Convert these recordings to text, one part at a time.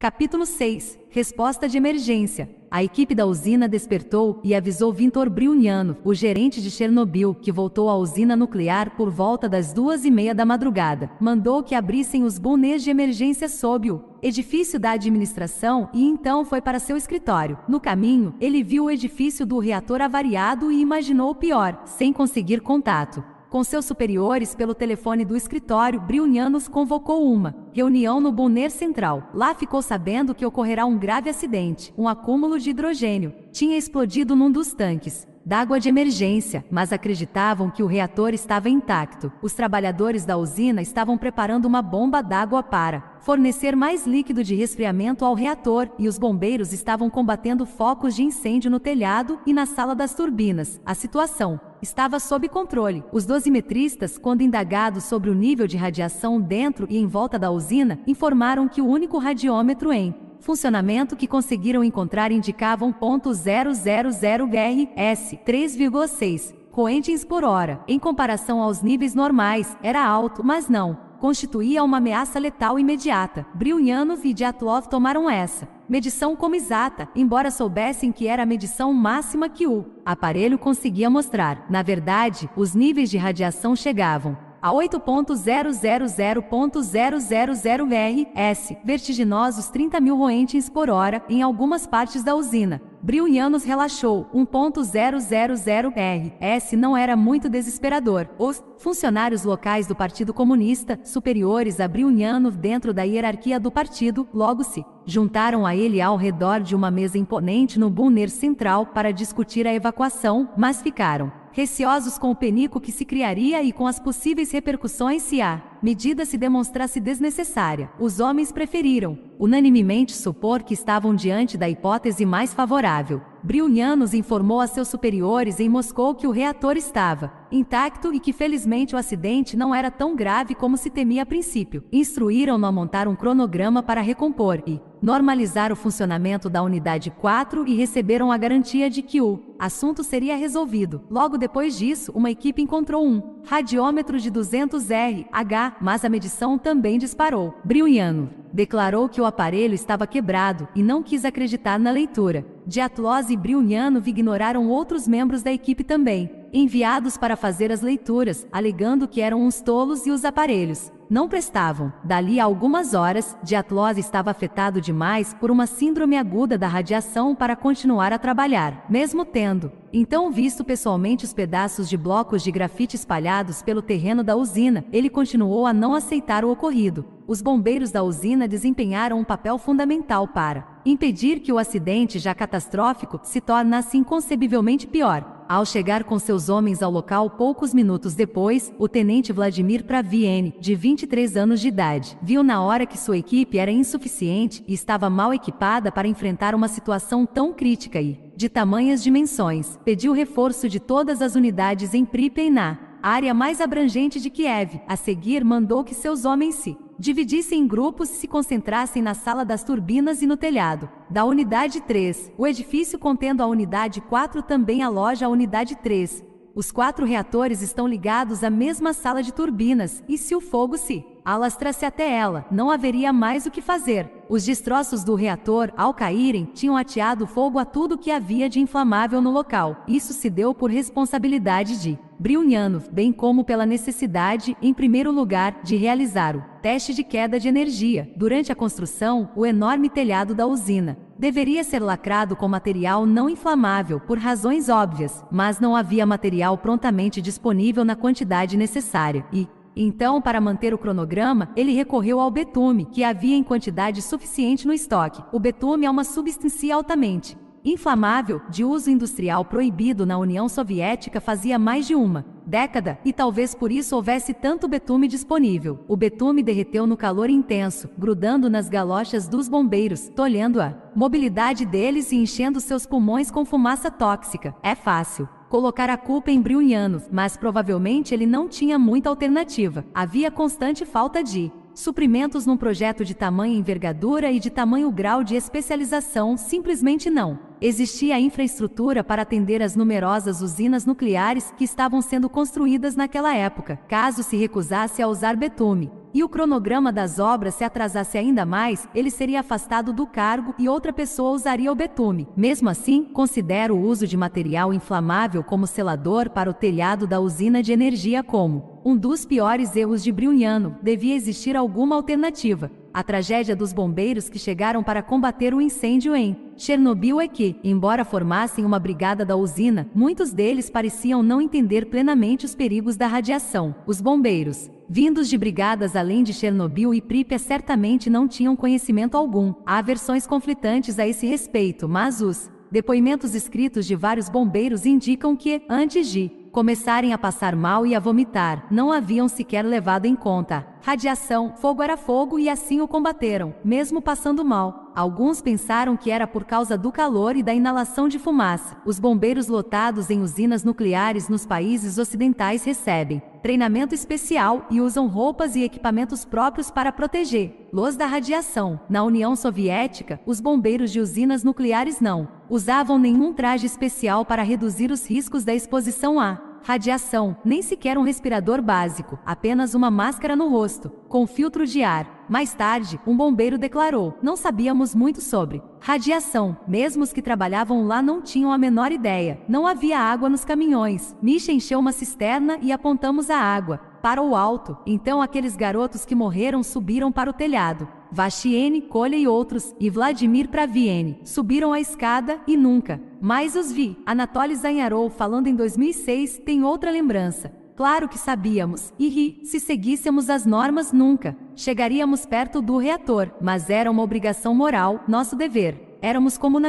Capítulo 6 Resposta de emergência. A equipe da usina despertou e avisou Vintor Briuniano, o gerente de Chernobyl, que voltou à usina nuclear por volta das duas e meia da madrugada. Mandou que abrissem os bonés de emergência sob o edifício da administração e então foi para seu escritório. No caminho, ele viu o edifício do reator avariado e imaginou o pior, sem conseguir contato com seus superiores pelo telefone do escritório, Briunianos convocou uma reunião no Bonner Central. Lá ficou sabendo que ocorrerá um grave acidente. Um acúmulo de hidrogênio tinha explodido num dos tanques d'água de emergência, mas acreditavam que o reator estava intacto. Os trabalhadores da usina estavam preparando uma bomba d'água para fornecer mais líquido de resfriamento ao reator, e os bombeiros estavam combatendo focos de incêndio no telhado e na sala das turbinas. A situação estava sob controle. Os dosimetristas, quando indagados sobre o nível de radiação dentro e em volta da usina, informaram que o único radiômetro em funcionamento que conseguiram encontrar indicavam 0.000 BRS 3,6 coentins por hora. Em comparação aos níveis normais, era alto, mas não constituía uma ameaça letal imediata. Brilhanov e Diatlov tomaram essa medição como exata, embora soubessem que era a medição máxima que o aparelho conseguia mostrar. Na verdade, os níveis de radiação chegavam a 8.000.000 r/s vertiginosos 30 mil roentins por hora, em algumas partes da usina. Brillianos relaxou, 1.000 r/s não era muito desesperador. Os funcionários locais do Partido Comunista, superiores a Brilliano dentro da hierarquia do partido, logo se juntaram a ele ao redor de uma mesa imponente no Bunner Central para discutir a evacuação, mas ficaram receosos com o penico que se criaria e com as possíveis repercussões se a medida se demonstrasse desnecessária. Os homens preferiram, unanimemente, supor que estavam diante da hipótese mais favorável, Brilhanos informou a seus superiores em Moscou que o reator estava intacto e que felizmente o acidente não era tão grave como se temia a princípio. Instruíram-no a montar um cronograma para recompor e normalizar o funcionamento da unidade 4 e receberam a garantia de que o assunto seria resolvido. Logo depois disso, uma equipe encontrou um radiômetro de 200 RH, mas a medição também disparou. Brilhano declarou que o aparelho estava quebrado e não quis acreditar na leitura. Diatlós e Briuniano vignoraram outros membros da equipe também enviados para fazer as leituras, alegando que eram uns tolos e os aparelhos não prestavam. Dali a algumas horas, Diatlós estava afetado demais por uma síndrome aguda da radiação para continuar a trabalhar, mesmo tendo então visto pessoalmente os pedaços de blocos de grafite espalhados pelo terreno da usina, ele continuou a não aceitar o ocorrido. Os bombeiros da usina desempenharam um papel fundamental para impedir que o acidente já catastrófico se tornasse inconcebivelmente pior. Ao chegar com seus homens ao local poucos minutos depois, o tenente Vladimir Praviene, de 23 anos de idade, viu na hora que sua equipe era insuficiente e estava mal equipada para enfrentar uma situação tão crítica e, de tamanhas dimensões, pediu reforço de todas as unidades em Pripyat, área mais abrangente de Kiev. A seguir mandou que seus homens se dividisse em grupos e se concentrassem na sala das turbinas e no telhado. Da unidade 3, o edifício contendo a unidade 4 também aloja a unidade 3. Os quatro reatores estão ligados à mesma sala de turbinas, e se o fogo se Alastra-se até ela, não haveria mais o que fazer. Os destroços do reator, ao caírem, tinham ateado fogo a tudo que havia de inflamável no local. Isso se deu por responsabilidade de Briunyanov, bem como pela necessidade, em primeiro lugar, de realizar o teste de queda de energia. Durante a construção, o enorme telhado da usina deveria ser lacrado com material não inflamável por razões óbvias, mas não havia material prontamente disponível na quantidade necessária e, então, para manter o cronograma, ele recorreu ao betume, que havia em quantidade suficiente no estoque. O betume é uma substância altamente inflamável, de uso industrial proibido na União Soviética fazia mais de uma década, e talvez por isso houvesse tanto betume disponível. O betume derreteu no calor intenso, grudando nas galochas dos bombeiros, tolhendo a mobilidade deles e enchendo seus pulmões com fumaça tóxica. É fácil colocar a culpa em Briulianos, mas provavelmente ele não tinha muita alternativa. Havia constante falta de suprimentos num projeto de tamanha envergadura e de tamanho grau de especialização, simplesmente não. Existia a infraestrutura para atender as numerosas usinas nucleares que estavam sendo construídas naquela época, caso se recusasse a usar betume. E o cronograma das obras se atrasasse ainda mais, ele seria afastado do cargo e outra pessoa usaria o betume. Mesmo assim, considero o uso de material inflamável como selador para o telhado da usina de energia como um dos piores erros de Brignano, devia existir alguma alternativa. A tragédia dos bombeiros que chegaram para combater o incêndio em Chernobyl é que, embora formassem uma brigada da usina, muitos deles pareciam não entender plenamente os perigos da radiação. Os bombeiros, vindos de brigadas além de Chernobyl e Pripyat certamente não tinham conhecimento algum. Há versões conflitantes a esse respeito, mas os depoimentos escritos de vários bombeiros indicam que, antes de começarem a passar mal e a vomitar, não haviam sequer levado em conta. Radiação, fogo era fogo e assim o combateram, mesmo passando mal. Alguns pensaram que era por causa do calor e da inalação de fumaça. Os bombeiros lotados em usinas nucleares nos países ocidentais recebem treinamento especial e usam roupas e equipamentos próprios para proteger Luz da radiação. Na União Soviética, os bombeiros de usinas nucleares não usavam nenhum traje especial para reduzir os riscos da exposição a radiação, nem sequer um respirador básico, apenas uma máscara no rosto, com filtro de ar. Mais tarde, um bombeiro declarou: Não sabíamos muito sobre radiação, mesmo os que trabalhavam lá não tinham a menor ideia. Não havia água nos caminhões. Misha encheu uma cisterna e apontamos a água para o alto. Então aqueles garotos que morreram subiram para o telhado. Vachiene, Colha e outros, e Vladimir Praviene, subiram a escada e nunca mais os vi. Anatoly Zanharov falando em 2006 tem outra lembrança. Claro que sabíamos, e ri, se seguíssemos as normas nunca chegaríamos perto do reator, mas era uma obrigação moral, nosso dever éramos como na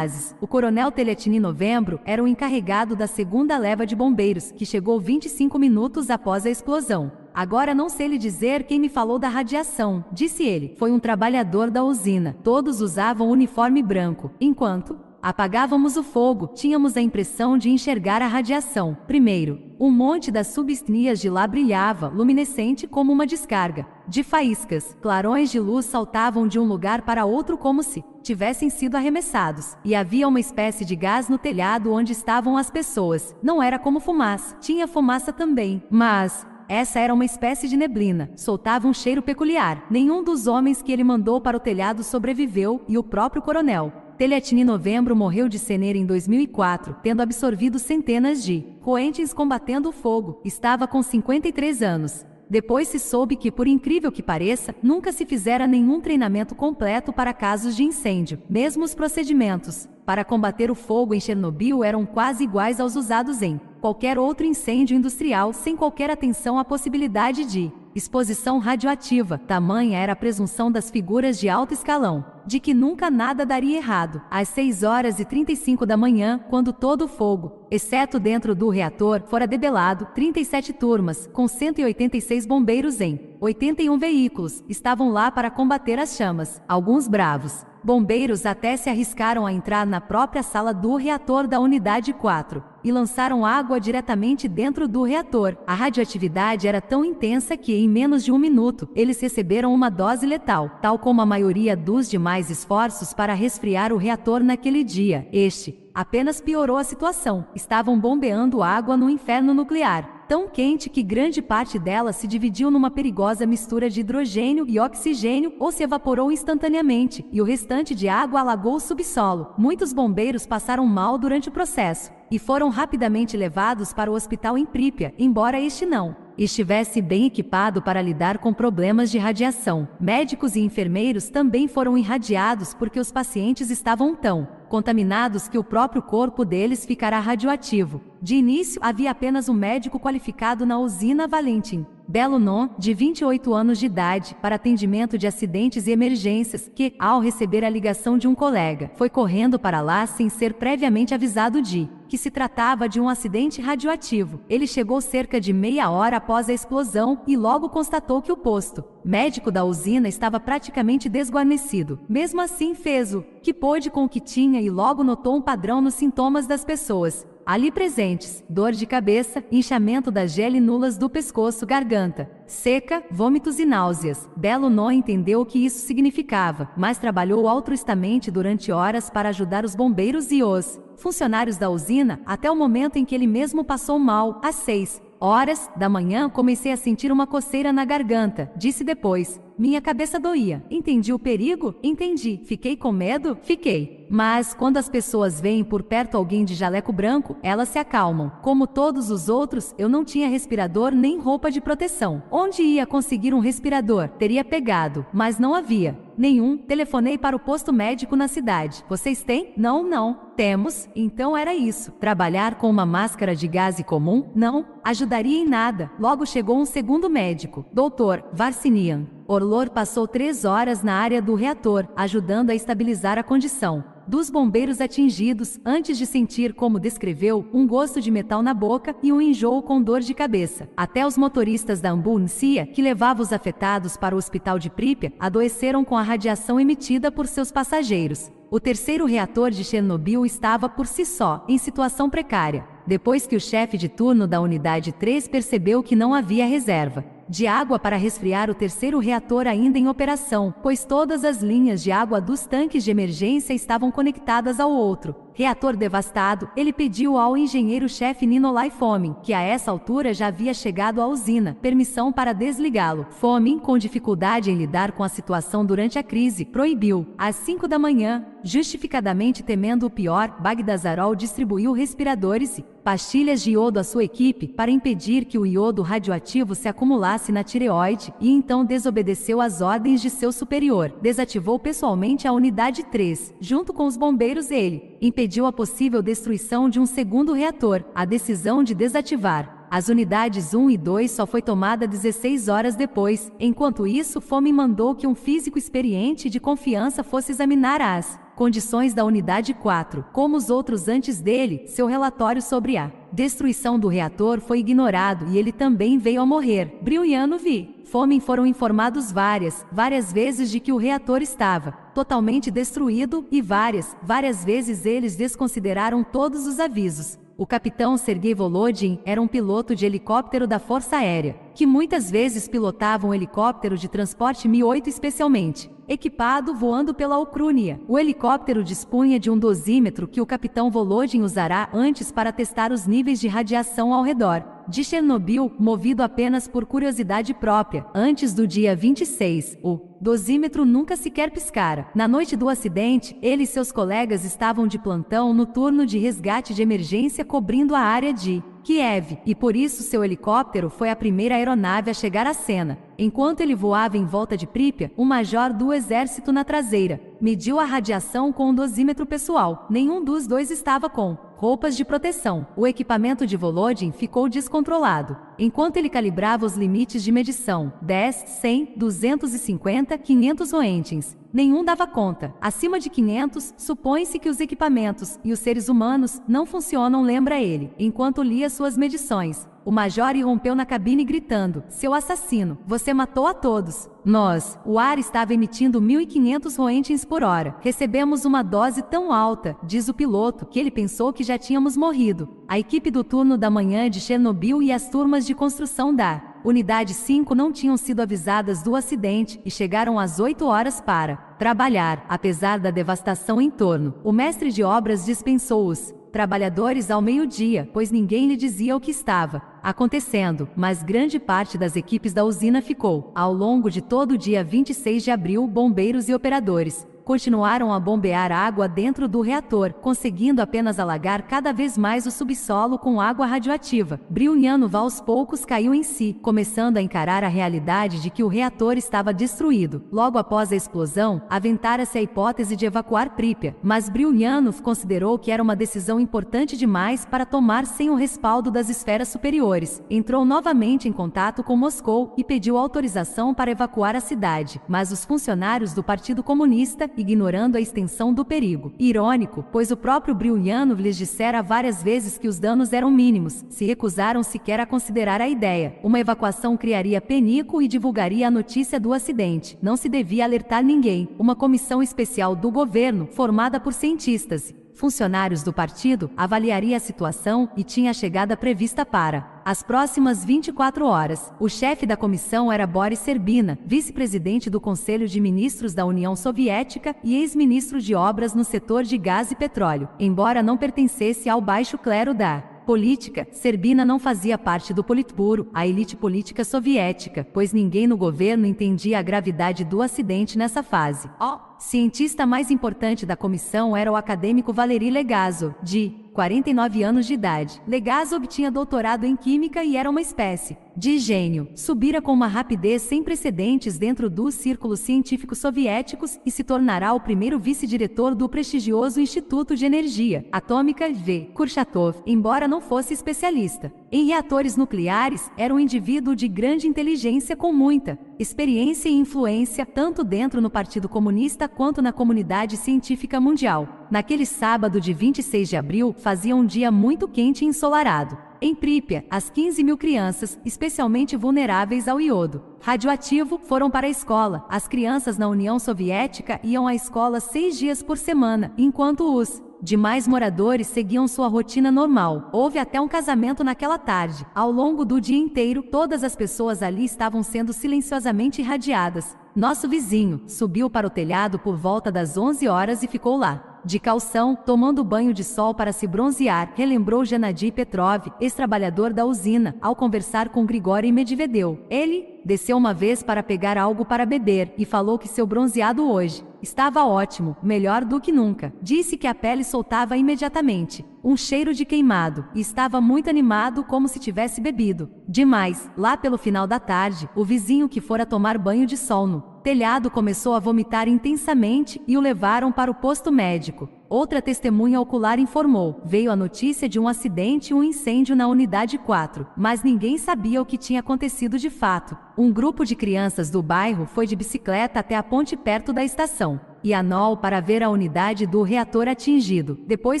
O coronel Teletini Novembro era o encarregado da segunda leva de bombeiros, que chegou 25 minutos após a explosão. Agora não sei lhe dizer quem me falou da radiação, disse ele. Foi um trabalhador da usina. Todos usavam uniforme branco, enquanto apagávamos o fogo, tínhamos a impressão de enxergar a radiação. Primeiro, um monte das substnias de lá brilhava, luminescente como uma descarga de faíscas. Clarões de luz saltavam de um lugar para outro como se tivessem sido arremessados, e havia uma espécie de gás no telhado onde estavam as pessoas. Não era como fumaça, tinha fumaça também, mas essa era uma espécie de neblina, soltava um cheiro peculiar. Nenhum dos homens que ele mandou para o telhado sobreviveu, e o próprio coronel, Teletini Novembro morreu de ceneira em 2004, tendo absorvido centenas de coentes combatendo o fogo. Estava com 53 anos. Depois se soube que, por incrível que pareça, nunca se fizera nenhum treinamento completo para casos de incêndio. Mesmo os procedimentos para combater o fogo em Chernobyl eram quase iguais aos usados em qualquer outro incêndio industrial, sem qualquer atenção à possibilidade de exposição radioativa, tamanha era a presunção das figuras de alto escalão, de que nunca nada daria errado. Às 6 horas e 35 da manhã, quando todo o fogo, exceto dentro do reator, fora debelado, 37 turmas, com 186 bombeiros em 81 veículos, estavam lá para combater as chamas, alguns bravos, bombeiros até se arriscaram a entrar na própria sala do reator da unidade 4 e lançaram água diretamente dentro do reator. A radioatividade era tão intensa que, em menos de um minuto, eles receberam uma dose letal, tal como a maioria dos demais esforços para resfriar o reator naquele dia. Este apenas piorou a situação. Estavam bombeando água no inferno nuclear tão quente que grande parte dela se dividiu numa perigosa mistura de hidrogênio e oxigênio ou se evaporou instantaneamente, e o restante de água alagou o subsolo. Muitos bombeiros passaram mal durante o processo e foram rapidamente levados para o hospital em Prípia, embora este não estivesse bem equipado para lidar com problemas de radiação. Médicos e enfermeiros também foram irradiados porque os pacientes estavam tão contaminados que o próprio corpo deles ficará radioativo. De início, havia apenas um médico qualificado na usina Valentin, Belo Non, de 28 anos de idade, para atendimento de acidentes e emergências, que, ao receber a ligação de um colega, foi correndo para lá sem ser previamente avisado de que se tratava de um acidente radioativo. Ele chegou cerca de meia hora após a explosão e logo constatou que o posto médico da usina estava praticamente desguarnecido. Mesmo assim, fez o que pôde com o que tinha e logo notou um padrão nos sintomas das pessoas Ali presentes, dor de cabeça, inchamento das nulas do pescoço, garganta, seca, vômitos e náuseas. Belo não entendeu o que isso significava, mas trabalhou altruistamente durante horas para ajudar os bombeiros e os funcionários da usina, até o momento em que ele mesmo passou mal, às seis horas da manhã comecei a sentir uma coceira na garganta, disse depois. Minha cabeça doía. Entendi o perigo? Entendi. Fiquei com medo? Fiquei. Mas, quando as pessoas veem por perto alguém de jaleco branco, elas se acalmam. Como todos os outros, eu não tinha respirador nem roupa de proteção. Onde ia conseguir um respirador? Teria pegado, mas não havia. Nenhum. Telefonei para o posto médico na cidade. Vocês têm? Não, não. Temos. Então era isso. Trabalhar com uma máscara de gás comum? Não. Ajudaria em nada. Logo chegou um segundo médico. Doutor Varsinian. Orlor passou três horas na área do reator, ajudando a estabilizar a condição dos bombeiros atingidos antes de sentir, como descreveu, um gosto de metal na boca e um enjoo com dor de cabeça. Até os motoristas da ambulância, que levava os afetados para o hospital de Pripyat, adoeceram com a radiação emitida por seus passageiros. O terceiro reator de Chernobyl estava por si só em situação precária, depois que o chefe de turno da unidade 3 percebeu que não havia reserva de água para resfriar o terceiro reator ainda em operação, pois todas as linhas de água dos tanques de emergência estavam conectadas ao outro, reator devastado, ele pediu ao engenheiro-chefe Ninolai Fomin, que a essa altura já havia chegado à usina, permissão para desligá-lo. Fomin, com dificuldade em lidar com a situação durante a crise, proibiu. Às 5 da manhã, justificadamente temendo o pior, Bagdasarol distribuiu respiradores e pastilhas de iodo à sua equipe para impedir que o iodo radioativo se acumulasse na tireoide e então desobedeceu às ordens de seu superior. Desativou pessoalmente a unidade 3. Junto com os bombeiros, ele impediu a possível destruição de um segundo reator. A decisão de desativar as unidades 1 e 2 só foi tomada 16 horas depois. Enquanto isso, Fome mandou que um físico experiente de confiança fosse examinar as condições da unidade 4, como os outros antes dele, seu relatório sobre a destruição do reator foi ignorado e ele também veio a morrer. Brilliano vi. Fomen foram informados várias, várias vezes de que o reator estava totalmente destruído e várias, várias vezes eles desconsideraram todos os avisos. O capitão Sergei Volodin era um piloto de helicóptero da Força Aérea, que muitas vezes pilotava um helicóptero de transporte Mi-8 especialmente equipado voando pela Ucrânia. O helicóptero dispunha de um dosímetro que o capitão Volodin usará antes para testar os níveis de radiação ao redor de Chernobyl, movido apenas por curiosidade própria. Antes do dia 26, o dosímetro nunca sequer piscara. Na noite do acidente, ele e seus colegas estavam de plantão no turno de resgate de emergência cobrindo a área de Kiev, e por isso seu helicóptero foi a primeira aeronave a chegar à cena. Enquanto ele voava em volta de Prípia, o major do exército na traseira, mediu a radiação com um dosímetro pessoal. Nenhum dos dois estava com roupas de proteção. O equipamento de Volodin ficou descontrolado. Enquanto ele calibrava os limites de medição, 10, 100, 250, 500 oentins. nenhum dava conta. Acima de 500, supõe-se que os equipamentos e os seres humanos não funcionam, lembra ele, enquanto lia suas medições. O major irrompeu na cabine gritando: Seu assassino, você matou a todos. Nós, o ar estava emitindo 1.500 roentgens por hora. Recebemos uma dose tão alta, diz o piloto, que ele pensou que já tínhamos morrido. A equipe do turno da manhã de Chernobyl e as turmas de construção da Unidade 5 não tinham sido avisadas do acidente e chegaram às 8 horas para trabalhar, apesar da devastação em torno. O mestre de obras dispensou-os trabalhadores ao meio-dia, pois ninguém lhe dizia o que estava acontecendo, mas grande parte das equipes da usina ficou, ao longo de todo o dia 26 de abril, bombeiros e operadores, continuaram a bombear água dentro do reator, conseguindo apenas alagar cada vez mais o subsolo com água radioativa. Brilhanova aos poucos caiu em si, começando a encarar a realidade de que o reator estava destruído. Logo após a explosão, aventara-se a hipótese de evacuar Prípia, mas Brilhanov considerou que era uma decisão importante demais para tomar sem o respaldo das esferas superiores. Entrou novamente em contato com Moscou e pediu autorização para evacuar a cidade, mas os funcionários do Partido Comunista, ignorando a extensão do perigo. Irônico, pois o próprio Briuliano lhes dissera várias vezes que os danos eram mínimos, se recusaram sequer a considerar a ideia. Uma evacuação criaria penico e divulgaria a notícia do acidente. Não se devia alertar ninguém. Uma comissão especial do governo, formada por cientistas, funcionários do partido, avaliaria a situação e tinha a chegada prevista para as próximas 24 horas, o chefe da comissão era Boris Serbina, vice-presidente do Conselho de Ministros da União Soviética e ex-ministro de obras no setor de gás e petróleo, embora não pertencesse ao baixo clero da política, Serbina não fazia parte do Politburo, a elite política soviética, pois ninguém no governo entendia a gravidade do acidente nessa fase. Oh cientista mais importante da comissão era o acadêmico Valery Legazo, de 49 anos de idade. Legazo obtinha doutorado em química e era uma espécie de gênio. Subira com uma rapidez sem precedentes dentro dos círculos científicos soviéticos e se tornará o primeiro vice-diretor do prestigioso Instituto de Energia Atômica V. Kurchatov, embora não fosse especialista em reatores nucleares, era um indivíduo de grande inteligência com muita experiência e influência tanto dentro no Partido Comunista quanto na comunidade científica mundial. Naquele sábado de 26 de abril, fazia um dia muito quente e ensolarado. Em Prípia, as 15 mil crianças, especialmente vulneráveis ao iodo radioativo, foram para a escola. As crianças na União Soviética iam à escola seis dias por semana, enquanto os demais moradores seguiam sua rotina normal. Houve até um casamento naquela tarde. Ao longo do dia inteiro, todas as pessoas ali estavam sendo silenciosamente irradiadas nosso vizinho, subiu para o telhado por volta das 11 horas e ficou lá. De calção, tomando banho de sol para se bronzear, relembrou Janadi Petrov, ex-trabalhador da usina, ao conversar com Grigori Medvedev. Ele desceu uma vez para pegar algo para beber e falou que seu bronzeado hoje estava ótimo, melhor do que nunca. Disse que a pele soltava imediatamente, um cheiro de queimado, e estava muito animado como se tivesse bebido. Demais, lá pelo final da tarde, o vizinho que fora tomar banho de sol no telhado começou a vomitar intensamente e o levaram para o posto médico. Outra testemunha ocular informou: veio a notícia de um acidente e um incêndio na unidade 4, mas ninguém sabia o que tinha acontecido de fato. Um grupo de crianças do bairro foi de bicicleta até a ponte perto da estação e ANOL para ver a unidade do reator atingido. Depois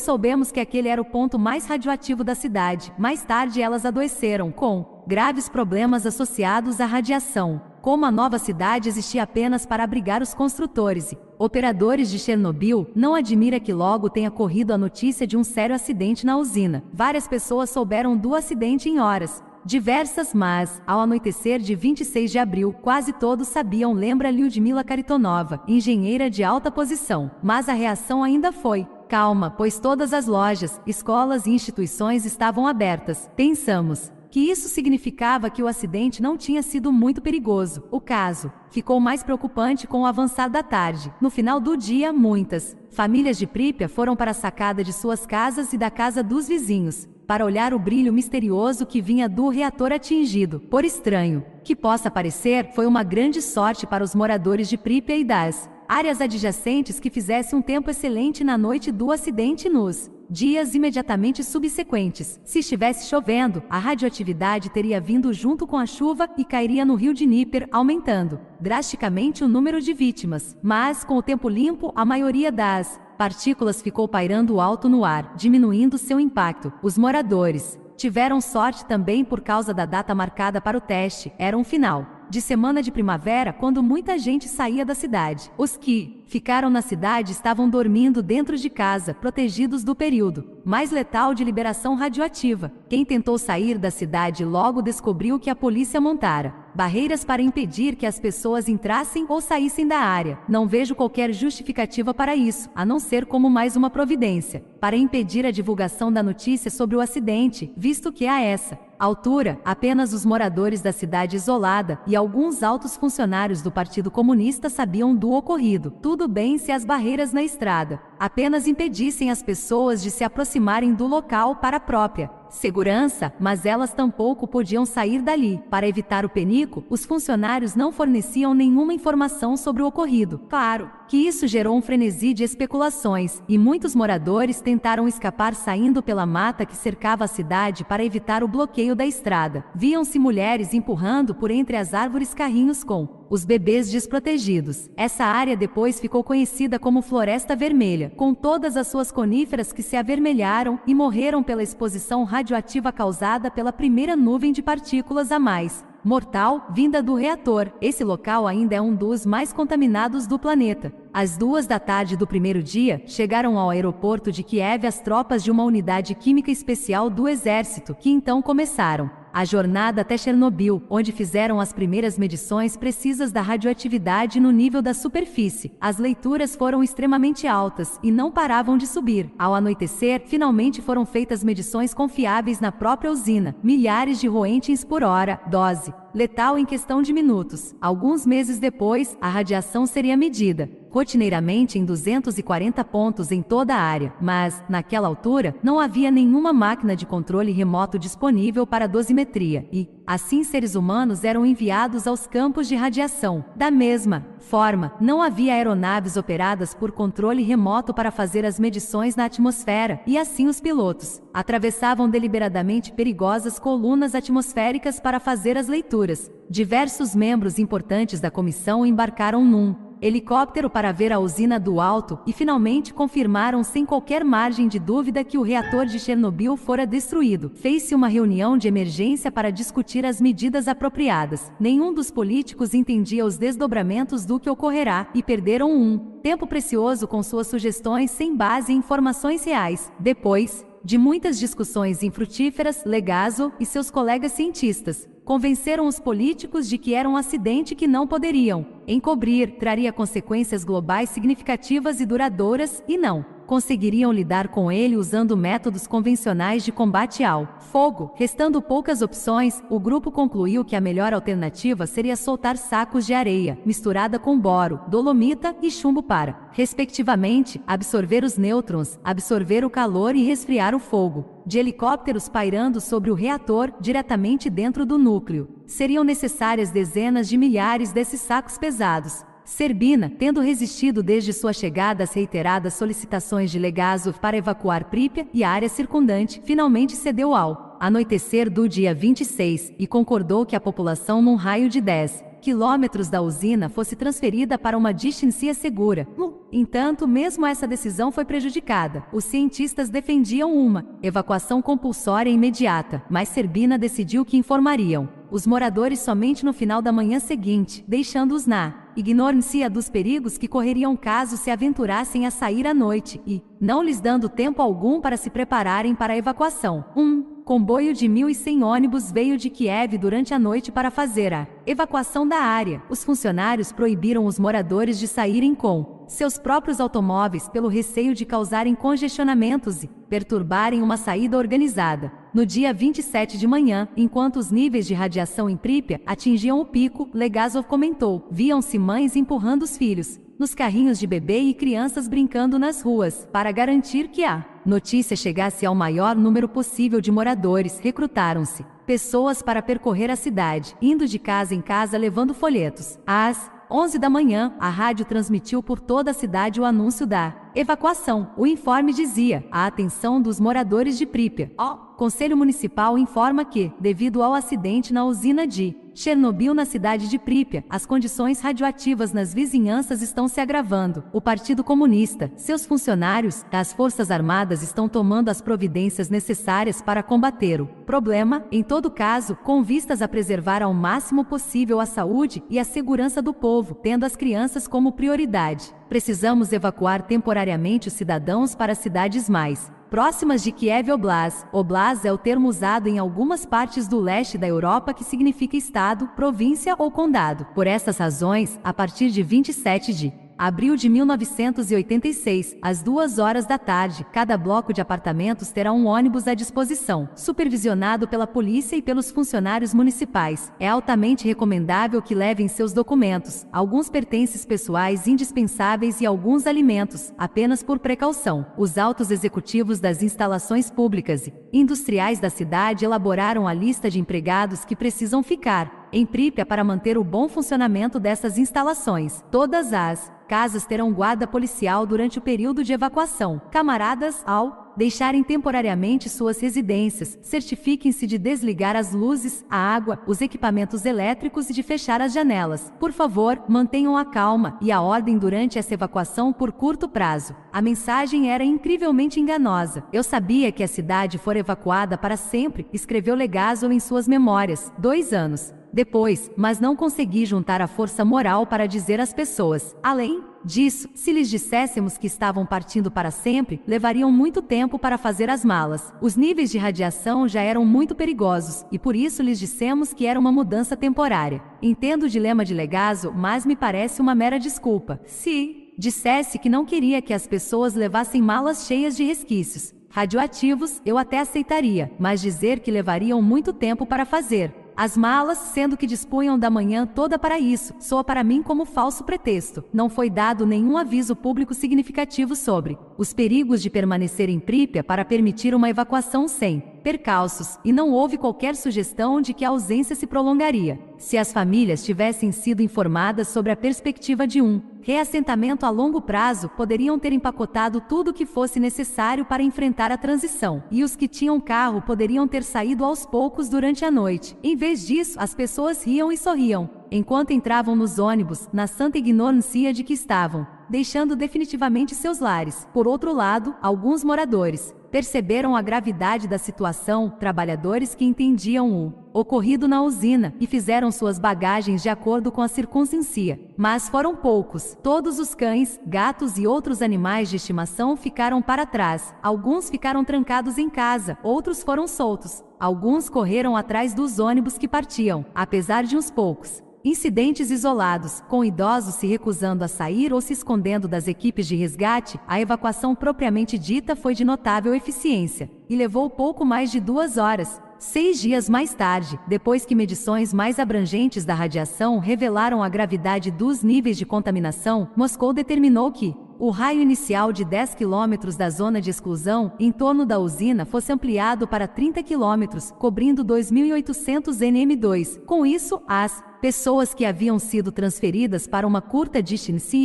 soubemos que aquele era o ponto mais radioativo da cidade. Mais tarde elas adoeceram com graves problemas associados à radiação. Como a nova cidade existia apenas para abrigar os construtores e operadores de Chernobyl, não admira que logo tenha corrido a notícia de um sério acidente na usina. Várias pessoas souberam do acidente em horas, diversas, mas, ao anoitecer de 26 de abril, quase todos sabiam, lembra Lyudmila Karitonova, engenheira de alta posição, mas a reação ainda foi calma, pois todas as lojas, escolas e instituições estavam abertas. Pensamos que isso significava que o acidente não tinha sido muito perigoso. O caso ficou mais preocupante com o avançar da tarde. No final do dia, muitas famílias de Prípia foram para a sacada de suas casas e da casa dos vizinhos, para olhar o brilho misterioso que vinha do reator atingido. Por estranho que possa parecer, foi uma grande sorte para os moradores de Pripyat e das áreas adjacentes que fizesse um tempo excelente na noite do acidente nos dias imediatamente subsequentes. Se estivesse chovendo, a radioatividade teria vindo junto com a chuva e cairia no rio de Níper, aumentando drasticamente o número de vítimas. Mas, com o tempo limpo, a maioria das partículas ficou pairando alto no ar, diminuindo seu impacto. Os moradores tiveram sorte também por causa da data marcada para o teste, era um final de semana de primavera quando muita gente saía da cidade. Os que ficaram na cidade estavam dormindo dentro de casa, protegidos do período mais letal de liberação radioativa. Quem tentou sair da cidade logo descobriu que a polícia montara barreiras para impedir que as pessoas entrassem ou saíssem da área. Não vejo qualquer justificativa para isso, a não ser como mais uma providência, para impedir a divulgação da notícia sobre o acidente, visto que a essa altura, apenas os moradores da cidade isolada e alguns altos funcionários do Partido Comunista sabiam do ocorrido. Tudo bem se as barreiras na estrada apenas impedissem as pessoas de se aproximarem do local para a própria segurança, mas elas tampouco podiam sair dali. Para evitar o penico, os funcionários não forneciam nenhuma informação sobre o ocorrido. Claro, que isso gerou um frenesi de especulações, e muitos moradores tentaram escapar saindo pela mata que cercava a cidade para evitar o bloqueio da estrada. Viam-se mulheres empurrando por entre as árvores carrinhos com os bebês desprotegidos. Essa área depois ficou conhecida como Floresta Vermelha, com todas as suas coníferas que se avermelharam e morreram pela exposição radioativa causada pela primeira nuvem de partículas a mais mortal, vinda do reator. Esse local ainda é um dos mais contaminados do planeta. Às duas da tarde do primeiro dia, chegaram ao aeroporto de Kiev as tropas de uma unidade química especial do exército, que então começaram a jornada até Chernobyl, onde fizeram as primeiras medições precisas da radioatividade no nível da superfície. As leituras foram extremamente altas e não paravam de subir. Ao anoitecer, finalmente foram feitas medições confiáveis na própria usina, milhares de roentgens por hora, dose, letal em questão de minutos. Alguns meses depois, a radiação seria medida, rotineiramente em 240 pontos em toda a área, mas, naquela altura, não havia nenhuma máquina de controle remoto disponível para dosimetria e, assim, seres humanos eram enviados aos campos de radiação. Da mesma forma, não havia aeronaves operadas por controle remoto para fazer as medições na atmosfera, e assim os pilotos, atravessavam deliberadamente perigosas colunas atmosféricas para fazer as leituras. Diversos membros importantes da comissão embarcaram num helicóptero para ver a usina do alto e finalmente confirmaram sem qualquer margem de dúvida que o reator de Chernobyl fora destruído. Fez-se uma reunião de emergência para discutir as medidas apropriadas. Nenhum dos políticos entendia os desdobramentos do que ocorrerá e perderam um tempo precioso com suas sugestões sem base em informações reais. Depois, de muitas discussões infrutíferas, Legazo e seus colegas cientistas convenceram os políticos de que era um acidente que não poderiam encobrir, traria consequências globais significativas e duradouras, e não conseguiriam lidar com ele usando métodos convencionais de combate ao fogo. Restando poucas opções, o grupo concluiu que a melhor alternativa seria soltar sacos de areia, misturada com boro, dolomita e chumbo para, respectivamente, absorver os nêutrons, absorver o calor e resfriar o fogo. De helicópteros pairando sobre o reator, diretamente dentro do núcleo. Seriam necessárias dezenas de milhares desses sacos pesados, Serbina, tendo resistido desde sua chegada às reiteradas solicitações de Legazov para evacuar Prípia e a área circundante, finalmente cedeu ao anoitecer do dia 26 e concordou que a população num raio de 10 quilômetros da usina fosse transferida para uma distância segura. No entanto, mesmo essa decisão foi prejudicada. Os cientistas defendiam uma evacuação compulsória imediata, mas Serbina decidiu que informariam os moradores somente no final da manhã seguinte, deixando-os na ignorância dos perigos que correriam caso se aventurassem a sair à noite e não lhes dando tempo algum para se prepararem para a evacuação. 1. Um, comboio de 1.100 ônibus veio de Kiev durante a noite para fazer a evacuação da área. Os funcionários proibiram os moradores de saírem com seus próprios automóveis pelo receio de causarem congestionamentos e perturbarem uma saída organizada. No dia 27 de manhã, enquanto os níveis de radiação em Prípia atingiam o pico, Legazov comentou: viam-se mães empurrando os filhos nos carrinhos de bebê e crianças brincando nas ruas, para garantir que a notícia chegasse ao maior número possível de moradores, recrutaram-se pessoas para percorrer a cidade, indo de casa em casa levando folhetos. Às 11 da manhã, a rádio transmitiu por toda a cidade o anúncio da evacuação. O informe dizia: a atenção dos moradores de Prípia. Oh. Conselho Municipal informa que, devido ao acidente na usina de Chernobyl na cidade de Prípia, as condições radioativas nas vizinhanças estão se agravando. O Partido Comunista, seus funcionários, as Forças Armadas estão tomando as providências necessárias para combater o problema, em todo caso, com vistas a preservar ao máximo possível a saúde e a segurança do povo, tendo as crianças como prioridade. Precisamos evacuar temporariamente os cidadãos para cidades mais próximas de Kiev Oblast. Oblast é o termo usado em algumas partes do leste da Europa que significa estado, província ou condado. Por essas razões, a partir de 27 de abril de 1986, às 2 horas da tarde, cada bloco de apartamentos terá um ônibus à disposição, supervisionado pela polícia e pelos funcionários municipais. É altamente recomendável que levem seus documentos, alguns pertences pessoais indispensáveis e alguns alimentos, apenas por precaução. Os altos executivos das instalações públicas e industriais da cidade elaboraram a lista de empregados que precisam ficar em Prípia para manter o bom funcionamento dessas instalações. Todas as casas terão guarda policial durante o período de evacuação. Camaradas, ao deixarem temporariamente suas residências, certifiquem-se de desligar as luzes, a água, os equipamentos elétricos e de fechar as janelas. Por favor, mantenham a calma e a ordem durante essa evacuação por curto prazo. A mensagem era incrivelmente enganosa. Eu sabia que a cidade fora evacuada para sempre, escreveu Legazo em suas memórias. Dois anos depois, mas não consegui juntar a força moral para dizer às pessoas. Além disso, se lhes disséssemos que estavam partindo para sempre, levariam muito tempo para fazer as malas. Os níveis de radiação já eram muito perigosos, e por isso lhes dissemos que era uma mudança temporária. Entendo o dilema de Legazo, mas me parece uma mera desculpa. Se dissesse que não queria que as pessoas levassem malas cheias de resquícios radioativos, eu até aceitaria, mas dizer que levariam muito tempo para fazer. As malas, sendo que dispunham da manhã toda para isso, soa para mim como falso pretexto. Não foi dado nenhum aviso público significativo sobre os perigos de permanecer em Prípia para permitir uma evacuação sem percalços, e não houve qualquer sugestão de que a ausência se prolongaria, se as famílias tivessem sido informadas sobre a perspectiva de um reassentamento a longo prazo poderiam ter empacotado tudo o que fosse necessário para enfrentar a transição, e os que tinham carro poderiam ter saído aos poucos durante a noite. Em vez disso, as pessoas riam e sorriam, enquanto entravam nos ônibus, na santa ignorância de que estavam, deixando definitivamente seus lares. Por outro lado, alguns moradores, perceberam a gravidade da situação, trabalhadores que entendiam o ocorrido na usina e fizeram suas bagagens de acordo com a circunstância. Mas foram poucos. Todos os cães, gatos e outros animais de estimação ficaram para trás. Alguns ficaram trancados em casa, outros foram soltos. Alguns correram atrás dos ônibus que partiam, apesar de uns poucos Incidentes isolados, com idosos se recusando a sair ou se escondendo das equipes de resgate, a evacuação propriamente dita foi de notável eficiência e levou pouco mais de duas horas. Seis dias mais tarde, depois que medições mais abrangentes da radiação revelaram a gravidade dos níveis de contaminação, Moscou determinou que o raio inicial de 10 km da zona de exclusão em torno da usina fosse ampliado para 30 km, cobrindo 2.800 NM2. Com isso, as pessoas que haviam sido transferidas para uma curta distância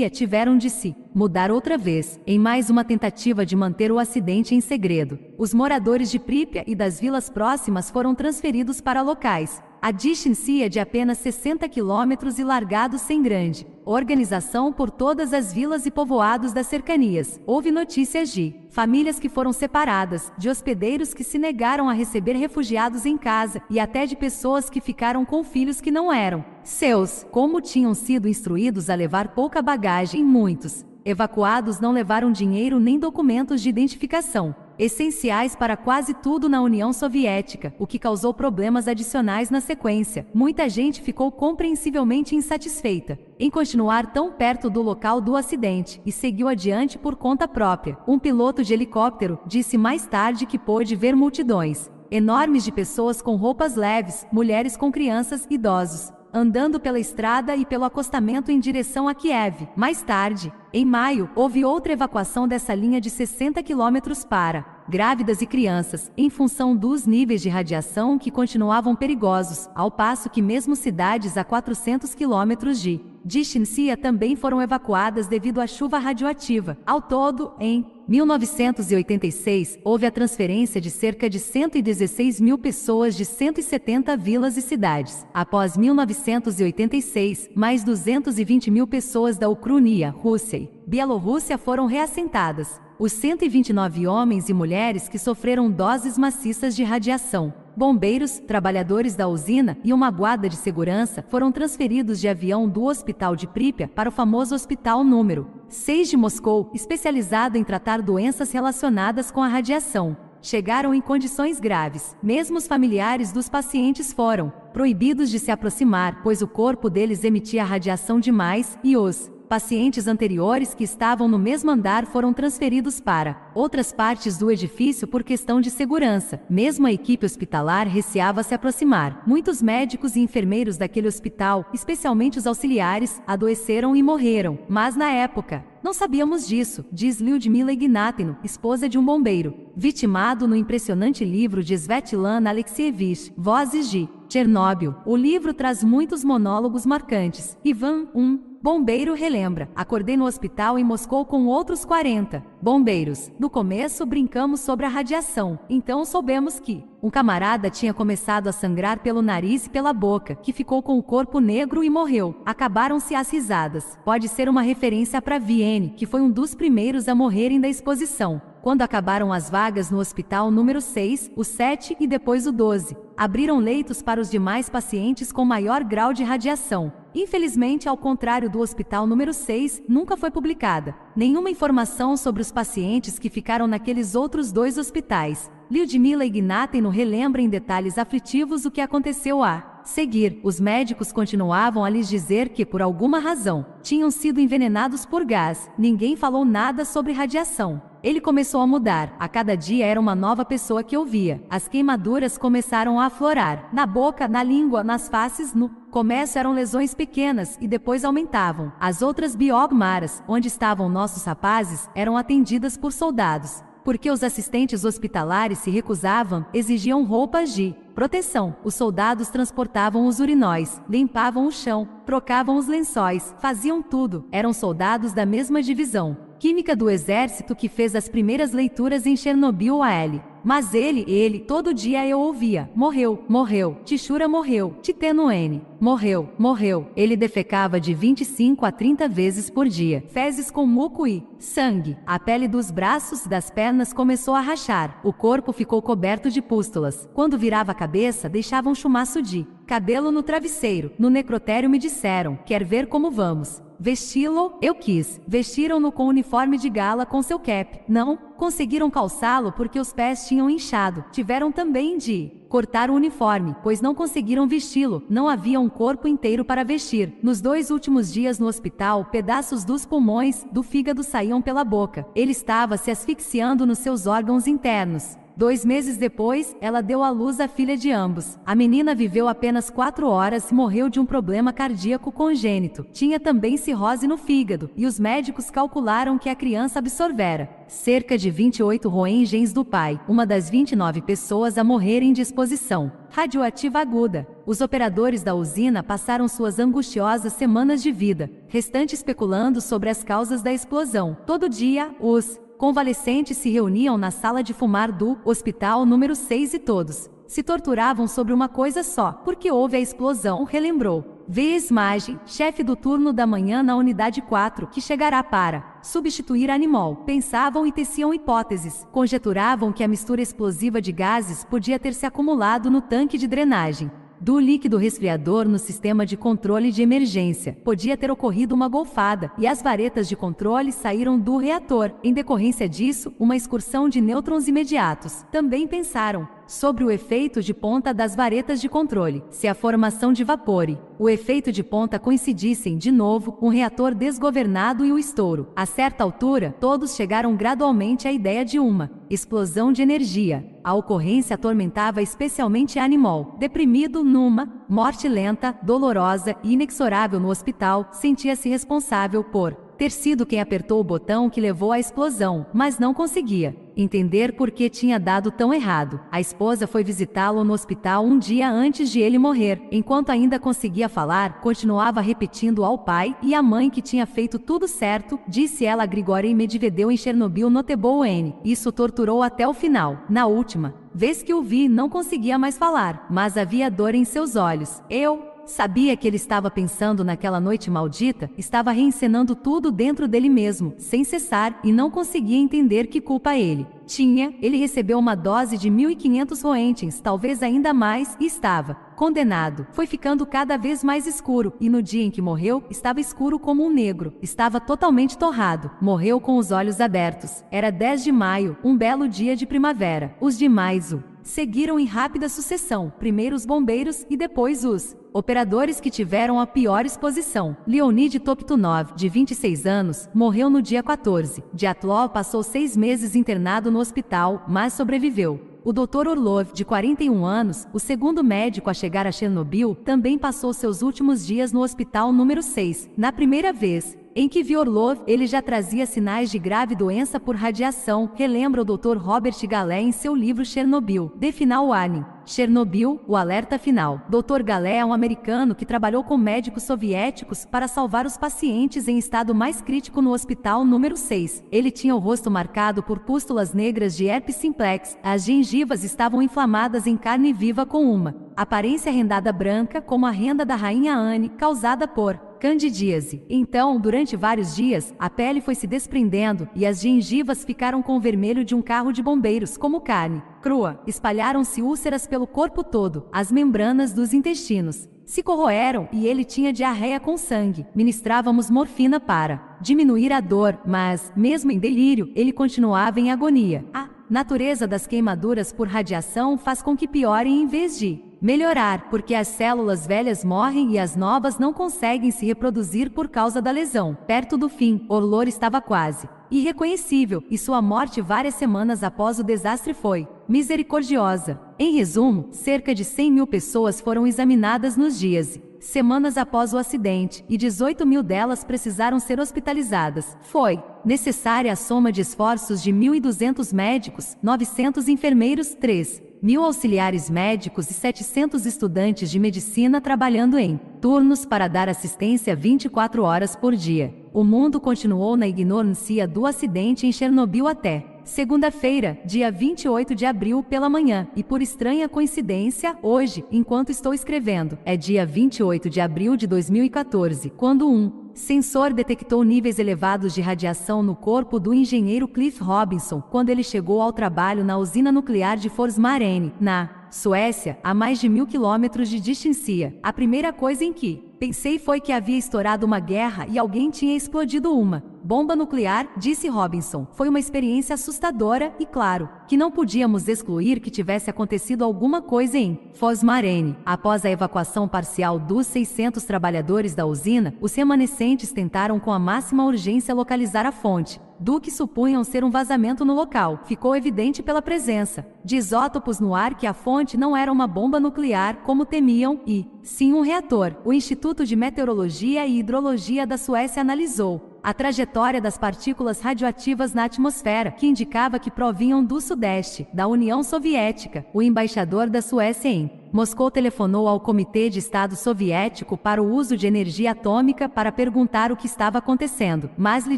tiveram de se mudar outra vez, em mais uma tentativa de manter o acidente em segredo. Os moradores de Prípia e das vilas próximas foram transferidos para locais a distância é de apenas 60 quilômetros e largado sem grande organização por todas as vilas e povoados das cercanias. Houve notícias de famílias que foram separadas, de hospedeiros que se negaram a receber refugiados em casa e até de pessoas que ficaram com filhos que não eram seus, como tinham sido instruídos a levar pouca bagagem, muitos evacuados não levaram dinheiro nem documentos de identificação, essenciais para quase tudo na União Soviética, o que causou problemas adicionais na sequência. Muita gente ficou compreensivelmente insatisfeita em continuar tão perto do local do acidente e seguiu adiante por conta própria. Um piloto de helicóptero disse mais tarde que pôde ver multidões enormes de pessoas com roupas leves, mulheres com crianças, idosos, andando pela estrada e pelo acostamento em direção a Kiev. Mais tarde, em maio, houve outra evacuação dessa linha de 60 quilômetros para grávidas e crianças, em função dos níveis de radiação que continuavam perigosos, ao passo que mesmo cidades a 400 km de Dishinsea também foram evacuadas devido à chuva radioativa. Ao todo, em 1986, houve a transferência de cerca de 116 mil pessoas de 170 vilas e cidades. Após 1986, mais 220 mil pessoas da Ucrânia, Rússia e Bielorrússia foram reassentadas os 129 homens e mulheres que sofreram doses maciças de radiação. Bombeiros, trabalhadores da usina e uma guarda de segurança foram transferidos de avião do Hospital de Prípia para o famoso Hospital Número 6 de Moscou, especializado em tratar doenças relacionadas com a radiação. Chegaram em condições graves, mesmo os familiares dos pacientes foram proibidos de se aproximar, pois o corpo deles emitia radiação demais e os pacientes anteriores que estavam no mesmo andar foram transferidos para outras partes do edifício por questão de segurança. Mesmo a equipe hospitalar receava se aproximar. Muitos médicos e enfermeiros daquele hospital, especialmente os auxiliares, adoeceram e morreram. Mas na época, não sabíamos disso, diz Lyudmila Ignatino, esposa de um bombeiro, vitimado no impressionante livro de Svetlana Alexievich, Vozes de Chernobyl. O livro traz muitos monólogos marcantes. Ivan 1, um, Bombeiro relembra: acordei no hospital em Moscou com outros 40 bombeiros. No começo, brincamos sobre a radiação, então soubemos que um camarada tinha começado a sangrar pelo nariz e pela boca, que ficou com o corpo negro e morreu. Acabaram-se as risadas. Pode ser uma referência para Vienne, que foi um dos primeiros a morrerem da exposição quando acabaram as vagas no hospital número 6, o 7 e depois o 12, abriram leitos para os demais pacientes com maior grau de radiação. Infelizmente, ao contrário do hospital número 6, nunca foi publicada nenhuma informação sobre os pacientes que ficaram naqueles outros dois hospitais. Lyudmila Ignaten não relembra em detalhes aflitivos o que aconteceu a seguir. Os médicos continuavam a lhes dizer que, por alguma razão, tinham sido envenenados por gás. Ninguém falou nada sobre radiação. Ele começou a mudar, a cada dia era uma nova pessoa que ouvia. As queimaduras começaram a aflorar, na boca, na língua, nas faces, no começo eram lesões pequenas e depois aumentavam. As outras biogmaras, onde estavam nossos rapazes, eram atendidas por soldados, porque os assistentes hospitalares se recusavam, exigiam roupas de proteção. Os soldados transportavam os urinóis, limpavam o chão, trocavam os lençóis, faziam tudo. Eram soldados da mesma divisão química do exército que fez as primeiras leituras em Chernobyl a ele. Mas ele, ele, todo dia eu ouvia: morreu, morreu, Tichura morreu, Titeno N, morreu, morreu. Ele defecava de 25 a 30 vezes por dia, fezes com muco e sangue. A pele dos braços e das pernas começou a rachar, o corpo ficou coberto de pústulas. Quando virava a cabeça, deixava um chumaço de cabelo no travesseiro. No necrotério me disseram: quer ver como vamos? Vesti-lo, eu quis. Vestiram-no com uniforme de gala com seu cap. Não, conseguiram calçá-lo porque os pés tinham inchado. Tiveram também de cortar o uniforme, pois não conseguiram vesti-lo, não havia um corpo inteiro para vestir. Nos dois últimos dias no hospital, pedaços dos pulmões, do fígado saíam pela boca. Ele estava se asfixiando nos seus órgãos internos. Dois meses depois, ela deu à luz a filha de ambos. A menina viveu apenas quatro horas e morreu de um problema cardíaco congênito. Tinha também cirrose no fígado, e os médicos calcularam que a criança absorvera cerca de 28 roengens do pai, uma das 29 pessoas a morrerem de exposição radioativa aguda. Os operadores da usina passaram suas angustiosas semanas de vida, restante especulando sobre as causas da explosão. Todo dia, os convalescentes se reuniam na sala de fumar do hospital número 6 e todos se torturavam sobre uma coisa só, porque houve a explosão, relembrou. Vê Esmage, chefe do turno da manhã na unidade 4, que chegará para substituir animal. Pensavam e teciam hipóteses. Conjeturavam que a mistura explosiva de gases podia ter se acumulado no tanque de drenagem do líquido resfriador no sistema de controle de emergência. Podia ter ocorrido uma golfada e as varetas de controle saíram do reator. Em decorrência disso, uma excursão de nêutrons imediatos. Também pensaram, sobre o efeito de ponta das varetas de controle, se a formação de vapore, o efeito de ponta coincidissem de novo, um reator desgovernado e o estouro. A certa altura, todos chegaram gradualmente à ideia de uma explosão de energia. A ocorrência atormentava especialmente Animal, deprimido numa morte lenta, dolorosa e inexorável no hospital, sentia-se responsável por ter sido quem apertou o botão que levou à explosão, mas não conseguia entender por que tinha dado tão errado. A esposa foi visitá-lo no hospital um dia antes de ele morrer. Enquanto ainda conseguia falar, continuava repetindo ao pai e à mãe que tinha feito tudo certo, disse ela a Grigory Medvedev em Chernobyl no N. Isso torturou até o final. Na última, vez que o vi, não conseguia mais falar, mas havia dor em seus olhos. Eu, Sabia que ele estava pensando naquela noite maldita, estava reencenando tudo dentro dele mesmo, sem cessar, e não conseguia entender que culpa ele tinha. Ele recebeu uma dose de 1.500 roentgens, talvez ainda mais, e estava condenado. Foi ficando cada vez mais escuro, e no dia em que morreu, estava escuro como um negro. Estava totalmente torrado. Morreu com os olhos abertos. Era 10 de maio, um belo dia de primavera. Os demais o seguiram em rápida sucessão, primeiro os bombeiros e depois os operadores que tiveram a pior exposição. Leonid Toptunov, de 26 anos, morreu no dia 14. Diatlov passou seis meses internado no hospital, mas sobreviveu. O Dr. Orlov, de 41 anos, o segundo médico a chegar a Chernobyl, também passou seus últimos dias no Hospital número 6, na primeira vez, em que Orlov, ele já trazia sinais de grave doença por radiação, relembra o Dr. Robert Galé em seu livro Chernobyl, The Final Warning. Chernobyl, o alerta final. Dr. Galé é um americano que trabalhou com médicos soviéticos para salvar os pacientes em estado mais crítico no hospital número 6. Ele tinha o rosto marcado por pústulas negras de herpes simplex, as gengivas estavam inflamadas em carne viva com uma aparência rendada branca como a renda da rainha Anne, causada por candidíase. Então, durante vários dias, a pele foi se desprendendo e as gengivas ficaram com o vermelho de um carro de bombeiros, como carne crua. Espalharam-se úlceras pelo corpo todo, as membranas dos intestinos se corroeram e ele tinha diarreia com sangue. Ministrávamos morfina para diminuir a dor, mas, mesmo em delírio, ele continuava em agonia. A natureza das queimaduras por radiação faz com que piorem em vez de melhorar, porque as células velhas morrem e as novas não conseguem se reproduzir por causa da lesão. Perto do fim, Orlor estava quase irreconhecível, e sua morte várias semanas após o desastre foi misericordiosa. Em resumo, cerca de 100 mil pessoas foram examinadas nos dias semanas após o acidente, e 18 mil delas precisaram ser hospitalizadas. Foi necessária a soma de esforços de 1.200 médicos, 900 enfermeiros, 3 mil auxiliares médicos e 700 estudantes de medicina trabalhando em turnos para dar assistência 24 horas por dia. O mundo continuou na ignorância do acidente em Chernobyl até Segunda-feira, dia 28 de abril, pela manhã, e por estranha coincidência, hoje, enquanto estou escrevendo, é dia 28 de abril de 2014, quando um sensor detectou níveis elevados de radiação no corpo do engenheiro Cliff Robinson quando ele chegou ao trabalho na usina nuclear de Forsmarene, na Suécia, a mais de mil quilômetros de distância. A primeira coisa em que pensei foi que havia estourado uma guerra e alguém tinha explodido uma bomba nuclear, disse Robinson. Foi uma experiência assustadora e, claro, que não podíamos excluir que tivesse acontecido alguma coisa em Fosmarene. Após a evacuação parcial dos 600 trabalhadores da usina, os remanescentes tentaram com a máxima urgência localizar a fonte, do que supunham ser um vazamento no local. Ficou evidente pela presença de isótopos no ar que a fonte não era uma bomba nuclear, como temiam, e sim um reator. O Instituto de Meteorologia e Hidrologia da Suécia analisou a trajetória das partículas radioativas na atmosfera, que indicava que provinham do Sudeste, da União Soviética. O embaixador da Suécia em Moscou telefonou ao Comitê de Estado Soviético para o uso de energia atômica para perguntar o que estava acontecendo, mas lhe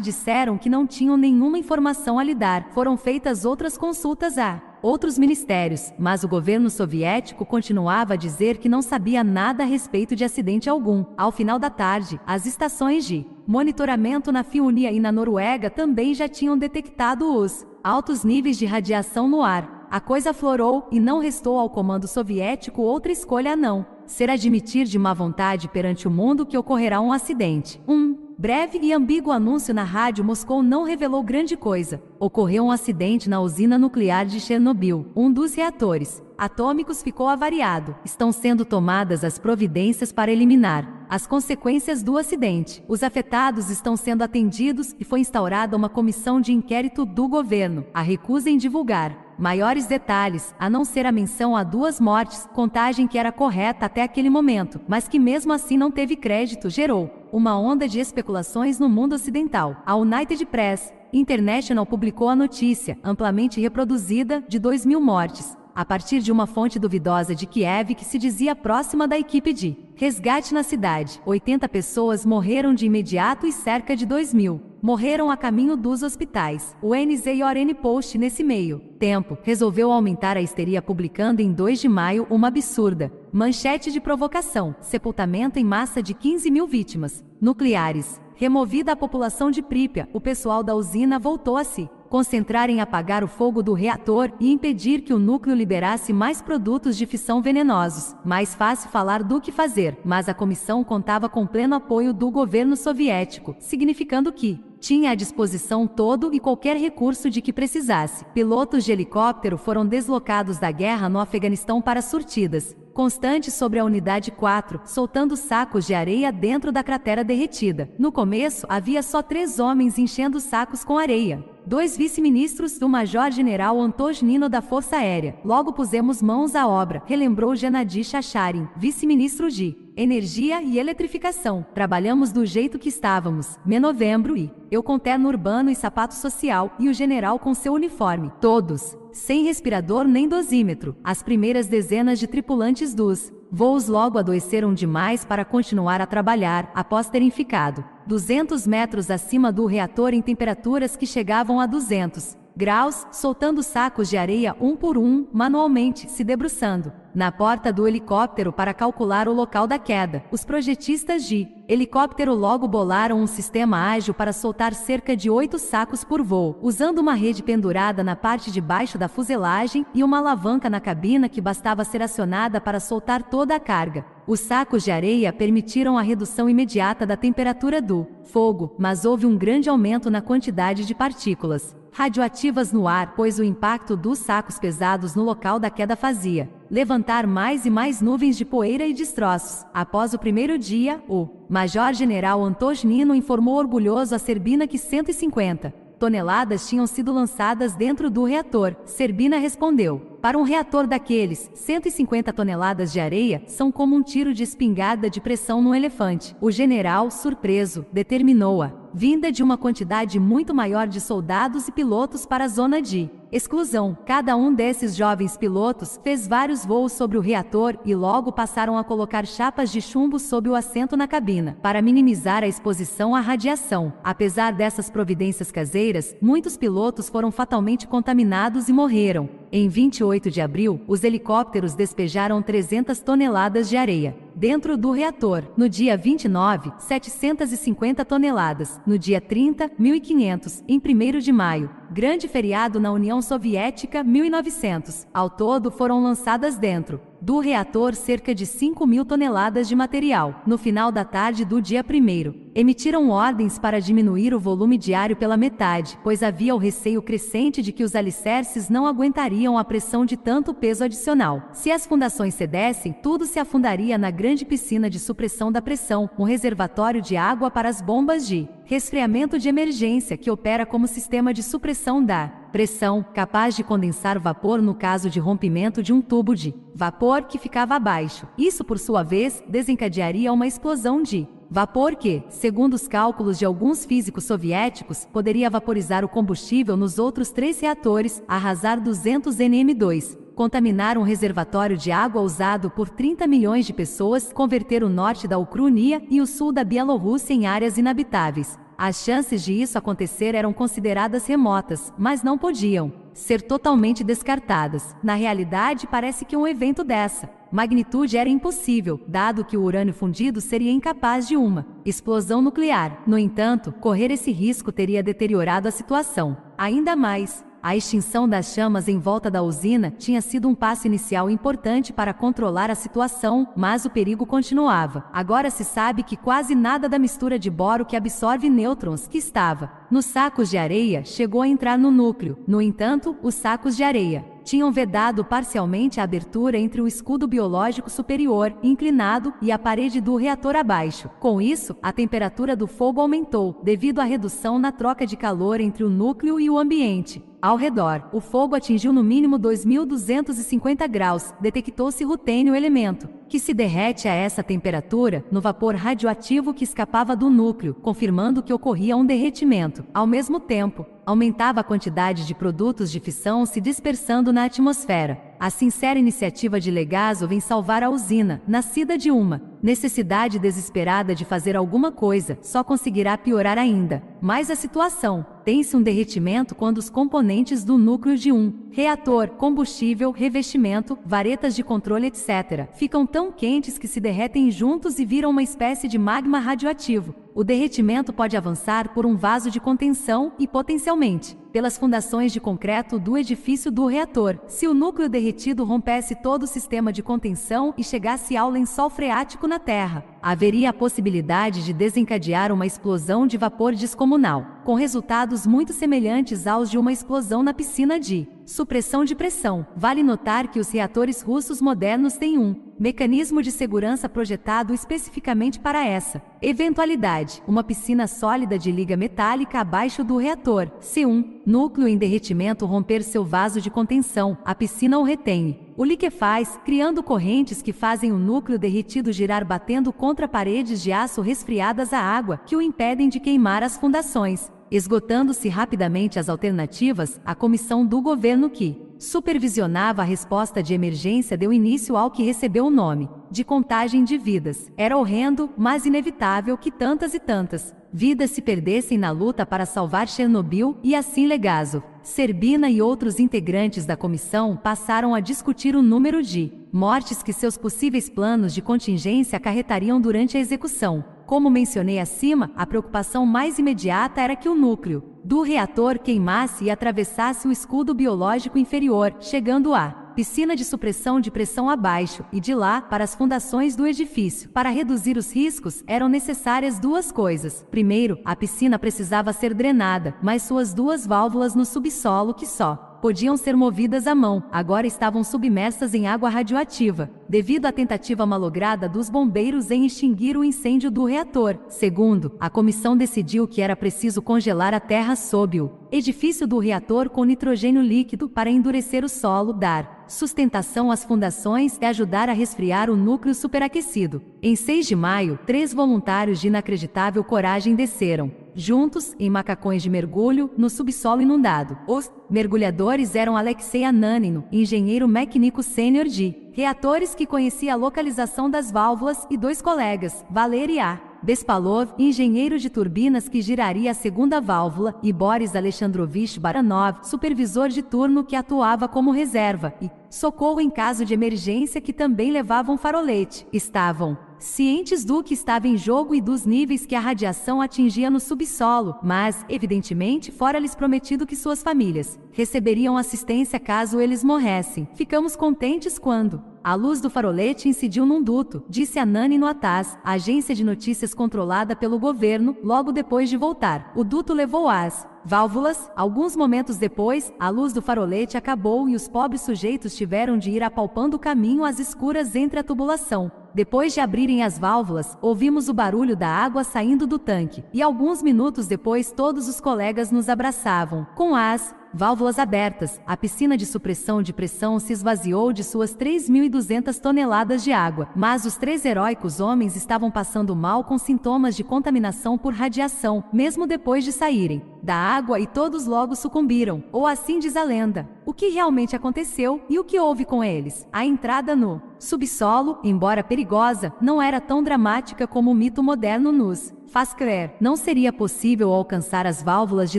disseram que não tinham nenhuma informação a lhe dar. Foram feitas outras consultas a outros ministérios, mas o governo soviético continuava a dizer que não sabia nada a respeito de acidente algum. Ao final da tarde, as estações de monitoramento na Fiunia e na Noruega também já tinham detectado os altos níveis de radiação no ar. A coisa aflorou e não restou ao comando soviético outra escolha a não ser admitir de má vontade perante o mundo que ocorrerá um acidente. 1. Um, Breve e ambíguo anúncio na rádio Moscou não revelou grande coisa. Ocorreu um acidente na usina nuclear de Chernobyl. Um dos reatores atômicos ficou avariado. Estão sendo tomadas as providências para eliminar as consequências do acidente. Os afetados estão sendo atendidos e foi instaurada uma comissão de inquérito do governo. A recusa em divulgar maiores detalhes, a não ser a menção a duas mortes, contagem que era correta até aquele momento, mas que mesmo assim não teve crédito, gerou uma onda de especulações no mundo ocidental. A United Press International publicou a notícia, amplamente reproduzida, de 2 mil mortes, a partir de uma fonte duvidosa de Kiev que se dizia próxima da equipe de resgate na cidade. 80 pessoas morreram de imediato e cerca de 2 mil morreram a caminho dos hospitais. O NZIORN Post, nesse meio tempo, resolveu aumentar a histeria publicando em 2 de maio uma absurda Manchete de provocação: sepultamento em massa de 15 mil vítimas nucleares. Removida a população de Prípia, o pessoal da usina voltou a se concentrar em apagar o fogo do reator e impedir que o núcleo liberasse mais produtos de fissão venenosos. Mais fácil falar do que fazer, mas a comissão contava com pleno apoio do governo soviético, significando que tinha à disposição todo e qualquer recurso de que precisasse. Pilotos de helicóptero foram deslocados da guerra no Afeganistão para surtidas, constantes sobre a unidade 4, soltando sacos de areia dentro da cratera derretida. No começo, havia só três homens enchendo sacos com areia. Dois vice-ministros do Major-General Nino da Força Aérea. Logo pusemos mãos à obra, relembrou Genadi Chacharin, vice-ministro de energia e eletrificação. Trabalhamos do jeito que estávamos, me novembro e eu com terno urbano e sapato social e o general com seu uniforme. Todos, sem respirador nem dosímetro. As primeiras dezenas de tripulantes dos voos logo adoeceram demais para continuar a trabalhar após terem ficado 200 metros acima do reator em temperaturas que chegavam a 200 graus, soltando sacos de areia um por um, manualmente, se debruçando, na porta do helicóptero para calcular o local da queda. Os projetistas de helicóptero logo bolaram um sistema ágil para soltar cerca de oito sacos por voo, usando uma rede pendurada na parte de baixo da fuselagem e uma alavanca na cabina que bastava ser acionada para soltar toda a carga. Os sacos de areia permitiram a redução imediata da temperatura do fogo, mas houve um grande aumento na quantidade de partículas radioativas no ar, pois o impacto dos sacos pesados no local da queda fazia levantar mais e mais nuvens de poeira e destroços. Após o primeiro dia, o Major-General Antosnino informou orgulhoso a Serbina que 150 toneladas tinham sido lançadas dentro do reator. Serbina respondeu: Para um reator daqueles, 150 toneladas de areia são como um tiro de espingarda de pressão num elefante. O general, surpreso, determinou-a vinda de uma quantidade muito maior de soldados e pilotos para a zona de exclusão. Cada um desses jovens pilotos fez vários voos sobre o reator e logo passaram a colocar chapas de chumbo sob o assento na cabina, para minimizar a exposição à radiação. Apesar dessas providências caseiras, muitos pilotos foram fatalmente contaminados e morreram. Em 28 de abril, os helicópteros despejaram 300 toneladas de areia dentro do reator. No dia 29, 750 toneladas. No dia 30, 1.500. Em 1 de maio, grande feriado na União União Soviética 1900. Ao todo foram lançadas dentro do reator cerca de 5 mil toneladas de material. No final da tarde do dia 1, emitiram ordens para diminuir o volume diário pela metade, pois havia o receio crescente de que os alicerces não aguentariam a pressão de tanto peso adicional. Se as fundações cedessem, tudo se afundaria na grande piscina de supressão da pressão, um reservatório de água para as bombas de resfriamento de emergência que opera como sistema de supressão da pressão, capaz de condensar vapor no caso de rompimento de um tubo de vapor vapor que ficava abaixo. Isso, por sua vez, desencadearia uma explosão de vapor que, segundo os cálculos de alguns físicos soviéticos, poderia vaporizar o combustível nos outros três reatores, arrasar 200 NM2, contaminar um reservatório de água usado por 30 milhões de pessoas, converter o norte da Ucrânia e o sul da Bielorrússia em áreas inabitáveis, as chances de isso acontecer eram consideradas remotas, mas não podiam ser totalmente descartadas. Na realidade, parece que um evento dessa magnitude era impossível, dado que o urânio fundido seria incapaz de uma explosão nuclear. No entanto, correr esse risco teria deteriorado a situação ainda mais a extinção das chamas em volta da usina tinha sido um passo inicial importante para controlar a situação, mas o perigo continuava. Agora se sabe que quase nada da mistura de boro que absorve nêutrons que estava nos sacos de areia chegou a entrar no núcleo. No entanto, os sacos de areia tinham vedado parcialmente a abertura entre o escudo biológico superior, inclinado, e a parede do reator abaixo. Com isso, a temperatura do fogo aumentou, devido à redução na troca de calor entre o núcleo e o ambiente. Ao redor, o fogo atingiu no mínimo 2.250 graus, detectou-se rutênio elemento, que se derrete a essa temperatura, no vapor radioativo que escapava do núcleo, confirmando que ocorria um derretimento. Ao mesmo tempo, aumentava a quantidade de produtos de fissão se dispersando na atmosfera. A sincera iniciativa de Legazo vem salvar a usina, nascida de uma necessidade desesperada de fazer alguma coisa, só conseguirá piorar ainda. Mas a situação tem-se um derretimento quando os componentes do núcleo de um reator, combustível, revestimento, varetas de controle, etc., ficam tão quentes que se derretem juntos e viram uma espécie de magma radioativo o derretimento pode avançar por um vaso de contenção e, potencialmente, pelas fundações de concreto do edifício do reator, se o núcleo derretido rompesse todo o sistema de contenção e chegasse ao lençol freático na Terra. Haveria a possibilidade de desencadear uma explosão de vapor descomunal, com resultados muito semelhantes aos de uma explosão na piscina de Supressão de pressão. Vale notar que os reatores russos modernos têm um mecanismo de segurança projetado especificamente para essa eventualidade. Uma piscina sólida de liga metálica abaixo do reator. Se um núcleo em derretimento romper seu vaso de contenção, a piscina o retém. O liquefaz, criando correntes que fazem o núcleo derretido girar batendo contra paredes de aço resfriadas à água, que o impedem de queimar as fundações. Esgotando-se rapidamente as alternativas, a comissão do governo que supervisionava a resposta de emergência deu início ao que recebeu o nome de contagem de vidas. Era horrendo, mas inevitável que tantas e tantas vidas se perdessem na luta para salvar Chernobyl e assim Legazo. Serbina e outros integrantes da comissão passaram a discutir o número de mortes que seus possíveis planos de contingência acarretariam durante a execução. Como mencionei acima, a preocupação mais imediata era que o núcleo do reator queimasse e atravessasse o escudo biológico inferior, chegando à piscina de supressão de pressão abaixo e de lá para as fundações do edifício. Para reduzir os riscos, eram necessárias duas coisas. Primeiro, a piscina precisava ser drenada, mas suas duas válvulas no subsolo que só podiam ser movidas à mão, agora estavam submersas em água radioativa, devido à tentativa malograda dos bombeiros em extinguir o incêndio do reator. Segundo, a comissão decidiu que era preciso congelar a terra sob o edifício do reator com nitrogênio líquido para endurecer o solo, dar sustentação às fundações e ajudar a resfriar o núcleo superaquecido. Em 6 de maio, três voluntários de inacreditável coragem desceram, juntos, em macacões de mergulho, no subsolo inundado. Os mergulhadores eram Alexei Ananino, engenheiro mecânico sênior de reatores que conhecia a localização das válvulas, e dois colegas, Valeria Bespalov, engenheiro de turbinas que giraria a segunda válvula, e Boris Alexandrovich Baranov, supervisor de turno que atuava como reserva, e socorro em caso de emergência que também levavam farolete, estavam cientes do que estava em jogo e dos níveis que a radiação atingia no subsolo, mas, evidentemente, fora-lhes prometido que suas famílias receberiam assistência caso eles morressem. Ficamos contentes quando a luz do farolete incidiu num duto, disse a Nani no Atas, agência de notícias controlada pelo governo, logo depois de voltar. O duto levou as válvulas. Alguns momentos depois, a luz do farolete acabou e os pobres sujeitos tiveram de ir apalpando o caminho às escuras entre a tubulação. Depois de abrirem as válvulas, ouvimos o barulho da água saindo do tanque, e alguns minutos depois todos os colegas nos abraçavam, com as válvulas abertas, a piscina de supressão de pressão se esvaziou de suas 3.200 toneladas de água, mas os três heróicos homens estavam passando mal com sintomas de contaminação por radiação, mesmo depois de saírem da água e todos logo sucumbiram, ou assim diz a lenda. O que realmente aconteceu e o que houve com eles? A entrada no subsolo, embora perigosa, não era tão dramática como o mito moderno nos faz crer, não seria possível alcançar as válvulas de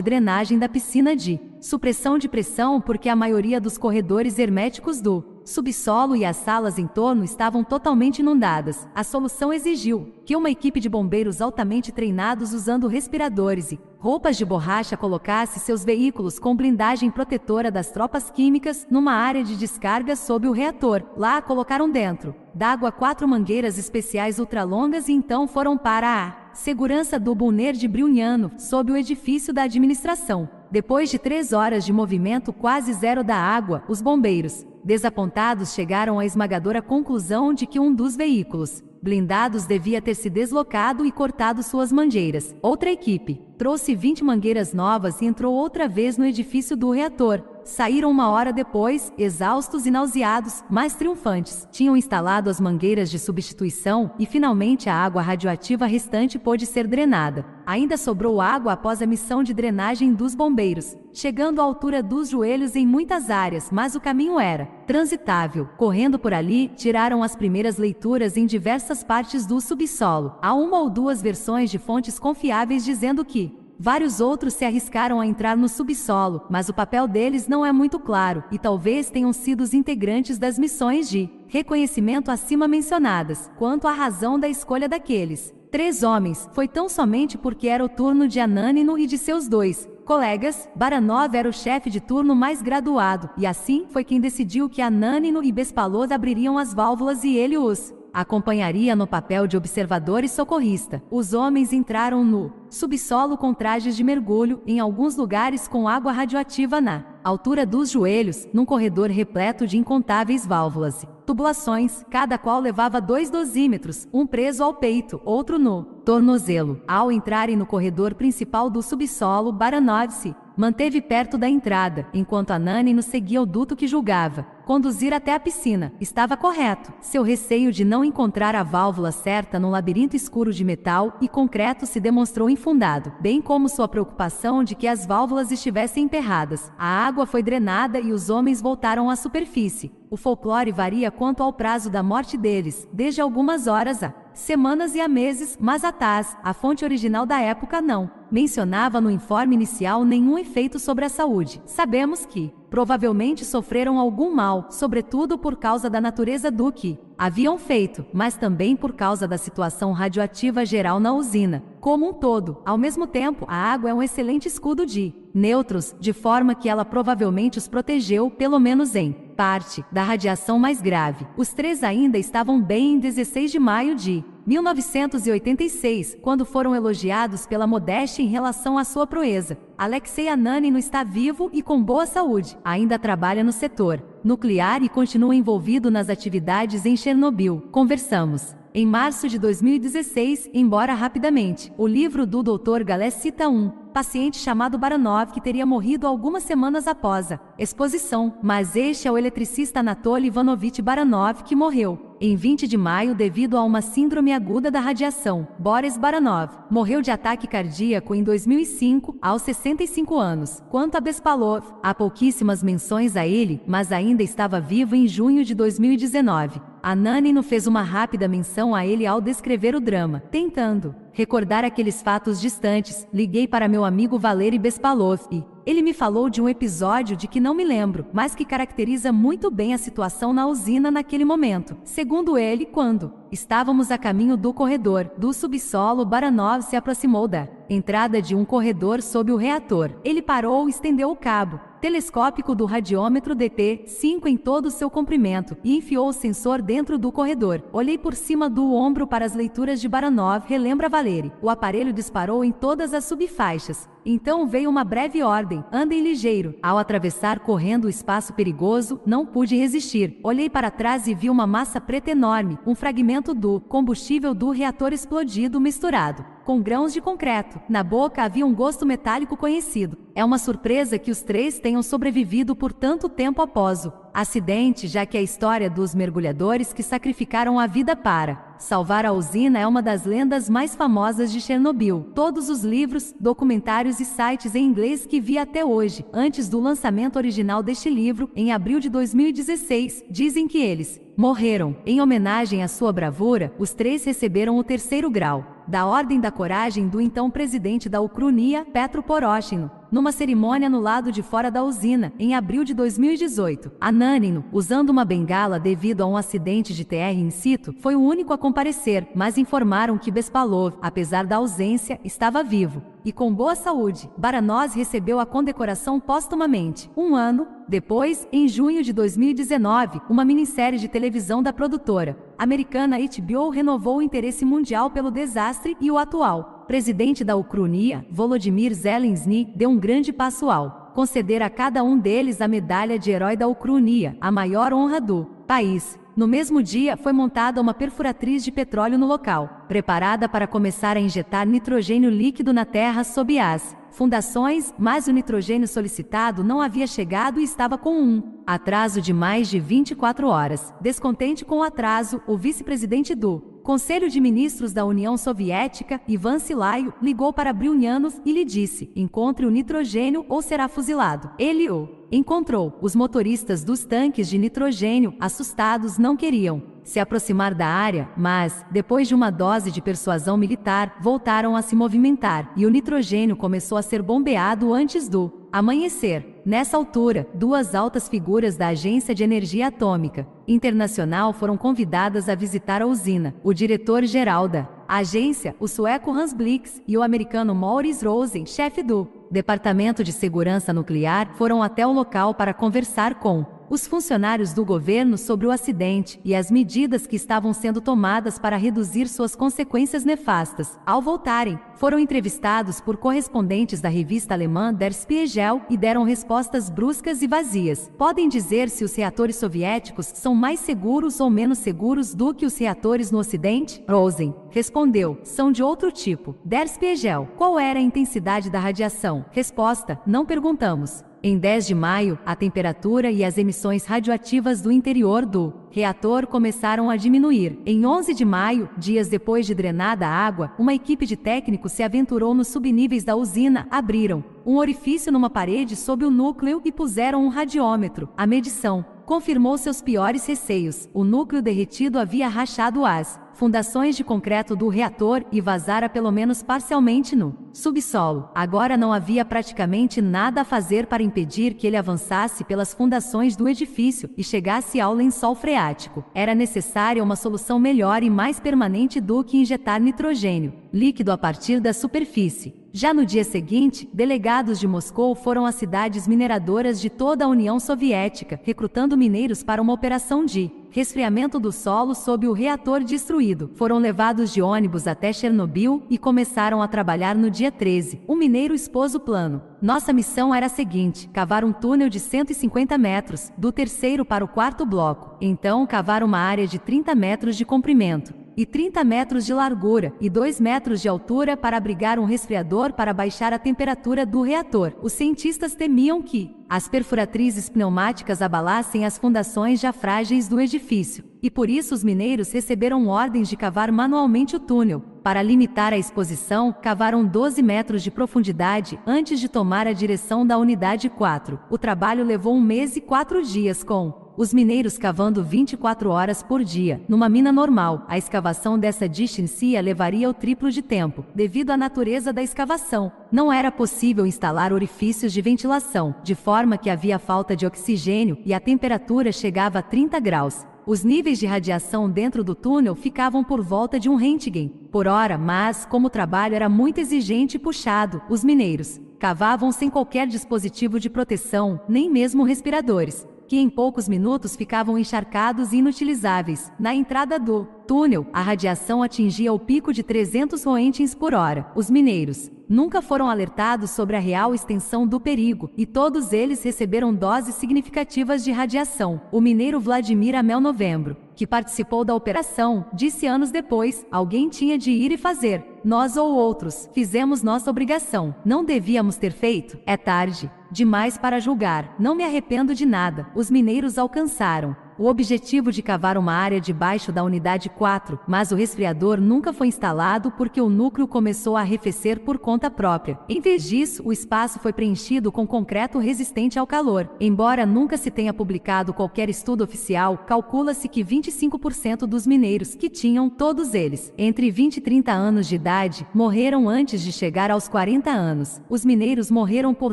drenagem da piscina de supressão de pressão porque a maioria dos corredores herméticos do subsolo e as salas em torno estavam totalmente inundadas. A solução exigiu que uma equipe de bombeiros altamente treinados usando respiradores e roupas de borracha colocasse seus veículos com blindagem protetora das tropas químicas numa área de descarga sob o reator. Lá colocaram dentro d'água quatro mangueiras especiais ultralongas e então foram para a segurança do Bonner de Bruniano, sob o edifício da administração. Depois de três horas de movimento quase zero da água, os bombeiros, desapontados, chegaram à esmagadora conclusão de que um dos veículos blindados devia ter se deslocado e cortado suas mangueiras. Outra equipe, trouxe 20 mangueiras novas e entrou outra vez no edifício do reator. Saíram uma hora depois, exaustos e nauseados, mas triunfantes. Tinham instalado as mangueiras de substituição e finalmente a água radioativa restante pôde ser drenada. Ainda sobrou água após a missão de drenagem dos bombeiros, chegando à altura dos joelhos em muitas áreas, mas o caminho era transitável. Correndo por ali, tiraram as primeiras leituras em diversas partes do subsolo. Há uma ou duas versões de fontes confiáveis dizendo que Vários outros se arriscaram a entrar no subsolo, mas o papel deles não é muito claro, e talvez tenham sido os integrantes das missões de reconhecimento acima mencionadas, quanto à razão da escolha daqueles três homens, foi tão somente porque era o turno de Anânino e de seus dois colegas, Baranov era o chefe de turno mais graduado, e assim foi quem decidiu que Anânino e Bespalod abririam as válvulas e ele os acompanharia no papel de observador e socorrista. Os homens entraram no subsolo com trajes de mergulho, em alguns lugares com água radioativa na altura dos joelhos, num corredor repleto de incontáveis válvulas e tubulações, cada qual levava dois dosímetros, um preso ao peito, outro no tornozelo. Ao entrarem no corredor principal do subsolo, Baranov se manteve perto da entrada, enquanto Anani nos seguia o duto que julgava conduzir até a piscina. Estava correto. Seu receio de não encontrar a válvula certa num labirinto escuro de metal e concreto se demonstrou infundado, bem como sua preocupação de que as válvulas estivessem enterradas. A água foi drenada e os homens voltaram à superfície. O folclore varia quanto ao prazo da morte deles, desde algumas horas a semanas e a meses, mas Taz, a fonte original da época, não mencionava no informe inicial nenhum efeito sobre a saúde. Sabemos que provavelmente sofreram algum mal, sobretudo por causa da natureza do que haviam feito, mas também por causa da situação radioativa geral na usina, como um todo. Ao mesmo tempo, a água é um excelente escudo de nêutrons, de forma que ela provavelmente os protegeu, pelo menos em parte, da radiação mais grave. Os três ainda estavam bem em 16 de maio de 1986, quando foram elogiados pela modéstia em relação à sua proeza. Alexei Ananin está vivo e com boa saúde. Ainda trabalha no setor nuclear e continua envolvido nas atividades em Chernobyl. Conversamos. Em março de 2016, embora rapidamente, o livro do Dr. Galé cita um paciente chamado Baranov que teria morrido algumas semanas após a exposição, mas este é o eletricista Anatoly Ivanovich Baranov que morreu em 20 de maio devido a uma síndrome aguda da radiação. Boris Baranov morreu de ataque cardíaco em 2005, aos 65 anos. Quanto a Bespalov, há pouquíssimas menções a ele, mas ainda estava vivo em junho de 2019. A Nanino fez uma rápida menção a ele ao descrever o drama, tentando recordar aqueles fatos distantes. Liguei para meu amigo Valery Bespalov e ele me falou de um episódio de que não me lembro, mas que caracteriza muito bem a situação na usina naquele momento. Segundo ele, quando estávamos a caminho do corredor do subsolo, Baranov se aproximou da entrada de um corredor sob o reator. Ele parou e estendeu o cabo telescópico do radiômetro DT-5 em todo o seu comprimento e enfiou o sensor dentro do corredor. Olhei por cima do ombro para as leituras de Baranov, relembra Valeri. O aparelho disparou em todas as subfaixas, então veio uma breve ordem: andem ligeiro. Ao atravessar correndo o espaço perigoso, não pude resistir. Olhei para trás e vi uma massa preta enorme, um fragmento do combustível do reator explodido misturado com grãos de concreto. Na boca havia um gosto metálico conhecido. É uma surpresa que os três tenham sobrevivido por tanto tempo após o acidente, já que a história dos mergulhadores que sacrificaram a vida para salvar a usina é uma das lendas mais famosas de Chernobyl. Todos os livros, documentários e sites em inglês que vi até hoje, antes do lançamento original deste livro, em abril de 2016, dizem que eles morreram. Em homenagem à sua bravura, os três receberam o terceiro grau da Ordem da Coragem do então presidente da Ucrânia Petro Poroshino, numa cerimônia no lado de fora da usina, em abril de 2018. Anânino, usando uma bengala devido a um acidente de TR in situ, foi o único a comparecer, mas informaram que Bespalov, apesar da ausência, estava vivo. E com boa saúde, Baranós recebeu a condecoração póstumamente. Um ano depois, em junho de 2019, uma minissérie de televisão da produtora, americana HBO renovou o interesse mundial pelo desastre e o atual presidente da Ucrânia, Volodymyr Zelensky, deu um grande passo ao conceder a cada um deles a medalha de herói da Ucrânia, a maior honra do país. No mesmo dia, foi montada uma perfuratriz de petróleo no local, preparada para começar a injetar nitrogênio líquido na terra sob as fundações, mas o nitrogênio solicitado não havia chegado e estava com um atraso de mais de 24 horas. Descontente com o atraso, o vice-presidente do Conselho de Ministros da União Soviética, Ivan Silaio, ligou para Brunianos e lhe disse: encontre o nitrogênio ou será fuzilado. Ele o encontrou. Os motoristas dos tanques de nitrogênio, assustados, não queriam se aproximar da área, mas, depois de uma dose de persuasão militar, voltaram a se movimentar e o nitrogênio começou a ser bombeado antes do amanhecer. Nessa altura, duas altas figuras da Agência de Energia Atômica Internacional foram convidadas a visitar a usina. O diretor-geral da agência, o sueco Hans Blix, e o americano Maurice Rosen, chefe do Departamento de Segurança Nuclear foram até o local para conversar com os funcionários do governo sobre o acidente e as medidas que estavam sendo tomadas para reduzir suas consequências nefastas. Ao voltarem, foram entrevistados por correspondentes da revista alemã Der Spiegel e deram respostas bruscas e vazias. Podem dizer se os reatores soviéticos são mais seguros ou menos seguros do que os reatores no Ocidente? Rosen respondeu: são de outro tipo. Der Spiegel: qual era a intensidade da radiação? Resposta: não perguntamos. Em 10 de maio, a temperatura e as emissões radioativas do interior do reator começaram a diminuir. Em 11 de maio, dias depois de drenada a água, uma equipe de técnicos se aventurou nos subníveis da usina, abriram um orifício numa parede sob o núcleo e puseram um radiômetro. A medição confirmou seus piores receios. O núcleo derretido havia rachado as fundações de concreto do reator e vazara pelo menos parcialmente no subsolo. Agora não havia praticamente nada a fazer para impedir que ele avançasse pelas fundações do edifício e chegasse ao lençol freático. Era necessária uma solução melhor e mais permanente do que injetar nitrogênio líquido a partir da superfície. Já no dia seguinte, delegados de Moscou foram às cidades mineradoras de toda a União Soviética, recrutando mineiros para uma operação de resfriamento do solo sob o reator destruído. Foram levados de ônibus até Chernobyl e começaram a trabalhar no dia 13. O mineiro expôs o plano. Nossa missão era a seguinte: cavar um túnel de 150 metros, do terceiro para o quarto bloco. Então, cavar uma área de 30 metros de comprimento e 30 metros de largura e 2 metros de altura para abrigar um resfriador para baixar a temperatura do reator. Os cientistas temiam que as perfuratrizes pneumáticas abalassem as fundações já frágeis do edifício, e por isso os mineiros receberam ordens de cavar manualmente o túnel. Para limitar a exposição, cavaram 12 metros de profundidade antes de tomar a direção da unidade 4. O trabalho levou um mês e quatro dias com os mineiros cavando 24 horas por dia, numa mina normal, a escavação dessa distinção levaria o triplo de tempo, devido à natureza da escavação. Não era possível instalar orifícios de ventilação, de forma que havia falta de oxigênio e a temperatura chegava a 30 graus. Os níveis de radiação dentro do túnel ficavam por volta de um Rentgen por hora, mas, como o trabalho era muito exigente e puxado, os mineiros cavavam sem qualquer dispositivo de proteção, nem mesmo respiradores que em poucos minutos ficavam encharcados e inutilizáveis. Na entrada do túnel, a radiação atingia o pico de 300 roentgens por hora. Os mineiros nunca foram alertados sobre a real extensão do perigo e todos eles receberam doses significativas de radiação. O mineiro Vladimir Amel Novembro que participou da operação, disse anos depois: alguém tinha de ir e fazer. Nós ou outros fizemos nossa obrigação. Não devíamos ter feito? É tarde. Demais para julgar. Não me arrependo de nada. Os mineiros alcançaram o objetivo de cavar uma área debaixo da unidade 4, mas o resfriador nunca foi instalado porque o núcleo começou a arrefecer por conta própria. Em vez disso, o espaço foi preenchido com concreto resistente ao calor. Embora nunca se tenha publicado qualquer estudo oficial, calcula-se que 25% dos mineiros que tinham todos eles entre 20 e 30 anos de idade morreram antes de chegar aos 40 anos. Os mineiros morreram por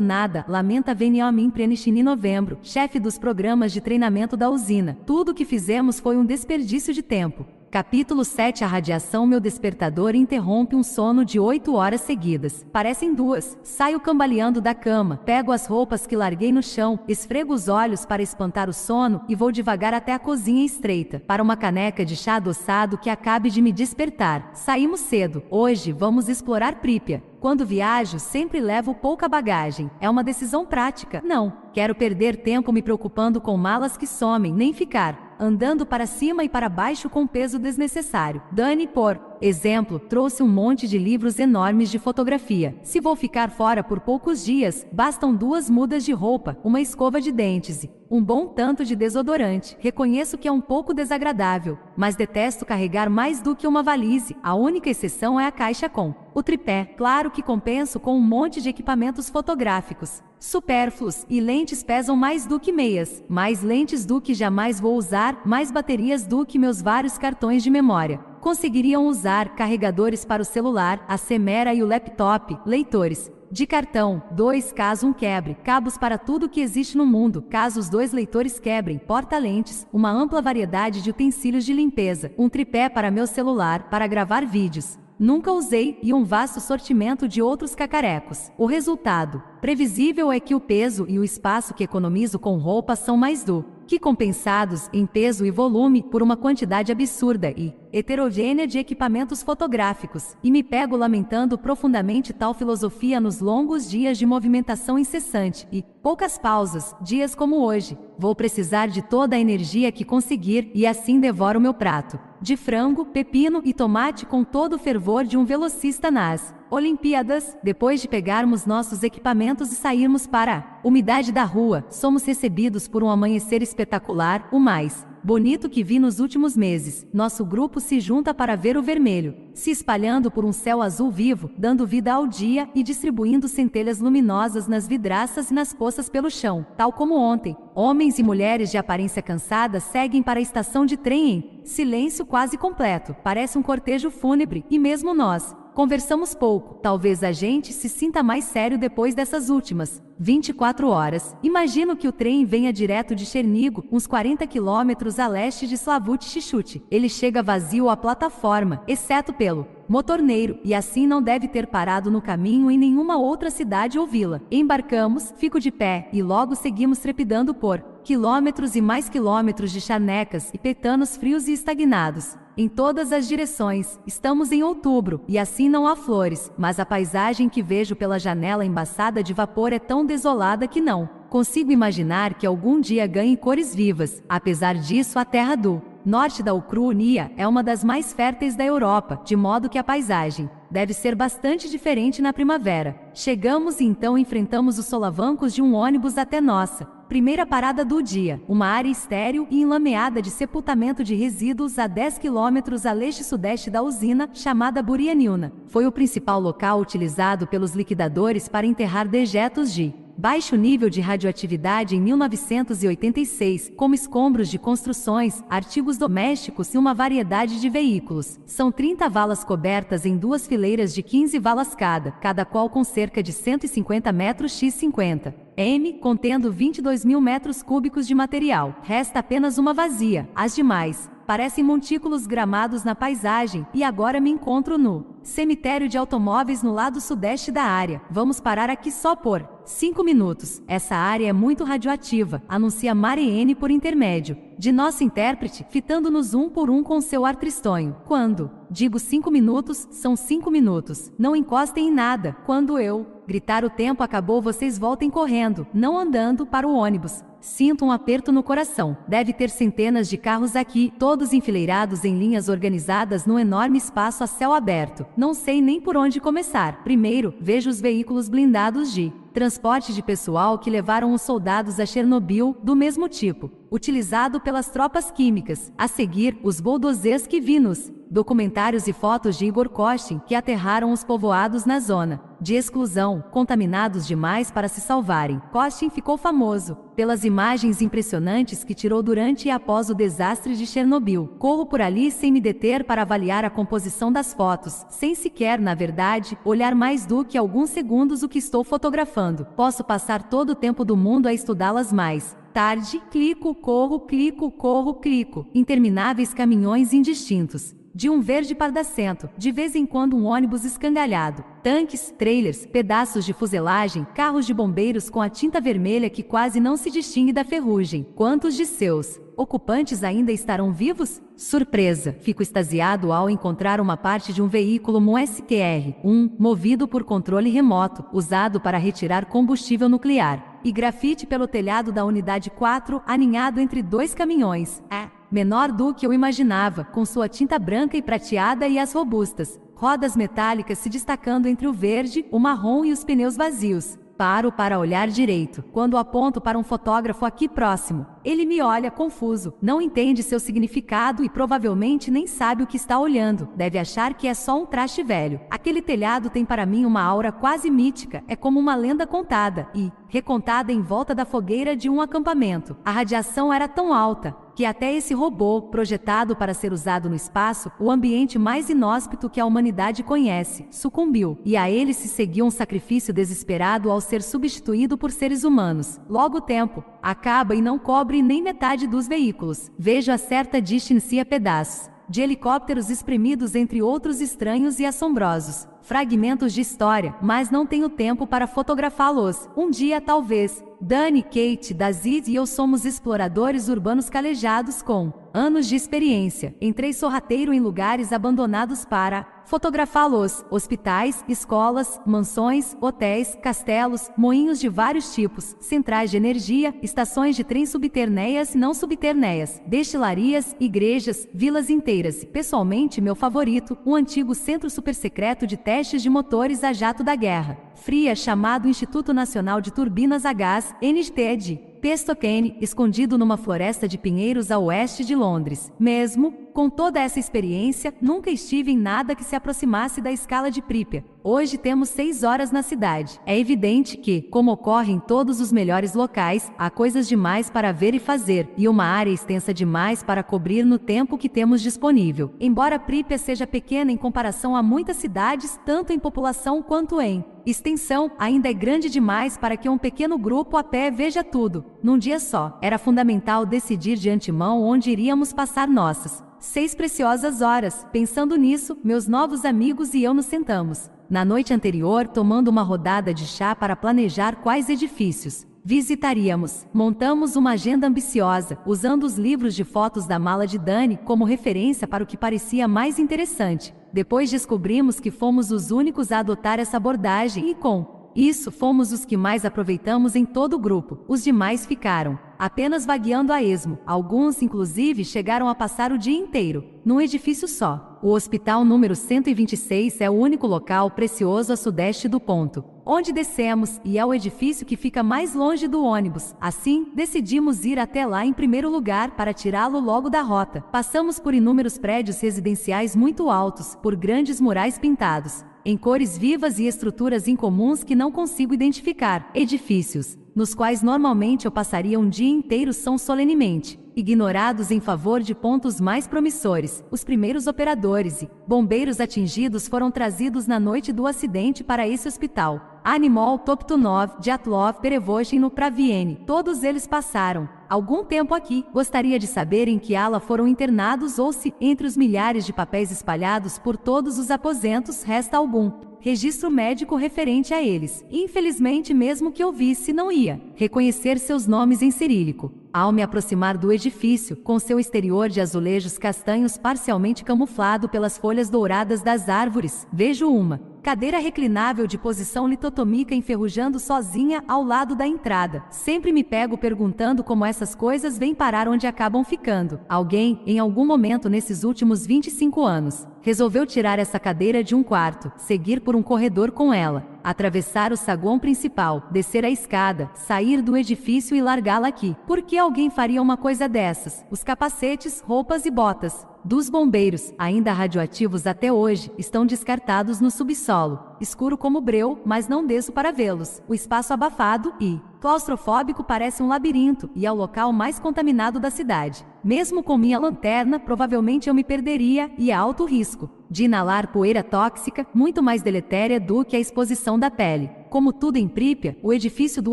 nada, lamenta Venyamin Prenichini novembro, chefe dos programas de treinamento da usina tudo o que fizemos foi um desperdício de tempo. Capítulo 7 A radiação Meu despertador interrompe um sono de oito horas seguidas. Parecem duas. Saio cambaleando da cama, pego as roupas que larguei no chão, esfrego os olhos para espantar o sono e vou devagar até a cozinha estreita, para uma caneca de chá adoçado que acabe de me despertar. Saímos cedo. Hoje vamos explorar Prípia. Quando viajo, sempre levo pouca bagagem. É uma decisão prática. Não, quero perder tempo me preocupando com malas que somem, nem ficar andando para cima e para baixo com peso desnecessário. Dani por exemplo, trouxe um monte de livros enormes de fotografia. Se vou ficar fora por poucos dias, bastam duas mudas de roupa, uma escova de dentes e um bom tanto de desodorante. Reconheço que é um pouco desagradável, mas detesto carregar mais do que uma valise. A única exceção é a caixa com o tripé. Claro que compenso com um monte de equipamentos fotográficos supérfluos e lentes pesam mais do que meias, mais lentes do que jamais vou usar, mais baterias do que meus vários cartões de memória conseguiriam usar carregadores para o celular, a semera e o laptop, leitores de cartão, dois caso um quebre, cabos para tudo que existe no mundo, caso os dois leitores quebrem, porta-lentes, uma ampla variedade de utensílios de limpeza, um tripé para meu celular, para gravar vídeos. Nunca usei e um vasto sortimento de outros cacarecos. O resultado, previsível, é que o peso e o espaço que economizo com roupa são mais do que compensados em peso e volume por uma quantidade absurda e heterogênea de equipamentos fotográficos, e me pego lamentando profundamente tal filosofia nos longos dias de movimentação incessante e poucas pausas, dias como hoje. Vou precisar de toda a energia que conseguir e assim devoro meu prato de frango, pepino e tomate com todo o fervor de um velocista nas Olimpíadas, depois de pegarmos nossos equipamentos e sairmos para a umidade da rua, somos recebidos por um amanhecer espetacular, o mais bonito que vi nos últimos meses. Nosso grupo se junta para ver o vermelho, se espalhando por um céu azul vivo, dando vida ao dia e distribuindo centelhas luminosas nas vidraças e nas poças pelo chão, tal como ontem. Homens e mulheres de aparência cansada seguem para a estação de trem em silêncio quase completo. Parece um cortejo fúnebre, e mesmo nós, conversamos pouco. Talvez a gente se sinta mais sério depois dessas últimas 24 horas. Imagino que o trem venha direto de Chernigo, uns 40 quilômetros a leste de Slavut-Chichut. Ele chega vazio à plataforma, exceto pelo motorneiro, e assim não deve ter parado no caminho em nenhuma outra cidade ou vila. Embarcamos, fico de pé, e logo seguimos trepidando por quilômetros e mais quilômetros de charnecas e petanos frios e estagnados em todas as direções. Estamos em outubro, e assim não há flores, mas a paisagem que vejo pela janela embaçada de vapor é tão desolada que não consigo imaginar que algum dia ganhe cores vivas. Apesar disso, a terra do norte da Ucrânia é uma das mais férteis da Europa, de modo que a paisagem deve ser bastante diferente na primavera. Chegamos e então enfrentamos os solavancos de um ônibus até nossa primeira parada do dia, uma área estéril e enlameada de sepultamento de resíduos a 10 quilômetros a leste-sudeste da usina, chamada Burianilna. Foi o principal local utilizado pelos liquidadores para enterrar dejetos de baixo nível de radioatividade em 1986, como escombros de construções, artigos domésticos e uma variedade de veículos. São 30 valas cobertas em duas fileiras de 15 valas cada, cada qual com cerca de 150 metros x 50. M, contendo 22 mil metros cúbicos de material. Resta apenas uma vazia. As demais, parecem montículos gramados na paisagem, e agora me encontro no cemitério de automóveis no lado sudeste da área. Vamos parar aqui só por 5 minutos. Essa área é muito radioativa, anuncia Mariene por intermédio de nosso intérprete, fitando-nos um por um com seu ar tristonho. Quando digo 5 minutos, são 5 minutos. Não encostem em nada. Quando eu gritar o tempo acabou, vocês voltem correndo, não andando para o ônibus. Sinto um aperto no coração. Deve ter centenas de carros aqui, todos enfileirados em linhas organizadas num enorme espaço a céu aberto. Não sei nem por onde começar. Primeiro, vejo os veículos blindados de transporte de pessoal que levaram os soldados a Chernobyl, do mesmo tipo, utilizado pelas tropas químicas. A seguir, os bulldozers vinos, documentários e fotos de Igor Kostin que aterraram os povoados na zona de exclusão, contaminados demais para se salvarem. Kostin ficou famoso pelas imagens impressionantes que tirou durante e após o desastre de Chernobyl. Corro por ali sem me deter para avaliar a composição das fotos, sem sequer, na verdade, olhar mais do que alguns segundos o que estou fotografando. Posso passar todo o tempo do mundo a estudá-las mais. Tarde, clico, corro, clico, corro, clico. Intermináveis caminhões indistintos de um verde pardacento, de vez em quando um ônibus escangalhado, tanques, trailers, pedaços de fuselagem, carros de bombeiros com a tinta vermelha que quase não se distingue da ferrugem. Quantos de seus ocupantes ainda estarão vivos? Surpresa! Fico extasiado ao encontrar uma parte de um veículo MUSQR-1, movido por controle remoto, usado para retirar combustível nuclear, e grafite pelo telhado da unidade 4, aninhado entre dois caminhões. É menor do que eu imaginava, com sua tinta branca e prateada e as robustas rodas metálicas se destacando entre o verde, o marrom e os pneus vazios. Paro para olhar direito. Quando aponto para um fotógrafo aqui próximo, ele me olha confuso, não entende seu significado e provavelmente nem sabe o que está olhando. Deve achar que é só um traste velho. Aquele telhado tem para mim uma aura quase mítica, é como uma lenda contada e recontada em volta da fogueira de um acampamento. A radiação era tão alta, que até esse robô, projetado para ser usado no espaço, o ambiente mais inóspito que a humanidade conhece, sucumbiu, e a ele se seguiu um sacrifício desesperado ao ser substituído por seres humanos. Logo o tempo acaba e não cobre nem metade dos veículos. Vejo a certa distinção a pedaços de helicópteros espremidos entre outros estranhos e assombrosos, fragmentos de história, mas não tenho tempo para fotografá-los. Um dia talvez. Dani, Kate, Dazid e eu somos exploradores urbanos calejados com anos de experiência, entrei sorrateiro em lugares abandonados para fotografá-los, hospitais, escolas, mansões, hotéis, castelos, moinhos de vários tipos, centrais de energia, estações de trem subternéias e não subternéias, destilarias, igrejas, vilas inteiras e, pessoalmente, meu favorito, o antigo centro supersecreto de testes de motores a jato da guerra fria chamado Instituto Nacional de Turbinas a Gás, NTED, Pestokene, escondido numa floresta de pinheiros a oeste de Londres. Mesmo, com toda essa experiência, nunca estive em nada que se aproximasse da escala de Prípia, Hoje temos seis horas na cidade. É evidente que, como ocorre em todos os melhores locais, há coisas demais para ver e fazer, e uma área extensa demais para cobrir no tempo que temos disponível. Embora Pripyat seja pequena em comparação a muitas cidades, tanto em população quanto em extensão ainda é grande demais para que um pequeno grupo a pé veja tudo, num dia só. Era fundamental decidir de antemão onde iríamos passar nossas seis preciosas horas. Pensando nisso, meus novos amigos e eu nos sentamos na noite anterior tomando uma rodada de chá para planejar quais edifícios visitaríamos. Montamos uma agenda ambiciosa, usando os livros de fotos da mala de Dani como referência para o que parecia mais interessante. Depois descobrimos que fomos os únicos a adotar essa abordagem e com isso fomos os que mais aproveitamos em todo o grupo, os demais ficaram, apenas vagueando a esmo. Alguns, inclusive, chegaram a passar o dia inteiro, num edifício só. O Hospital número 126 é o único local precioso a sudeste do ponto, onde descemos e é o edifício que fica mais longe do ônibus. Assim, decidimos ir até lá em primeiro lugar para tirá-lo logo da rota. Passamos por inúmeros prédios residenciais muito altos, por grandes murais pintados, em cores vivas e estruturas incomuns que não consigo identificar. Edifícios, nos quais normalmente eu passaria um dia inteiro, são solenemente ignorados em favor de pontos mais promissores. Os primeiros operadores e bombeiros atingidos foram trazidos na noite do acidente para esse hospital. Animal Toptunov, Dyatlov, Perevojin no Praviene. Todos eles passaram algum tempo aqui, gostaria de saber em que ala foram internados ou se, entre os milhares de papéis espalhados por todos os aposentos, resta algum registro médico referente a eles. Infelizmente, mesmo que eu visse, não ia reconhecer seus nomes em cirílico. Ao me aproximar do edifício, com seu exterior de azulejos castanhos parcialmente camuflado pelas folhas douradas das árvores, vejo uma cadeira reclinável de posição litotomica enferrujando sozinha ao lado da entrada. Sempre me pego perguntando como essas coisas vêm parar onde acabam ficando. Alguém, em algum momento nesses últimos 25 anos, resolveu tirar essa cadeira de um quarto, seguir por um corredor com ela, atravessar o saguão principal, descer a escada, sair do edifício e largá-la aqui. Por que alguém faria uma coisa dessas? Os capacetes, roupas e botas, dos bombeiros, ainda radioativos até hoje, estão descartados no subsolo, escuro como breu, mas não desço para vê-los. O espaço abafado e claustrofóbico parece um labirinto e é o local mais contaminado da cidade. Mesmo com minha lanterna, provavelmente eu me perderia e é alto risco de inalar poeira tóxica, muito mais deletéria do que a exposição da pele. Como tudo em Prípia, o edifício do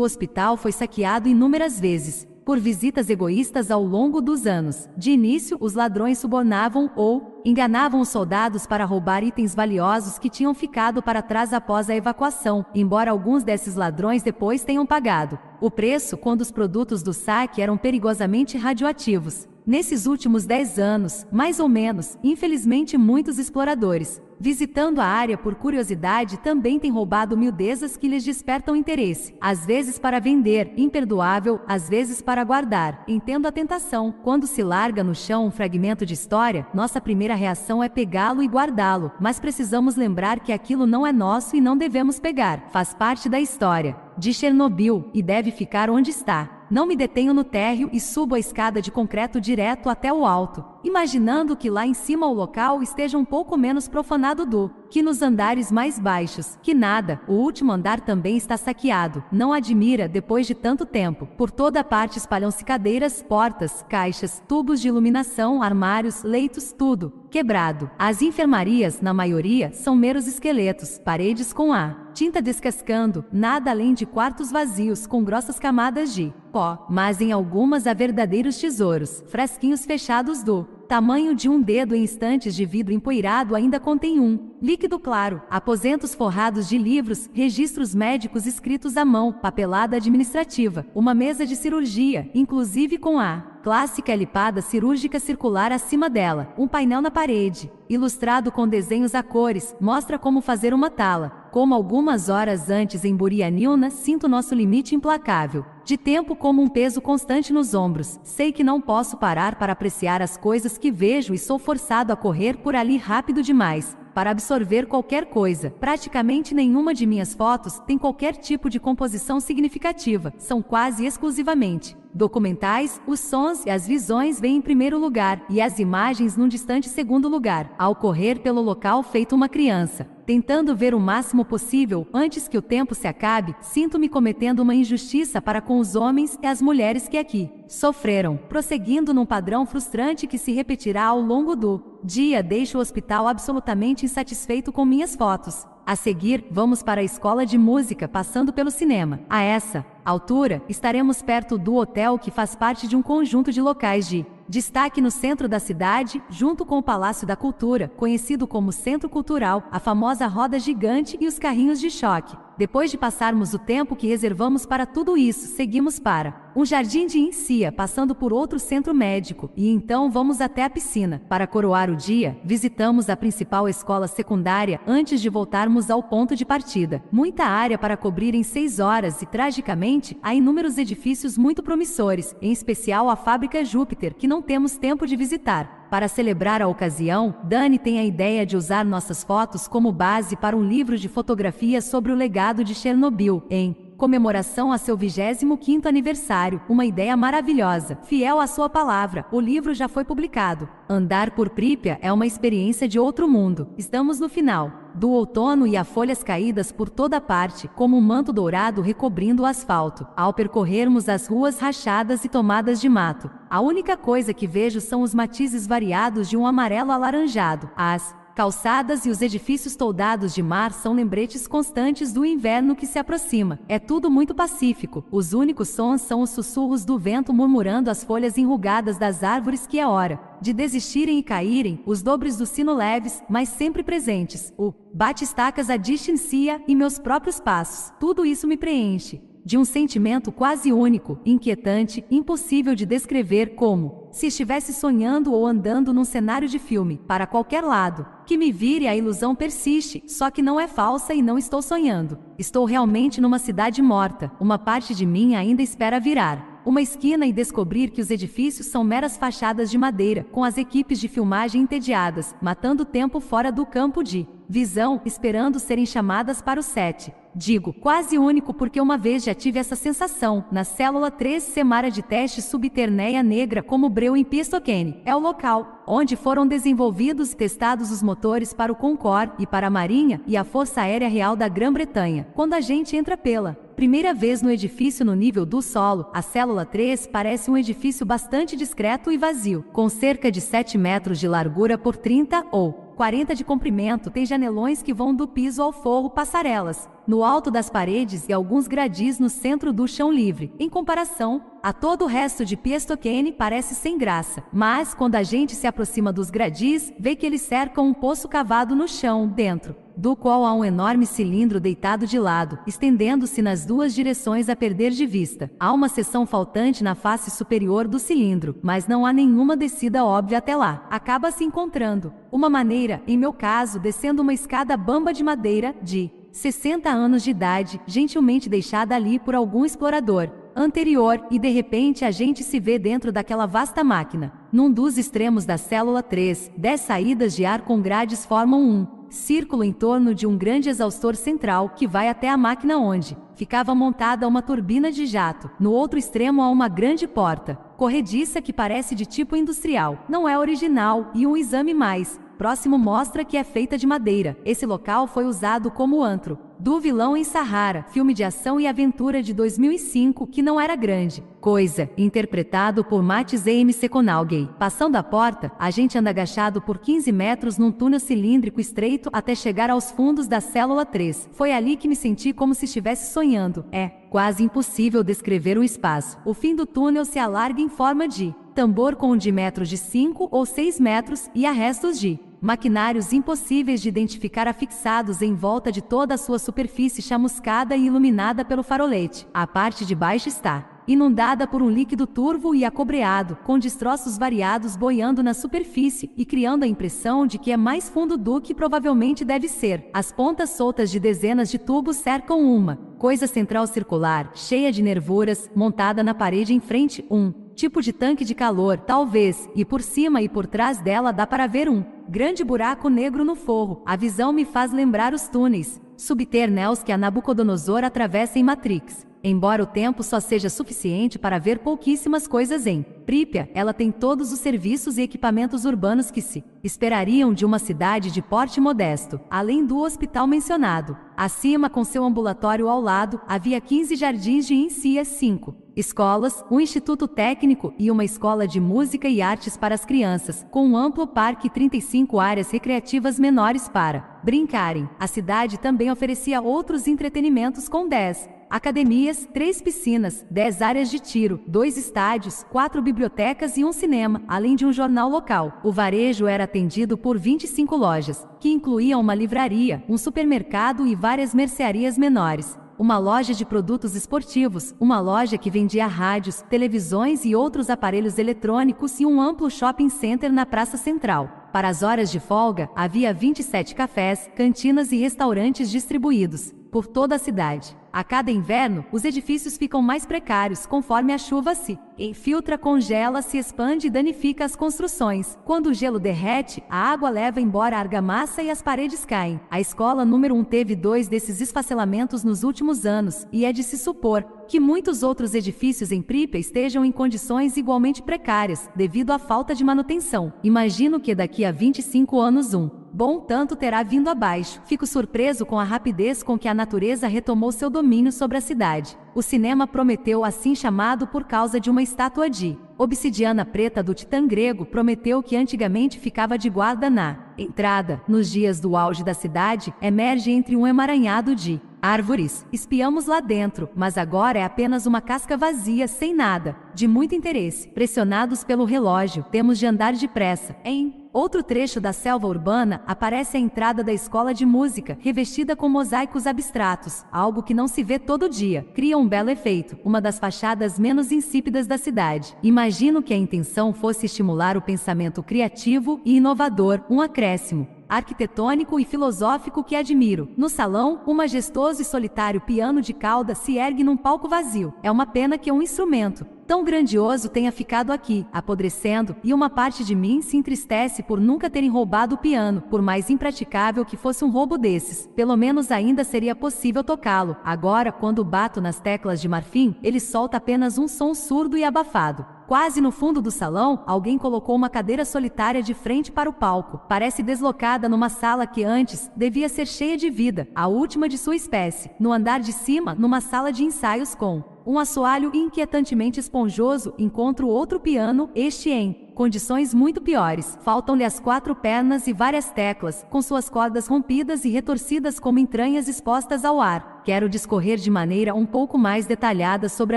hospital foi saqueado inúmeras vezes, por visitas egoístas ao longo dos anos. De início, os ladrões subornavam ou enganavam os soldados para roubar itens valiosos que tinham ficado para trás após a evacuação, embora alguns desses ladrões depois tenham pagado o preço quando os produtos do saque eram perigosamente radioativos. Nesses últimos 10 anos, mais ou menos, infelizmente muitos exploradores visitando a área por curiosidade também tem roubado miudezas que lhes despertam interesse, às vezes para vender, imperdoável, às vezes para guardar. Entendo a tentação, quando se larga no chão um fragmento de história, nossa primeira reação é pegá-lo e guardá-lo, mas precisamos lembrar que aquilo não é nosso e não devemos pegar, faz parte da história de Chernobyl e deve ficar onde está. Não me detenho no térreo e subo a escada de concreto direto até o alto imaginando que lá em cima o local esteja um pouco menos profanado do que nos andares mais baixos, que nada, o último andar também está saqueado. Não admira, depois de tanto tempo. Por toda parte espalham-se cadeiras, portas, caixas, tubos de iluminação, armários, leitos, tudo quebrado. As enfermarias, na maioria, são meros esqueletos, paredes com a tinta descascando, nada além de quartos vazios com grossas camadas de pó, mas em algumas há verdadeiros tesouros, fresquinhos fechados do tamanho de um dedo em estantes de vidro empoeirado ainda contém um líquido claro, aposentos forrados de livros, registros médicos escritos à mão, papelada administrativa, uma mesa de cirurgia, inclusive com a clássica lipada cirúrgica circular acima dela, um painel na parede, ilustrado com desenhos a cores, mostra como fazer uma tala, como algumas horas antes em Burianilna, sinto nosso limite implacável de tempo como um peso constante nos ombros. Sei que não posso parar para apreciar as coisas que vejo e sou forçado a correr por ali rápido demais, para absorver qualquer coisa. Praticamente nenhuma de minhas fotos tem qualquer tipo de composição significativa, são quase exclusivamente documentais, os sons e as visões vêm em primeiro lugar, e as imagens num distante segundo lugar, ao correr pelo local feito uma criança tentando ver o máximo possível antes que o tempo se acabe, sinto-me cometendo uma injustiça para com os homens e as mulheres que aqui sofreram, prosseguindo num padrão frustrante que se repetirá ao longo do dia. Deixo o hospital absolutamente insatisfeito com minhas fotos. A seguir, vamos para a escola de música, passando pelo cinema. A essa altura, estaremos perto do hotel que faz parte de um conjunto de locais de destaque no centro da cidade, junto com o Palácio da Cultura, conhecido como Centro Cultural, a famosa roda gigante e os carrinhos de choque. Depois de passarmos o tempo que reservamos para tudo isso, seguimos para um jardim de Incia, passando por outro centro médico, e então vamos até a piscina. Para coroar o dia, visitamos a principal escola secundária antes de voltarmos ao ponto de partida. Muita área para cobrir em seis horas e, tragicamente, há inúmeros edifícios muito promissores, em especial a fábrica Júpiter, que não não temos tempo de visitar. Para celebrar a ocasião, Dani tem a ideia de usar nossas fotos como base para um livro de fotografias sobre o legado de Chernobyl, em comemoração a seu 25º aniversário, uma ideia maravilhosa. Fiel à sua palavra, o livro já foi publicado. Andar por Prípia é uma experiência de outro mundo. Estamos no final do outono e a folhas caídas por toda parte, como um manto dourado recobrindo o asfalto. Ao percorrermos as ruas rachadas e tomadas de mato, a única coisa que vejo são os matizes variados de um amarelo alaranjado, as calçadas e os edifícios toldados de mar são lembretes constantes do inverno que se aproxima. É tudo muito pacífico. Os únicos sons são os sussurros do vento murmurando as folhas enrugadas das árvores que é hora de desistirem e caírem, os dobres do sino leves, mas sempre presentes. O bate-estacas a distinção e meus próprios passos. Tudo isso me preenche de um sentimento quase único, inquietante, impossível de descrever como se estivesse sonhando ou andando num cenário de filme, para qualquer lado, que me vire a ilusão persiste, só que não é falsa e não estou sonhando. Estou realmente numa cidade morta, uma parte de mim ainda espera virar uma esquina e descobrir que os edifícios são meras fachadas de madeira, com as equipes de filmagem entediadas, matando tempo fora do campo de visão, esperando serem chamadas para o sete. Digo, quase único porque uma vez já tive essa sensação, na célula 3 Semara de Teste Subternéia Negra como Breu em Pistokene. É o local onde foram desenvolvidos e testados os motores para o Concorde e para a Marinha e a Força Aérea Real da Grã-Bretanha. Quando a gente entra pela primeira vez no edifício no nível do solo, a célula 3 parece um edifício bastante discreto e vazio, com cerca de 7 metros de largura por 30 ou 40 de comprimento, tem janelões que vão do piso ao forro, passarelas, no alto das paredes e alguns gradis no centro do chão livre. Em comparação, a todo o resto de Piestokene parece sem graça, mas quando a gente se aproxima dos gradis, vê que eles cercam um poço cavado no chão, dentro do qual há um enorme cilindro deitado de lado, estendendo-se nas duas direções a perder de vista. Há uma seção faltante na face superior do cilindro, mas não há nenhuma descida óbvia até lá. Acaba se encontrando. Uma maneira, em meu caso, descendo uma escada bamba de madeira, de 60 anos de idade, gentilmente deixada ali por algum explorador anterior e de repente a gente se vê dentro daquela vasta máquina. Num dos extremos da célula 3, 10 saídas de ar com grades formam um círculo em torno de um grande exaustor central que vai até a máquina onde ficava montada uma turbina de jato. No outro extremo há uma grande porta, corrediça que parece de tipo industrial. Não é original, e um exame mais próximo mostra que é feita de madeira. Esse local foi usado como antro do vilão em Sahara, filme de ação e aventura de 2005 que não era grande coisa, interpretado por Matt M. Seconalgay. Passando a porta, a gente anda agachado por 15 metros num túnel cilíndrico estreito até chegar aos fundos da célula 3. Foi ali que me senti como se estivesse sonhando. É quase impossível descrever o espaço. O fim do túnel se alarga em forma de tambor com um diâmetro de 5 ou 6 metros e arrestos de maquinários impossíveis de identificar afixados em volta de toda a sua superfície chamuscada e iluminada pelo farolete. A parte de baixo está inundada por um líquido turvo e acobreado, com destroços variados boiando na superfície e criando a impressão de que é mais fundo do que provavelmente deve ser. As pontas soltas de dezenas de tubos cercam uma coisa central circular, cheia de nervuras, montada na parede em frente. Um tipo de tanque de calor, talvez, e por cima e por trás dela dá para ver um grande buraco negro no forro. A visão me faz lembrar os túneis subternels que a Nabucodonosor atravessa em Matrix. Embora o tempo só seja suficiente para ver pouquíssimas coisas em Prípia, ela tem todos os serviços e equipamentos urbanos que se esperariam de uma cidade de porte modesto, além do hospital mencionado. Acima, com seu ambulatório ao lado, havia 15 jardins de Incias 5, escolas, um instituto técnico e uma escola de música e artes para as crianças, com um amplo parque e 35 áreas recreativas menores para brincarem. A cidade também oferecia outros entretenimentos com 10 academias, três piscinas, dez áreas de tiro, dois estádios, quatro bibliotecas e um cinema, além de um jornal local. O varejo era atendido por 25 lojas, que incluíam uma livraria, um supermercado e várias mercearias menores uma loja de produtos esportivos, uma loja que vendia rádios, televisões e outros aparelhos eletrônicos e um amplo shopping center na Praça Central. Para as horas de folga, havia 27 cafés, cantinas e restaurantes distribuídos por toda a cidade. A cada inverno, os edifícios ficam mais precários conforme a chuva se infiltra, congela, se expande e danifica as construções. Quando o gelo derrete, a água leva embora a argamassa e as paredes caem. A escola número 1 teve dois desses esfacelamentos nos últimos anos, e é de se supor que muitos outros edifícios em Pripyat estejam em condições igualmente precárias, devido à falta de manutenção. Imagino que daqui a 25 anos um bom tanto terá vindo abaixo. Fico surpreso com a rapidez com que a natureza retomou seu domínio sobre a cidade. O cinema prometeu assim chamado por causa de uma estátua de obsidiana preta do titã grego Prometeu que antigamente ficava de guarda na entrada. Nos dias do auge da cidade, emerge entre um emaranhado de árvores, espiamos lá dentro, mas agora é apenas uma casca vazia, sem nada, de muito interesse. Pressionados pelo relógio, temos de andar depressa. Em outro trecho da selva urbana, aparece a entrada da escola de música, revestida com mosaicos abstratos, algo que não se vê todo dia. Cria um belo efeito, uma das fachadas menos insípidas da cidade. Imagino que a intenção fosse estimular o pensamento criativo e inovador, um acréscimo arquitetônico e filosófico que admiro. No salão, o majestoso e solitário piano de cauda se ergue num palco vazio. É uma pena que um instrumento tão grandioso tenha ficado aqui, apodrecendo, e uma parte de mim se entristece por nunca terem roubado o piano, por mais impraticável que fosse um roubo desses. Pelo menos ainda seria possível tocá-lo. Agora, quando bato nas teclas de marfim, ele solta apenas um som surdo e abafado. Quase no fundo do salão, alguém colocou uma cadeira solitária de frente para o palco. Parece deslocada numa sala que antes devia ser cheia de vida, a última de sua espécie. No andar de cima, numa sala de ensaios com um assoalho inquietantemente esponjoso, encontra o outro piano, este em condições muito piores. Faltam-lhe as quatro pernas e várias teclas, com suas cordas rompidas e retorcidas como entranhas expostas ao ar. Quero discorrer de maneira um pouco mais detalhada sobre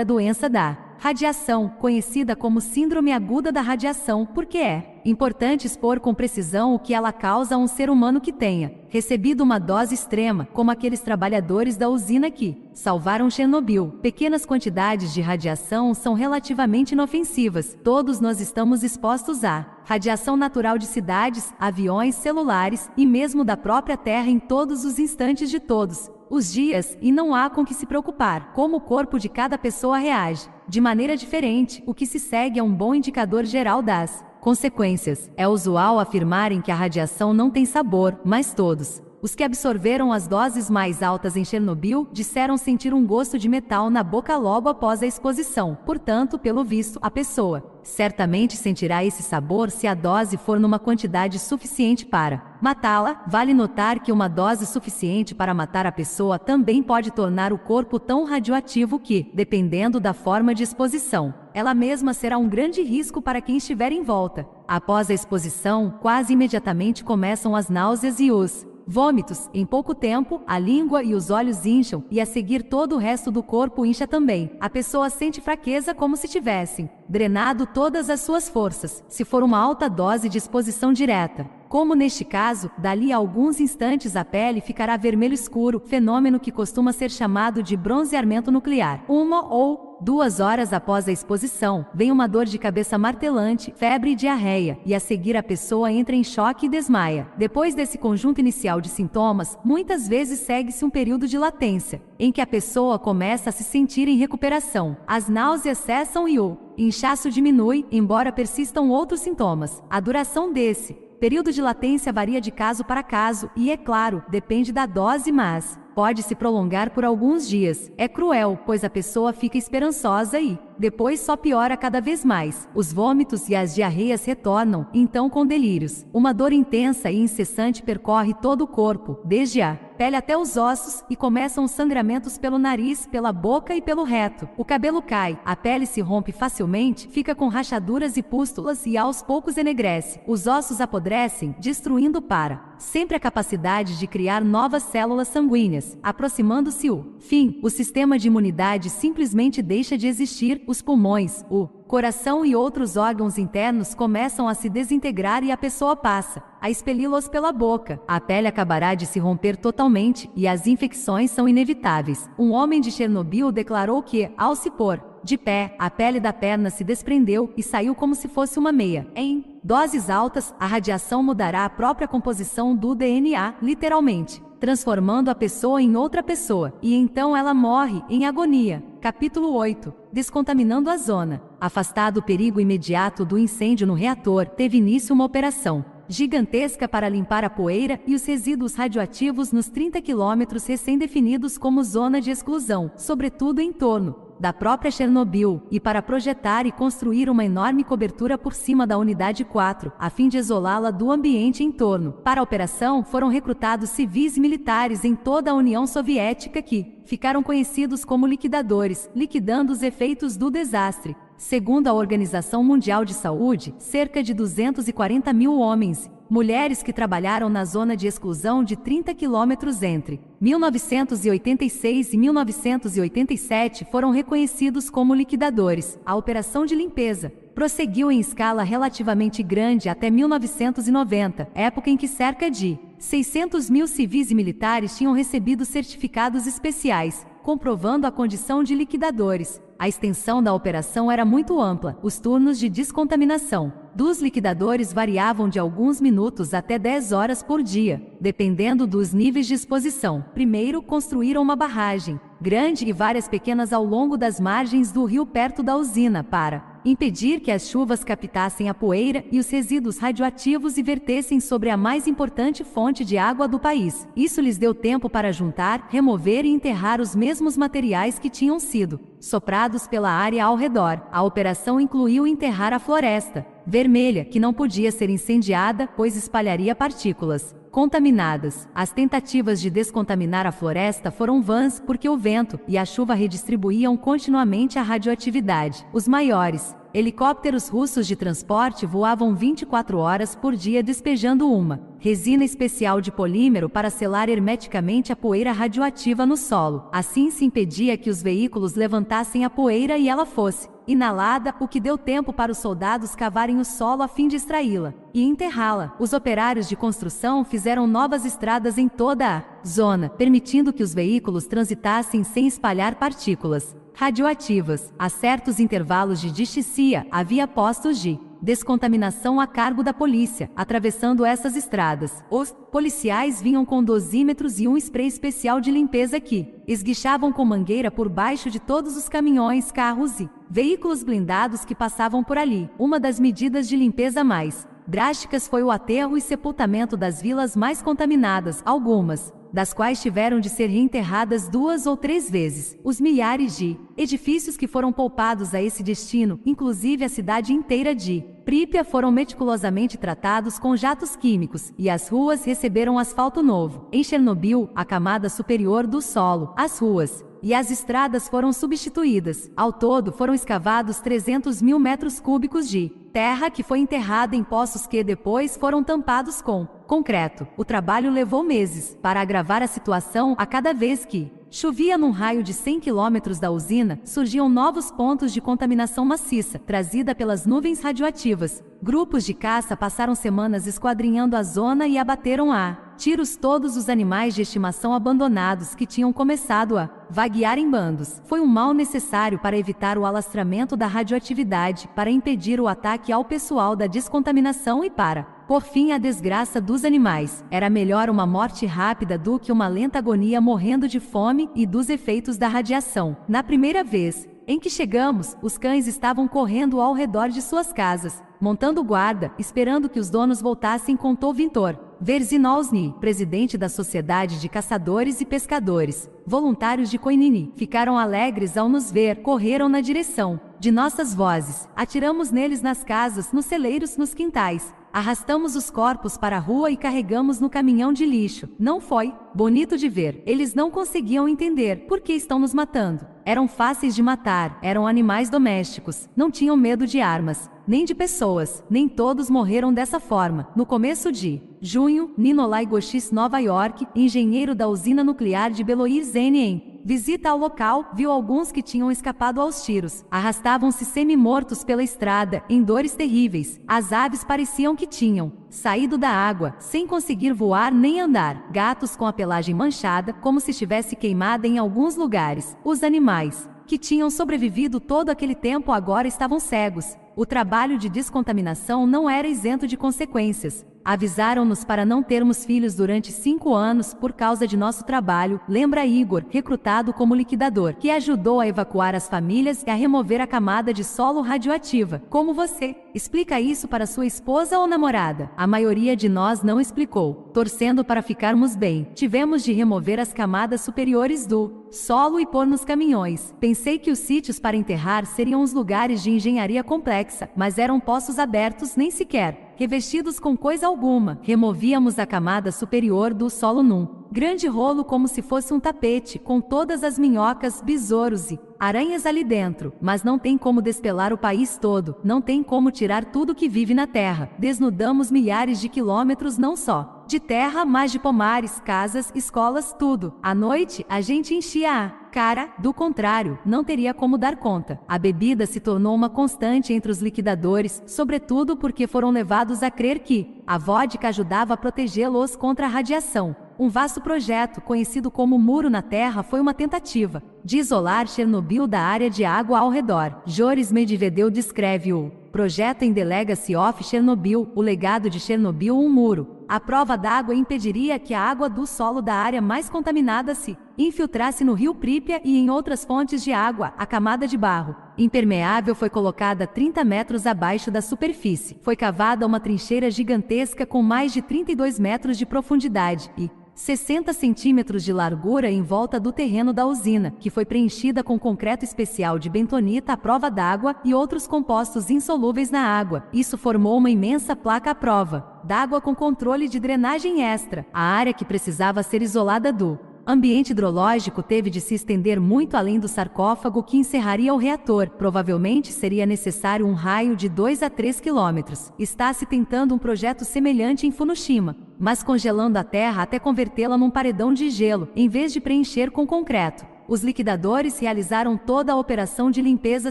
a doença da radiação, conhecida como síndrome aguda da radiação, porque é importante expor com precisão o que ela causa a um ser humano que tenha recebido uma dose extrema, como aqueles trabalhadores da usina que salvaram Chernobyl. Pequenas quantidades de radiação são relativamente inofensivas. Todos nós estamos expostos expostos à radiação natural de cidades, aviões, celulares e mesmo da própria Terra em todos os instantes de todos os dias e não há com que se preocupar como o corpo de cada pessoa reage, de maneira diferente, o que se segue é um bom indicador geral das consequências. É usual afirmarem que a radiação não tem sabor, mas todos os que absorveram as doses mais altas em Chernobyl disseram sentir um gosto de metal na boca logo após a exposição, portanto, pelo visto, a pessoa certamente sentirá esse sabor se a dose for numa quantidade suficiente para matá-la. Vale notar que uma dose suficiente para matar a pessoa também pode tornar o corpo tão radioativo que, dependendo da forma de exposição, ela mesma será um grande risco para quem estiver em volta. Após a exposição, quase imediatamente começam as náuseas e os vômitos, em pouco tempo, a língua e os olhos incham, e a seguir todo o resto do corpo incha também. A pessoa sente fraqueza como se tivessem drenado todas as suas forças, se for uma alta dose de exposição direta. Como neste caso, dali a alguns instantes a pele ficará vermelho escuro, fenômeno que costuma ser chamado de bronzeamento nuclear. Uma ou duas horas após a exposição, vem uma dor de cabeça martelante, febre e diarreia, e a seguir a pessoa entra em choque e desmaia. Depois desse conjunto inicial de sintomas, muitas vezes segue-se um período de latência, em que a pessoa começa a se sentir em recuperação. As náuseas cessam e o inchaço diminui, embora persistam outros sintomas. A duração desse período de latência varia de caso para caso e, é claro, depende da dose, mas pode se prolongar por alguns dias. É cruel, pois a pessoa fica esperançosa e depois só piora cada vez mais. Os vômitos e as diarreias retornam, então com delírios. Uma dor intensa e incessante percorre todo o corpo, desde a pele até os ossos, e começam sangramentos pelo nariz, pela boca e pelo reto. O cabelo cai, a pele se rompe facilmente, fica com rachaduras e pústulas e aos poucos enegrece. Os ossos apodrecem, destruindo para sempre a capacidade de criar novas células sanguíneas, aproximando-se o fim. O sistema de imunidade simplesmente deixa de existir os pulmões, o coração e outros órgãos internos começam a se desintegrar e a pessoa passa a expeli-los pela boca. A pele acabará de se romper totalmente e as infecções são inevitáveis. Um homem de Chernobyl declarou que, ao se pôr de pé, a pele da perna se desprendeu e saiu como se fosse uma meia. Em doses altas, a radiação mudará a própria composição do DNA, literalmente transformando a pessoa em outra pessoa, e então ela morre, em agonia. Capítulo 8 Descontaminando a zona. Afastado o perigo imediato do incêndio no reator, teve início uma operação gigantesca para limpar a poeira e os resíduos radioativos nos 30 quilômetros recém-definidos como zona de exclusão, sobretudo em torno da própria Chernobyl, e para projetar e construir uma enorme cobertura por cima da unidade 4, a fim de isolá-la do ambiente em torno. Para a operação, foram recrutados civis e militares em toda a União Soviética que ficaram conhecidos como liquidadores, liquidando os efeitos do desastre. Segundo a Organização Mundial de Saúde, cerca de 240 mil homens, mulheres que trabalharam na zona de exclusão de 30 quilômetros entre 1986 e 1987 foram reconhecidos como liquidadores. A operação de limpeza prosseguiu em escala relativamente grande até 1990, época em que cerca de 600 mil civis e militares tinham recebido certificados especiais, comprovando a condição de liquidadores. A extensão da operação era muito ampla, os turnos de descontaminação dos liquidadores variavam de alguns minutos até 10 horas por dia, dependendo dos níveis de exposição. Primeiro, construíram uma barragem, grande e várias pequenas ao longo das margens do rio perto da usina, para impedir que as chuvas captassem a poeira e os resíduos radioativos e vertessem sobre a mais importante fonte de água do país. Isso lhes deu tempo para juntar, remover e enterrar os mesmos materiais que tinham sido soprados pela área ao redor. A operação incluiu enterrar a floresta vermelha, que não podia ser incendiada, pois espalharia partículas contaminadas. As tentativas de descontaminar a floresta foram vãs porque o vento e a chuva redistribuíam continuamente a radioatividade. Os maiores helicópteros russos de transporte voavam 24 horas por dia despejando uma resina especial de polímero para selar hermeticamente a poeira radioativa no solo. Assim se impedia que os veículos levantassem a poeira e ela fosse inalada, o que deu tempo para os soldados cavarem o solo a fim de extraí-la e enterrá-la. Os operários de construção fizeram novas estradas em toda a zona, permitindo que os veículos transitassem sem espalhar partículas radioativas, a certos intervalos de disticcia, havia postos de descontaminação a cargo da polícia. Atravessando essas estradas, os policiais vinham com dosímetros e um spray especial de limpeza que esguichavam com mangueira por baixo de todos os caminhões, carros e veículos blindados que passavam por ali. Uma das medidas de limpeza mais drásticas foi o aterro e sepultamento das vilas mais contaminadas, algumas das quais tiveram de ser enterradas duas ou três vezes. Os milhares de edifícios que foram poupados a esse destino, inclusive a cidade inteira de Prípia foram meticulosamente tratados com jatos químicos e as ruas receberam asfalto novo. Em Chernobyl, a camada superior do solo, as ruas e as estradas foram substituídas. Ao todo, foram escavados 300 mil metros cúbicos de terra que foi enterrada em poços que depois foram tampados com concreto, o trabalho levou meses para agravar a situação a cada vez que chovia num raio de 100 quilômetros da usina, surgiam novos pontos de contaminação maciça, trazida pelas nuvens radioativas. Grupos de caça passaram semanas esquadrinhando a zona e abateram a tiros todos os animais de estimação abandonados que tinham começado a vaguear em bandos. Foi um mal necessário para evitar o alastramento da radioatividade, para impedir o ataque ao pessoal da descontaminação e para por fim a desgraça dos animais. Era melhor uma morte rápida do que uma lenta agonia morrendo de fome e dos efeitos da radiação. Na primeira vez em que chegamos, os cães estavam correndo ao redor de suas casas, montando guarda, esperando que os donos voltassem, contou Vintor. Verzinolsny, presidente da Sociedade de Caçadores e Pescadores, voluntários de Coinini, ficaram alegres ao nos ver, correram na direção de nossas vozes, atiramos neles nas casas, nos celeiros, nos quintais, Arrastamos os corpos para a rua e carregamos no caminhão de lixo. Não foi bonito de ver. Eles não conseguiam entender por que estão nos matando. Eram fáceis de matar, eram animais domésticos, não tinham medo de armas, nem de pessoas, nem todos morreram dessa forma. No começo de junho, Ninolai Goshis, Nova York, engenheiro da usina nuclear de Beloir Zene visita ao local, viu alguns que tinham escapado aos tiros, arrastavam-se semi-mortos pela estrada, em dores terríveis. As aves pareciam que tinham saído da água, sem conseguir voar nem andar, gatos com a pelagem manchada, como se estivesse queimada em alguns lugares. Os animais, que tinham sobrevivido todo aquele tempo agora estavam cegos. O trabalho de descontaminação não era isento de consequências. Avisaram-nos para não termos filhos durante cinco anos por causa de nosso trabalho, lembra Igor, recrutado como liquidador, que ajudou a evacuar as famílias e a remover a camada de solo radioativa. Como você? Explica isso para sua esposa ou namorada. A maioria de nós não explicou. Torcendo para ficarmos bem, tivemos de remover as camadas superiores do solo e pôr nos caminhões. Pensei que os sítios para enterrar seriam os lugares de engenharia complexa, mas eram poços abertos nem sequer revestidos com coisa alguma, removíamos a camada superior do solo num grande rolo como se fosse um tapete, com todas as minhocas, besouros e aranhas ali dentro, mas não tem como despelar o país todo, não tem como tirar tudo que vive na terra. Desnudamos milhares de quilômetros não só de terra, mas de pomares, casas, escolas, tudo. À noite, a gente enchia a cara, do contrário, não teria como dar conta. A bebida se tornou uma constante entre os liquidadores, sobretudo porque foram levados a crer que a vodka ajudava a protegê-los contra a radiação. Um vasto projeto, conhecido como Muro na Terra, foi uma tentativa de isolar Chernobyl da área de água ao redor. Joris Medvedev descreve o Projeto em The Legacy of Chernobyl, o legado de Chernobyl, um muro, a prova d'água impediria que a água do solo da área mais contaminada se infiltrasse no rio Prípia e em outras fontes de água. A camada de barro impermeável foi colocada 30 metros abaixo da superfície. Foi cavada uma trincheira gigantesca com mais de 32 metros de profundidade e 60 centímetros de largura em volta do terreno da usina, que foi preenchida com concreto especial de bentonita à prova d'água e outros compostos insolúveis na água. Isso formou uma imensa placa à prova d'água com controle de drenagem extra, a área que precisava ser isolada do ambiente hidrológico teve de se estender muito além do sarcófago que encerraria o reator. Provavelmente seria necessário um raio de 2 a 3 quilômetros. Está se tentando um projeto semelhante em Fukushima, mas congelando a terra até convertê-la num paredão de gelo, em vez de preencher com concreto. Os liquidadores realizaram toda a operação de limpeza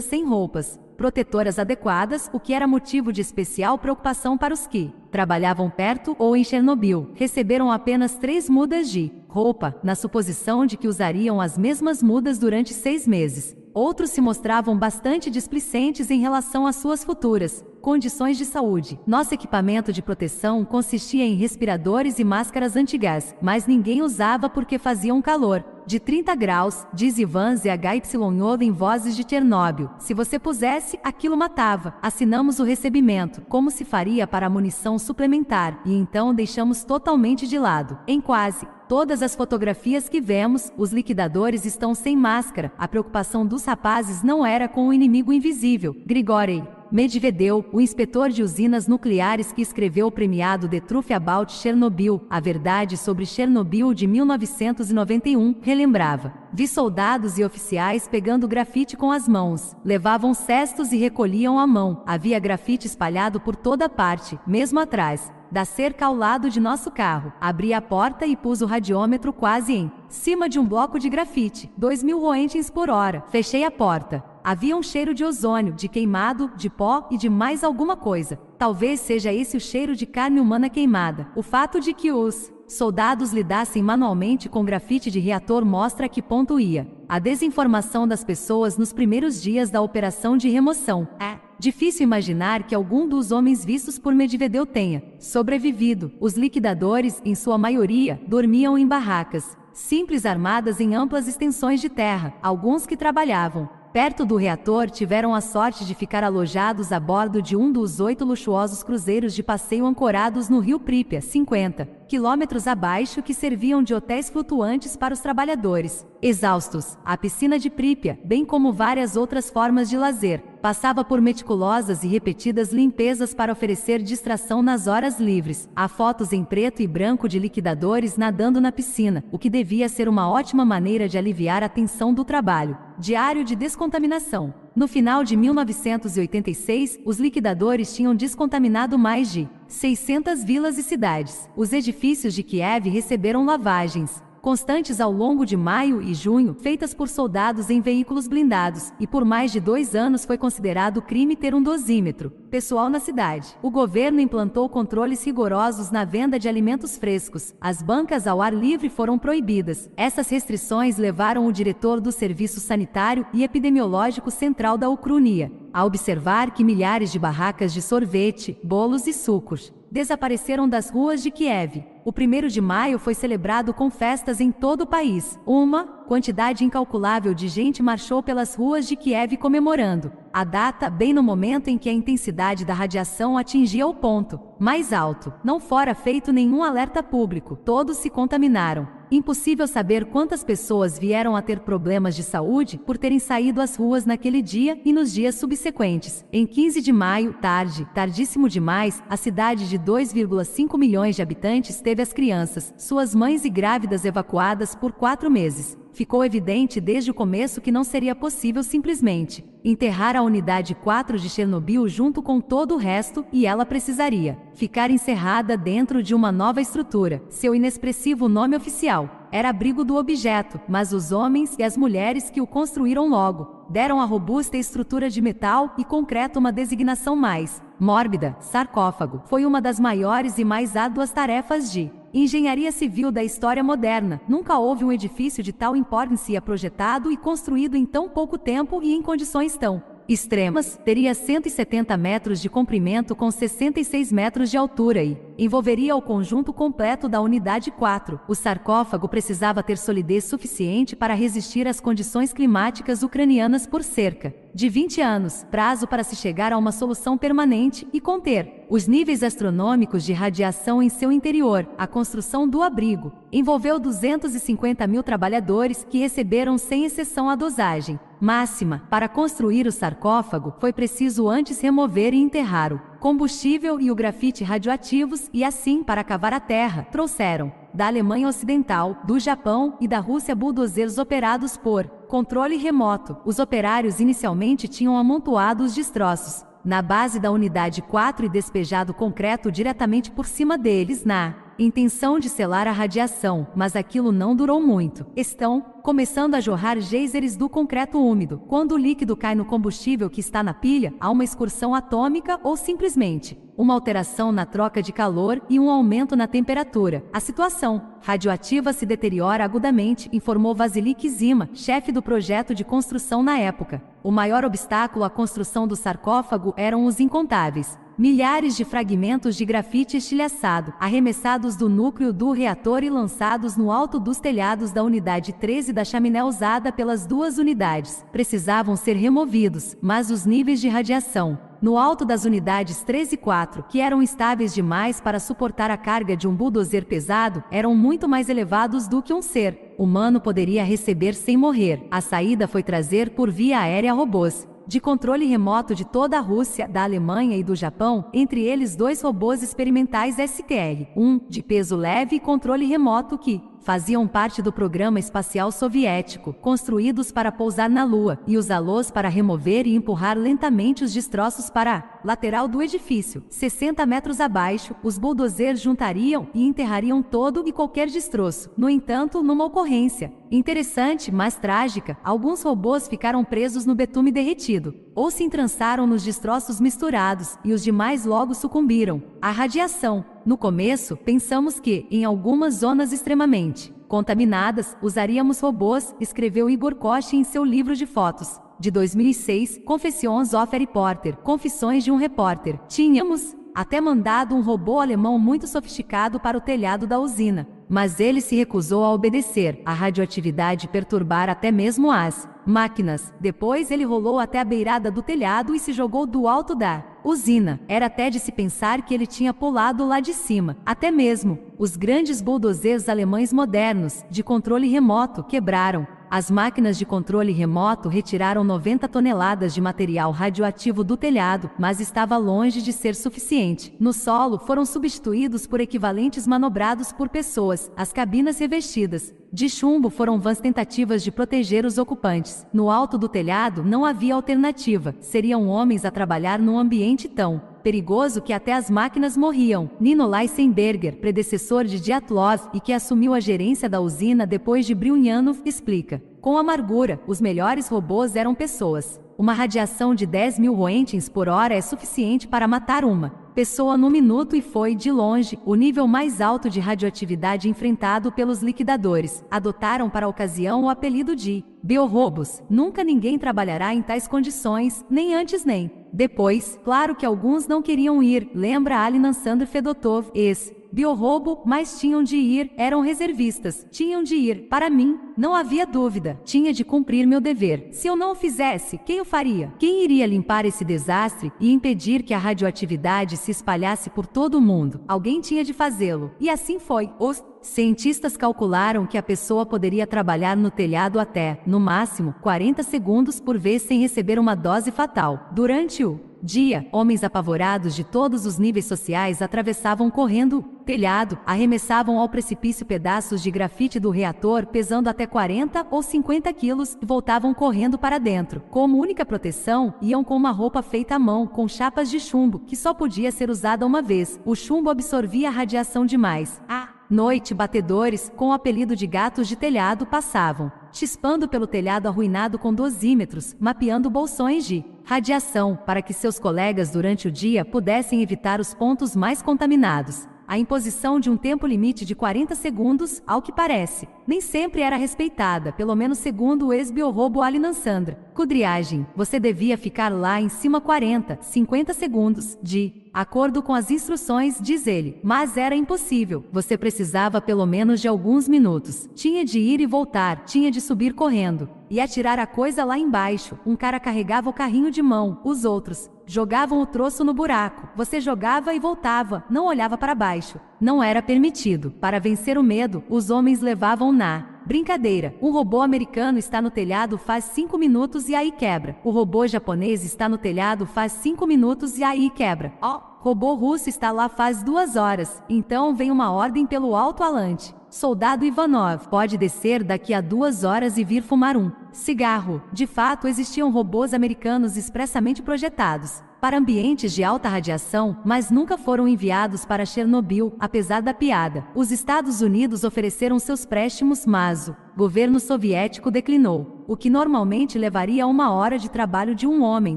sem roupas protetoras adequadas, o que era motivo de especial preocupação para os que trabalhavam perto ou em Chernobyl, receberam apenas três mudas de roupa, na suposição de que usariam as mesmas mudas durante seis meses. Outros se mostravam bastante displicentes em relação às suas futuras condições de saúde. Nosso equipamento de proteção consistia em respiradores e máscaras antigás, mas ninguém usava porque fazia um calor de 30 graus, diz Ivan ZHYO em Vozes de Chernobyl. Se você pusesse, aquilo matava. Assinamos o recebimento, como se faria para a munição suplementar, e então deixamos totalmente de lado. Em quase todas as fotografias que vemos, os liquidadores estão sem máscara. A preocupação dos rapazes não era com o inimigo invisível, Grigori. Medvedeu, o inspetor de usinas nucleares que escreveu o premiado The Truth About Chernobyl, A Verdade sobre Chernobyl de 1991, relembrava. Vi soldados e oficiais pegando grafite com as mãos. Levavam cestos e recolhiam a mão. Havia grafite espalhado por toda parte, mesmo atrás da cerca ao lado de nosso carro. Abri a porta e pus o radiômetro quase em cima de um bloco de grafite, 2 mil roentgens por hora. Fechei a porta. Havia um cheiro de ozônio, de queimado, de pó e de mais alguma coisa. Talvez seja esse o cheiro de carne humana queimada. O fato de que os soldados lidassem manualmente com grafite de reator mostra a que ponto ia. A desinformação das pessoas nos primeiros dias da operação de remoção. É. Difícil imaginar que algum dos homens vistos por Medvedev tenha sobrevivido. Os liquidadores, em sua maioria, dormiam em barracas, simples armadas em amplas extensões de terra, alguns que trabalhavam perto do reator, tiveram a sorte de ficar alojados a bordo de um dos oito luxuosos cruzeiros de passeio ancorados no rio Prípia, 50 quilômetros abaixo que serviam de hotéis flutuantes para os trabalhadores. Exaustos, a piscina de Prípia, bem como várias outras formas de lazer, passava por meticulosas e repetidas limpezas para oferecer distração nas horas livres. Há fotos em preto e branco de liquidadores nadando na piscina, o que devia ser uma ótima maneira de aliviar a tensão do trabalho. Diário de descontaminação. No final de 1986, os liquidadores tinham descontaminado mais de 600 vilas e cidades. Os edifícios de Kiev receberam lavagens, constantes ao longo de maio e junho, feitas por soldados em veículos blindados, e por mais de dois anos foi considerado crime ter um dosímetro pessoal na cidade. O governo implantou controles rigorosos na venda de alimentos frescos, as bancas ao ar livre foram proibidas. Essas restrições levaram o diretor do Serviço Sanitário e Epidemiológico Central da Ucrânia a observar que milhares de barracas de sorvete, bolos e sucos desapareceram das ruas de Kiev. O 1 de maio foi celebrado com festas em todo o país. Uma quantidade incalculável de gente marchou pelas ruas de Kiev comemorando a data bem no momento em que a intensidade da radiação atingia o ponto mais alto. Não fora feito nenhum alerta público, todos se contaminaram. Impossível saber quantas pessoas vieram a ter problemas de saúde por terem saído às ruas naquele dia e nos dias subsequentes. Em 15 de maio, tarde, tardíssimo demais, a cidade de 2,5 milhões de habitantes teve as crianças, suas mães e grávidas evacuadas por quatro meses ficou evidente desde o começo que não seria possível simplesmente enterrar a unidade 4 de Chernobyl junto com todo o resto e ela precisaria ficar encerrada dentro de uma nova estrutura. Seu inexpressivo nome oficial era abrigo do objeto, mas os homens e as mulheres que o construíram logo deram à robusta estrutura de metal e concreto uma designação mais mórbida, sarcófago, foi uma das maiores e mais áduas tarefas de engenharia civil da história moderna. Nunca houve um edifício de tal importância projetado e construído em tão pouco tempo e em condições tão extremas, teria 170 metros de comprimento com 66 metros de altura e envolveria o conjunto completo da unidade 4. O sarcófago precisava ter solidez suficiente para resistir às condições climáticas ucranianas por cerca de 20 anos, prazo para se chegar a uma solução permanente e conter os níveis astronômicos de radiação em seu interior. A construção do abrigo envolveu 250 mil trabalhadores que receberam sem exceção a dosagem Máxima, para construir o sarcófago foi preciso antes remover e enterrar o combustível e o grafite radioativos e assim para cavar a terra, trouxeram da Alemanha Ocidental, do Japão e da Rússia bulldozers operados por controle remoto. Os operários inicialmente tinham amontoado os destroços na base da unidade 4 e despejado concreto diretamente por cima deles na intenção de selar a radiação, mas aquilo não durou muito. Estão começando a jorrar geysers do concreto úmido. Quando o líquido cai no combustível que está na pilha, há uma excursão atômica ou simplesmente uma alteração na troca de calor e um aumento na temperatura. A situação radioativa se deteriora agudamente, informou Vasilik Zima, chefe do projeto de construção na época. O maior obstáculo à construção do sarcófago eram os incontáveis milhares de fragmentos de grafite estilhaçado, arremessados do núcleo do reator e lançados no alto dos telhados da unidade 13 da chaminé usada pelas duas unidades, precisavam ser removidos, mas os níveis de radiação, no alto das unidades 3 e 4, que eram estáveis demais para suportar a carga de um bulldozer pesado, eram muito mais elevados do que um ser humano poderia receber sem morrer. A saída foi trazer por via aérea robôs, de controle remoto de toda a Rússia, da Alemanha e do Japão, entre eles dois robôs experimentais STL-1, de peso leve e controle remoto que, faziam parte do programa espacial soviético, construídos para pousar na Lua, e usá-los para remover e empurrar lentamente os destroços para a lateral do edifício. 60 metros abaixo, os bulldozers juntariam e enterrariam todo e qualquer destroço. No entanto, numa ocorrência interessante, mas trágica, alguns robôs ficaram presos no betume derretido ou se entrançaram nos destroços misturados, e os demais logo sucumbiram. à radiação. No começo, pensamos que, em algumas zonas extremamente contaminadas, usaríamos robôs, escreveu Igor Koch em seu livro de fotos. De 2006, Confessions of a Reporter, Confissões de um Repórter. Tínhamos, até mandado um robô alemão muito sofisticado para o telhado da usina mas ele se recusou a obedecer. A radioatividade perturbar até mesmo as máquinas. Depois ele rolou até a beirada do telhado e se jogou do alto da usina. Era até de se pensar que ele tinha pulado lá de cima. Até mesmo os grandes bulldozers alemães modernos, de controle remoto, quebraram as máquinas de controle remoto retiraram 90 toneladas de material radioativo do telhado, mas estava longe de ser suficiente. No solo, foram substituídos por equivalentes manobrados por pessoas, as cabinas revestidas, de chumbo foram vãs tentativas de proteger os ocupantes. No alto do telhado não havia alternativa, seriam homens a trabalhar num ambiente tão perigoso que até as máquinas morriam. Nino Leisenberger, predecessor de Dyatlov e que assumiu a gerência da usina depois de Bryunyanov, explica. Com amargura, os melhores robôs eram pessoas. Uma radiação de 10 mil roentgens por hora é suficiente para matar uma pessoa no minuto e foi, de longe, o nível mais alto de radioatividade enfrentado pelos liquidadores. Adotaram para a ocasião o apelido de biorrobos. Nunca ninguém trabalhará em tais condições, nem antes nem depois. Claro que alguns não queriam ir, lembra Alinan Sandr Fedotov, ex biorroubo, mas tinham de ir, eram reservistas, tinham de ir, para mim, não havia dúvida, tinha de cumprir meu dever. Se eu não o fizesse, quem o faria? Quem iria limpar esse desastre e impedir que a radioatividade se espalhasse por todo o mundo? Alguém tinha de fazê-lo. E assim foi. Os cientistas calcularam que a pessoa poderia trabalhar no telhado até, no máximo, 40 segundos por vez sem receber uma dose fatal. Durante o dia, homens apavorados de todos os níveis sociais atravessavam correndo o telhado, arremessavam ao precipício pedaços de grafite do reator pesando até 40 ou 50 quilos e voltavam correndo para dentro. Como única proteção, iam com uma roupa feita à mão, com chapas de chumbo, que só podia ser usada uma vez. O chumbo absorvia a radiação demais. Ah! Noite batedores, com o apelido de gatos de telhado, passavam, chispando pelo telhado arruinado com dosímetros, mapeando bolsões de radiação para que seus colegas durante o dia pudessem evitar os pontos mais contaminados a imposição de um tempo limite de 40 segundos, ao que parece, nem sempre era respeitada, pelo menos segundo o ex-biorrobo Alinan Sandra. Cudriagem, você devia ficar lá em cima 40, 50 segundos, de acordo com as instruções, diz ele, mas era impossível, você precisava pelo menos de alguns minutos. Tinha de ir e voltar, tinha de subir correndo e atirar a coisa lá embaixo. Um cara carregava o carrinho de mão, os outros jogavam o troço no buraco. Você jogava e voltava, não olhava para baixo. Não era permitido. Para vencer o medo, os homens levavam na Brincadeira. Um robô americano está no telhado faz 5 minutos e aí quebra. O robô japonês está no telhado faz 5 minutos e aí quebra. Ó, oh, robô russo está lá faz duas horas. Então vem uma ordem pelo alto-alante. Soldado Ivanov pode descer daqui a duas horas e vir fumar um cigarro. De fato, existiam robôs americanos expressamente projetados para ambientes de alta radiação, mas nunca foram enviados para Chernobyl, apesar da piada. Os Estados Unidos ofereceram seus préstimos, mas o governo soviético declinou, o que normalmente levaria uma hora de trabalho de um homem.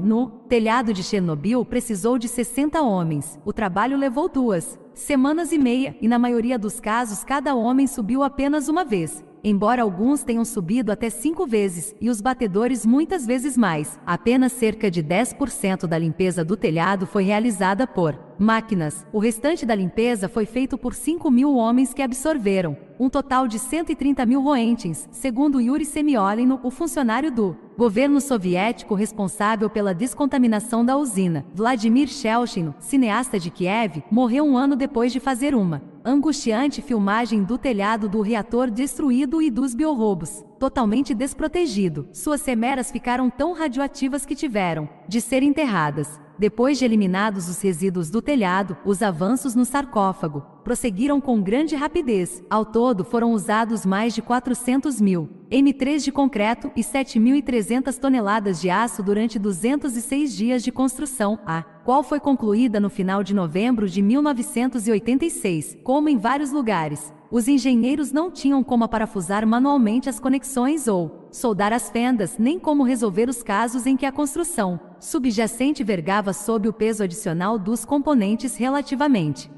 No telhado de Chernobyl precisou de 60 homens, o trabalho levou duas semanas e meia, e na maioria dos casos cada homem subiu apenas uma vez, embora alguns tenham subido até cinco vezes e os batedores muitas vezes mais, apenas cerca de 10% da limpeza do telhado foi realizada por máquinas. O restante da limpeza foi feito por 5 mil homens que absorveram, um total de 130 mil roentins, segundo Yuri Semiolino, o funcionário do governo soviético responsável pela descontaminação da usina. Vladimir Shelchino, cineasta de Kiev, morreu um ano depois de fazer uma angustiante filmagem do telhado do reator destruído e dos biorrobos, totalmente desprotegido. Suas semeras ficaram tão radioativas que tiveram de ser enterradas depois de eliminados os resíduos do telhado, os avanços no sarcófago prosseguiram com grande rapidez. Ao todo foram usados mais de 400 mil M3 de concreto e 7.300 toneladas de aço durante 206 dias de construção, a qual foi concluída no final de novembro de 1986. Como em vários lugares, os engenheiros não tinham como aparafusar manualmente as conexões ou soldar as fendas, nem como resolver os casos em que a construção subjacente vergava sob o peso adicional dos componentes relativamente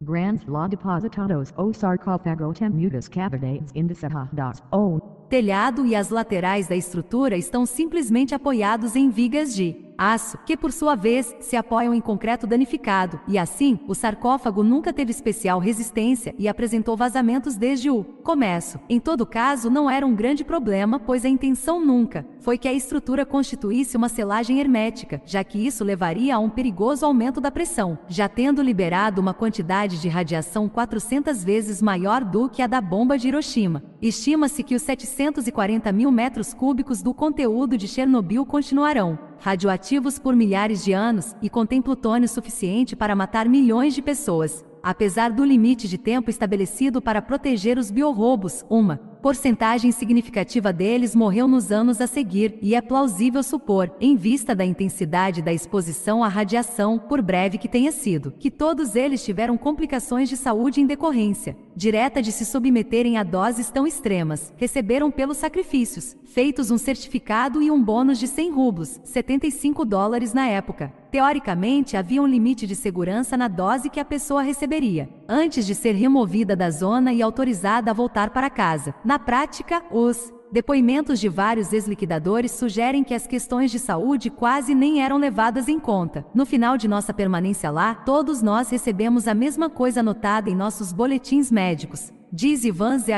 grandes la depositados o sarcófago temudas cavidades indeceradas, ou telhado e as laterais da estrutura estão simplesmente apoiados em vigas de aço, que por sua vez se apoiam em concreto danificado, e assim, o sarcófago nunca teve especial resistência e apresentou vazamentos desde o começo. Em todo caso, não era um grande problema, pois a intenção nunca foi que a estrutura constituísse uma selagem hermética, já que isso levaria a um perigoso aumento da pressão, já tendo liberado uma quantidade de radiação 400 vezes maior do que a da bomba de Hiroshima. Estima-se que os 700 640 mil metros cúbicos do conteúdo de Chernobyl continuarão radioativos por milhares de anos e contém plutônio suficiente para matar milhões de pessoas, apesar do limite de tempo estabelecido para proteger os biorrobos, uma porcentagem significativa deles morreu nos anos a seguir, e é plausível supor, em vista da intensidade da exposição à radiação, por breve que tenha sido, que todos eles tiveram complicações de saúde em decorrência, direta de se submeterem a doses tão extremas, receberam pelos sacrifícios, feitos um certificado e um bônus de 100 rublos, 75 dólares na época. Teoricamente, havia um limite de segurança na dose que a pessoa receberia, antes de ser removida da zona e autorizada a voltar para casa. Na prática, os depoimentos de vários ex-liquidadores sugerem que as questões de saúde quase nem eram levadas em conta. No final de nossa permanência lá, todos nós recebemos a mesma coisa anotada em nossos boletins médicos diz Ivan zhy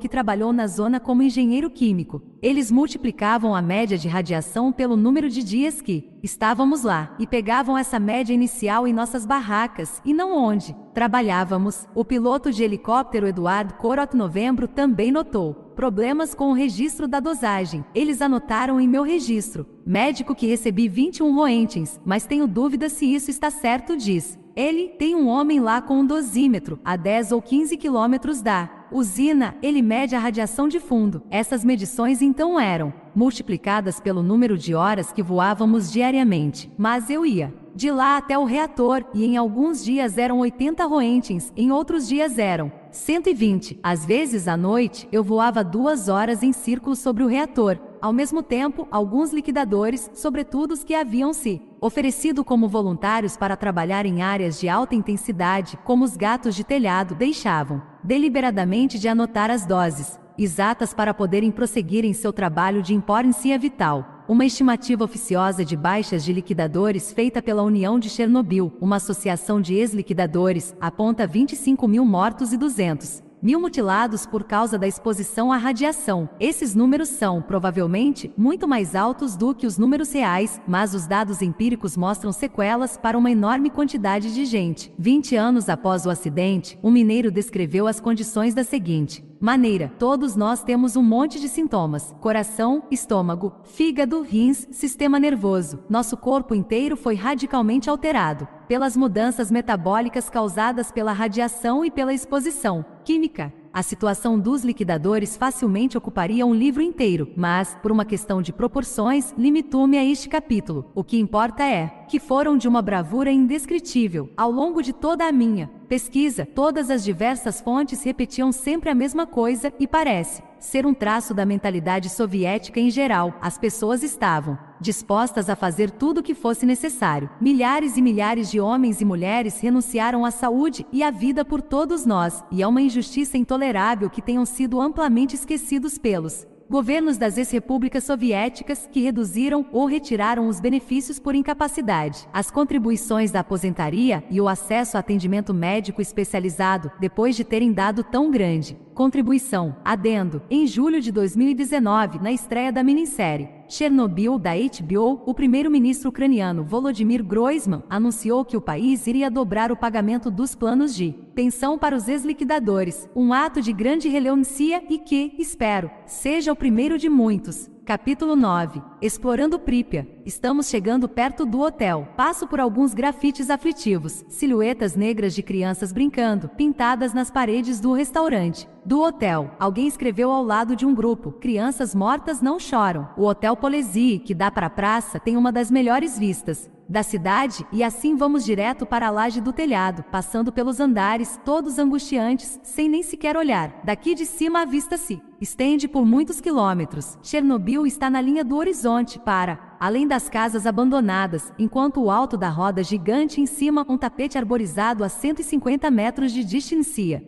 que trabalhou na zona como engenheiro químico. Eles multiplicavam a média de radiação pelo número de dias que estávamos lá e pegavam essa média inicial em nossas barracas e não onde trabalhávamos. O piloto de helicóptero Eduardo Corot Novembro também notou problemas com o registro da dosagem. Eles anotaram em meu registro. Médico que recebi 21 roentgens, mas tenho dúvida se isso está certo, diz. Ele tem um homem lá com um dosímetro, a 10 ou 15 quilômetros da usina, ele mede a radiação de fundo. Essas medições então eram multiplicadas pelo número de horas que voávamos diariamente. Mas eu ia de lá até o reator, e em alguns dias eram 80 roentgens, em outros dias eram 120. Às vezes à noite, eu voava duas horas em círculo sobre o reator. Ao mesmo tempo, alguns liquidadores, sobretudo os que haviam se oferecido como voluntários para trabalhar em áreas de alta intensidade, como os gatos de telhado deixavam, deliberadamente de anotar as doses, exatas para poderem prosseguir em seu trabalho de importância vital. Uma estimativa oficiosa de baixas de liquidadores feita pela União de Chernobyl, uma associação de ex-liquidadores, aponta 25 mil mortos e 200 mil mutilados por causa da exposição à radiação. Esses números são, provavelmente, muito mais altos do que os números reais, mas os dados empíricos mostram sequelas para uma enorme quantidade de gente. 20 anos após o acidente, um mineiro descreveu as condições da seguinte: maneira, todos nós temos um monte de sintomas: coração, estômago, fígado, rins, sistema nervoso. Nosso corpo inteiro foi radicalmente alterado pelas mudanças metabólicas causadas pela radiação e pela exposição química. A situação dos liquidadores facilmente ocuparia um livro inteiro, mas, por uma questão de proporções, limitou me a este capítulo. O que importa é que foram de uma bravura indescritível ao longo de toda a minha pesquisa. Todas as diversas fontes repetiam sempre a mesma coisa e parece ser um traço da mentalidade soviética em geral. As pessoas estavam dispostas a fazer tudo o que fosse necessário. Milhares e milhares de homens e mulheres renunciaram à saúde e à vida por todos nós, e é uma injustiça intolerável que tenham sido amplamente esquecidos pelos governos das ex-repúblicas soviéticas que reduziram ou retiraram os benefícios por incapacidade, as contribuições da aposentaria e o acesso a atendimento médico especializado, depois de terem dado tão grande Contribuição, adendo, em julho de 2019, na estreia da minissérie Chernobyl da HBO, o primeiro-ministro ucraniano Volodymyr Groisman anunciou que o país iria dobrar o pagamento dos planos de pensão para os ex-liquidadores, um ato de grande relevância e que, espero, seja o primeiro de muitos capítulo 9, explorando Prípia, estamos chegando perto do hotel. Passo por alguns grafites aflitivos, silhuetas negras de crianças brincando, pintadas nas paredes do restaurante. Do hotel, alguém escreveu ao lado de um grupo: Crianças mortas não choram. O Hotel Polesi, que dá para a praça, tem uma das melhores vistas da cidade, e assim vamos direto para a laje do telhado, passando pelos andares, todos angustiantes, sem nem sequer olhar. Daqui de cima a vista se estende por muitos quilômetros. Chernobyl está na linha do horizonte para além das casas abandonadas, enquanto o alto da roda gigante em cima um tapete arborizado a 150 metros de distância.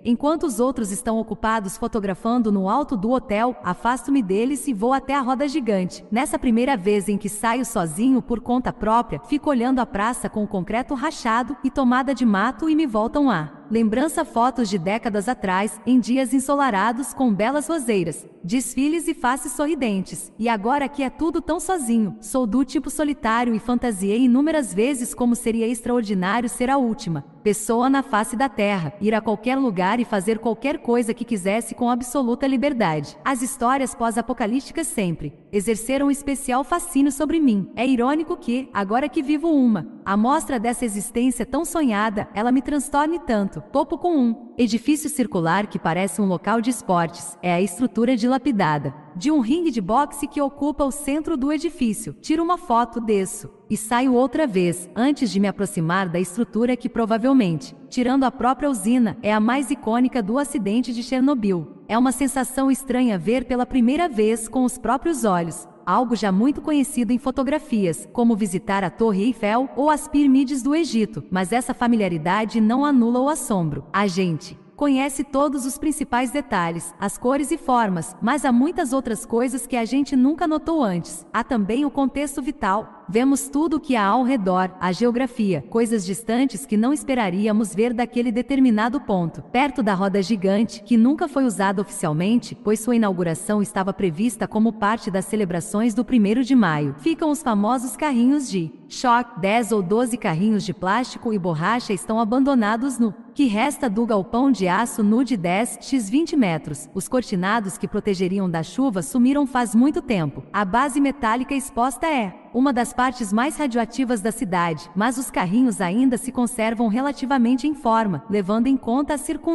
Enquanto os outros estão ocupados fotografando no alto do hotel, afasto-me deles e vou até a roda gigante. Nessa primeira vez em que saio sozinho por conta própria, fico olhando a praça com o concreto rachado e tomada de mato e me voltam a lembrança fotos de décadas atrás, em dias ensolarados com belas roseiras, desfiles e faces sorridentes. E agora que é tudo tão sozinho, sou do tipo solitário e fantasiei inúmeras vezes como seria extraordinário ser a última pessoa na face da terra, ir a qualquer lugar e fazer qualquer coisa que quisesse com absoluta liberdade. As histórias pós-apocalípticas sempre exerceram um especial fascínio sobre mim. É irônico que, agora que vivo uma, a mostra dessa existência tão sonhada, ela me transtorne tanto. Topo com um Edifício circular que parece um local de esportes, é a estrutura dilapidada de um ringue de boxe que ocupa o centro do edifício. Tiro uma foto, desço e saio outra vez, antes de me aproximar da estrutura que provavelmente, tirando a própria usina, é a mais icônica do acidente de Chernobyl. É uma sensação estranha ver pela primeira vez com os próprios olhos algo já muito conhecido em fotografias, como visitar a Torre Eiffel ou as pirâmides do Egito, mas essa familiaridade não anula o assombro. A gente conhece todos os principais detalhes, as cores e formas, mas há muitas outras coisas que a gente nunca notou antes. Há também o contexto vital, vemos tudo o que há ao redor, a geografia, coisas distantes que não esperaríamos ver daquele determinado ponto. Perto da roda gigante, que nunca foi usada oficialmente, pois sua inauguração estava prevista como parte das celebrações do 1 de maio, ficam os famosos carrinhos de choque. 10 ou 12 carrinhos de plástico e borracha estão abandonados no que resta do galpão de aço nu de 10 x 20 metros. Os cortinados que protegeriam da chuva sumiram faz muito tempo. A base metálica exposta é uma das partes mais radioativas da cidade, mas os carrinhos ainda se conservam relativamente em forma, levando em conta as circunstâncias.